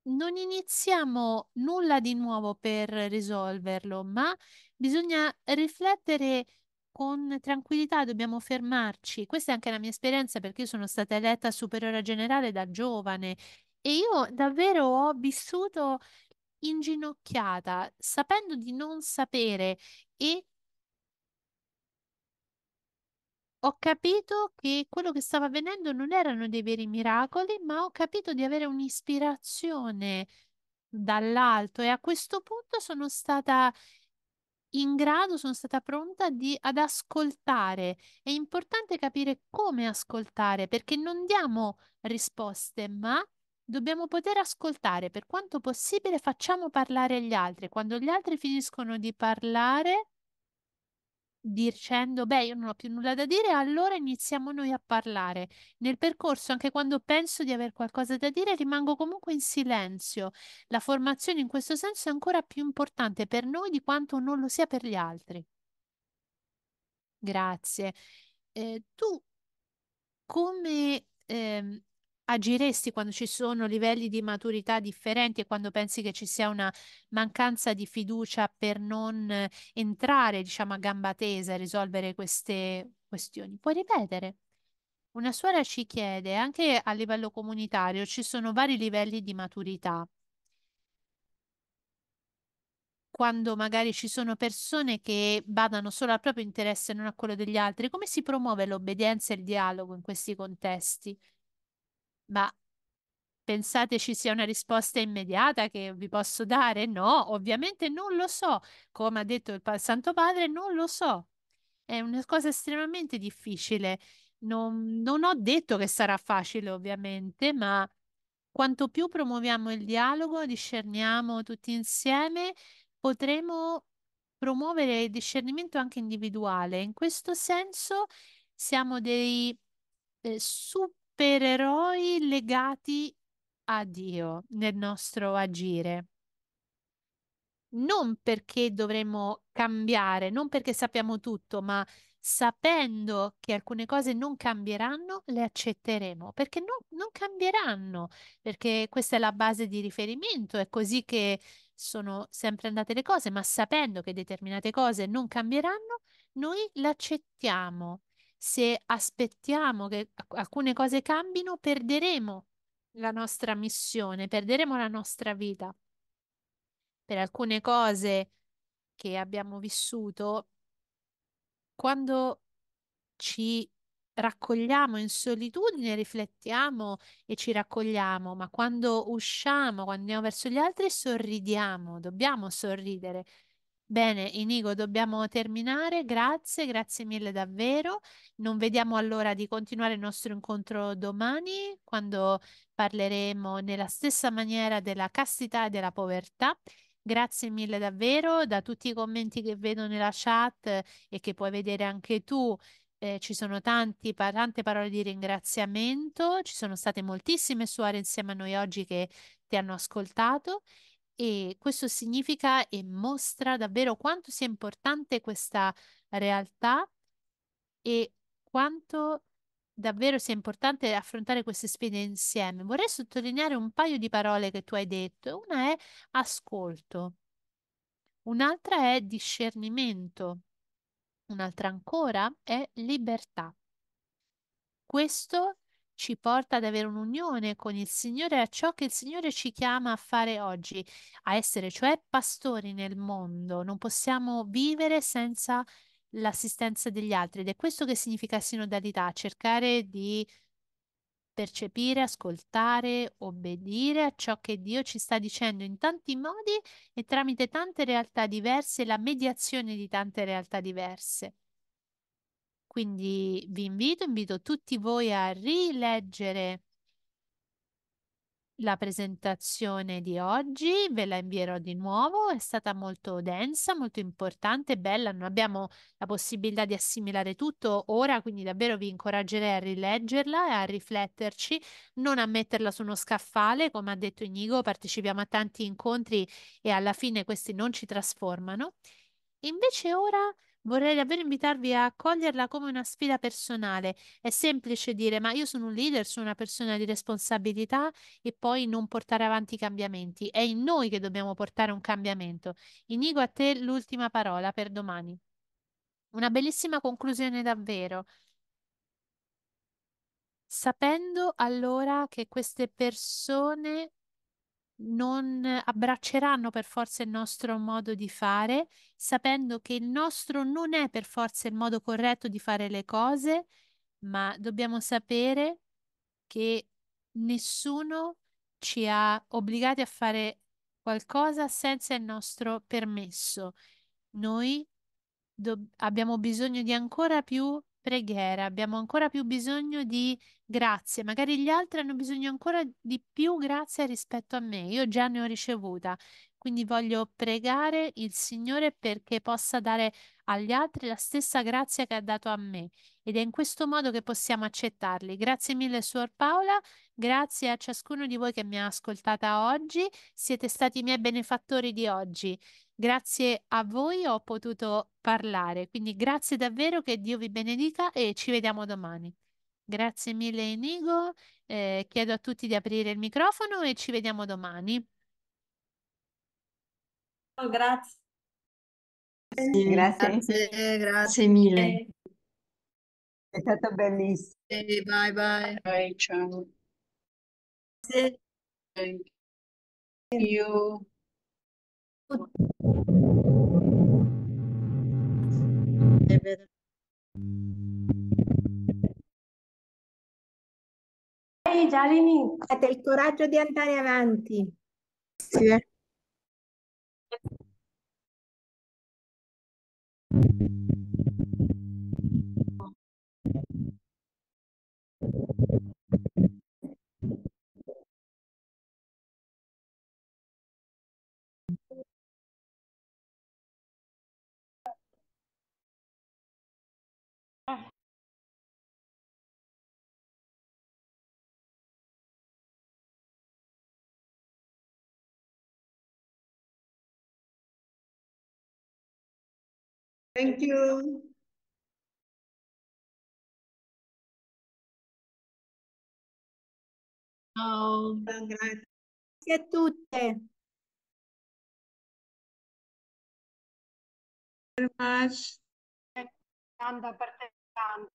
non iniziamo nulla di nuovo per risolverlo, ma bisogna riflettere con tranquillità, dobbiamo fermarci. Questa è anche la mia esperienza perché io sono stata eletta superiore generale da giovane e io davvero ho vissuto inginocchiata, sapendo di non sapere e ho capito che quello che stava avvenendo non erano dei veri miracoli, ma ho capito di avere un'ispirazione dall'alto e a questo punto sono stata in grado, sono stata pronta di, ad ascoltare. È importante capire come ascoltare perché non diamo risposte, ma Dobbiamo poter ascoltare, per quanto possibile facciamo parlare gli altri. Quando gli altri finiscono di parlare, dicendo beh io non ho più nulla da dire allora iniziamo noi a parlare nel percorso anche quando penso di aver qualcosa da dire rimango comunque in silenzio la formazione in questo senso è ancora più importante per noi di quanto non lo sia per gli altri grazie eh, tu come eh, agiresti quando ci sono livelli di maturità differenti e quando pensi che ci sia una mancanza di fiducia per non entrare, diciamo, a gamba tesa a risolvere queste questioni? Puoi ripetere? Una suora ci chiede, anche a livello comunitario ci sono vari livelli di maturità. Quando magari ci sono persone che badano solo al proprio interesse e non a quello degli altri, come si promuove l'obbedienza e il dialogo in questi contesti? ma pensate ci sia una risposta immediata che vi posso dare? No, ovviamente non lo so, come ha detto il Santo Padre, non lo so. È una cosa estremamente difficile. Non, non ho detto che sarà facile, ovviamente, ma quanto più promuoviamo il dialogo, discerniamo tutti insieme, potremo promuovere il discernimento anche individuale. In questo senso siamo dei eh, super supereroi legati a Dio nel nostro agire. Non perché dovremmo cambiare, non perché sappiamo tutto, ma sapendo che alcune cose non cambieranno, le accetteremo, perché no, non cambieranno, perché questa è la base di riferimento, è così che sono sempre andate le cose, ma sapendo che determinate cose non cambieranno, noi le accettiamo se aspettiamo che alcune cose cambino, perderemo la nostra missione, perderemo la nostra vita. Per alcune cose che abbiamo vissuto, quando ci raccogliamo in solitudine, riflettiamo e ci raccogliamo, ma quando usciamo, quando andiamo verso gli altri, sorridiamo, dobbiamo sorridere Bene, Inigo, dobbiamo terminare. Grazie, grazie mille davvero. Non vediamo l'ora di continuare il nostro incontro domani, quando parleremo nella stessa maniera della castità e della povertà. Grazie mille davvero. Da tutti i commenti che vedo nella chat e che puoi vedere anche tu, eh, ci sono tanti, pa tante parole di ringraziamento. Ci sono state moltissime suore insieme a noi oggi che ti hanno ascoltato e questo significa e mostra davvero quanto sia importante questa realtà e quanto davvero sia importante affrontare queste sfide insieme. Vorrei sottolineare un paio di parole che tu hai detto. Una è ascolto, un'altra è discernimento, un'altra ancora è libertà. Questo ci porta ad avere un'unione con il Signore, a ciò che il Signore ci chiama a fare oggi, a essere cioè pastori nel mondo. Non possiamo vivere senza l'assistenza degli altri ed è questo che significa sinodalità, cercare di percepire, ascoltare, obbedire a ciò che Dio ci sta dicendo in tanti modi e tramite tante realtà diverse, la mediazione di tante realtà diverse. Quindi vi invito, invito tutti voi a rileggere la presentazione di oggi, ve la invierò di nuovo, è stata molto densa, molto importante, bella, non abbiamo la possibilità di assimilare tutto ora, quindi davvero vi incoraggerei a rileggerla e a rifletterci, non a metterla su uno scaffale, come ha detto Inigo, partecipiamo a tanti incontri e alla fine questi non ci trasformano. Invece ora Vorrei davvero invitarvi a accoglierla come una sfida personale. È semplice dire, ma io sono un leader, sono una persona di responsabilità e poi non portare avanti i cambiamenti. È in noi che dobbiamo portare un cambiamento. Inigo, a te l'ultima parola per domani. Una bellissima conclusione davvero. Sapendo allora che queste persone non abbracceranno per forza il nostro modo di fare, sapendo che il nostro non è per forza il modo corretto di fare le cose, ma dobbiamo sapere che nessuno ci ha obbligati a fare qualcosa senza il nostro permesso. Noi do- abbiamo bisogno di ancora più preghiera, abbiamo ancora più bisogno di grazie, magari gli altri hanno bisogno ancora di più grazia rispetto a me, io già ne ho ricevuta, quindi voglio pregare il Signore perché possa dare agli altri la stessa grazia che ha dato a me ed è in questo modo che possiamo accettarli. Grazie mille Suor Paola, grazie a ciascuno di voi che mi ha ascoltata oggi, siete stati i miei benefattori di oggi. Grazie a voi ho potuto parlare, quindi grazie davvero che Dio vi benedica e ci vediamo domani. Grazie mille Inigo, eh, chiedo a tutti di aprire il microfono e ci vediamo domani grazie. grazie. grazie. grazie, mille. È stato bellissimo. Bye bye. Bye, ciao. Grazie. Thank you. Gialini, avete il coraggio di andare avanti. Sì. Thank you. Thank you. Ciao. Grazie a tutte. Very much. Tanda partecipando.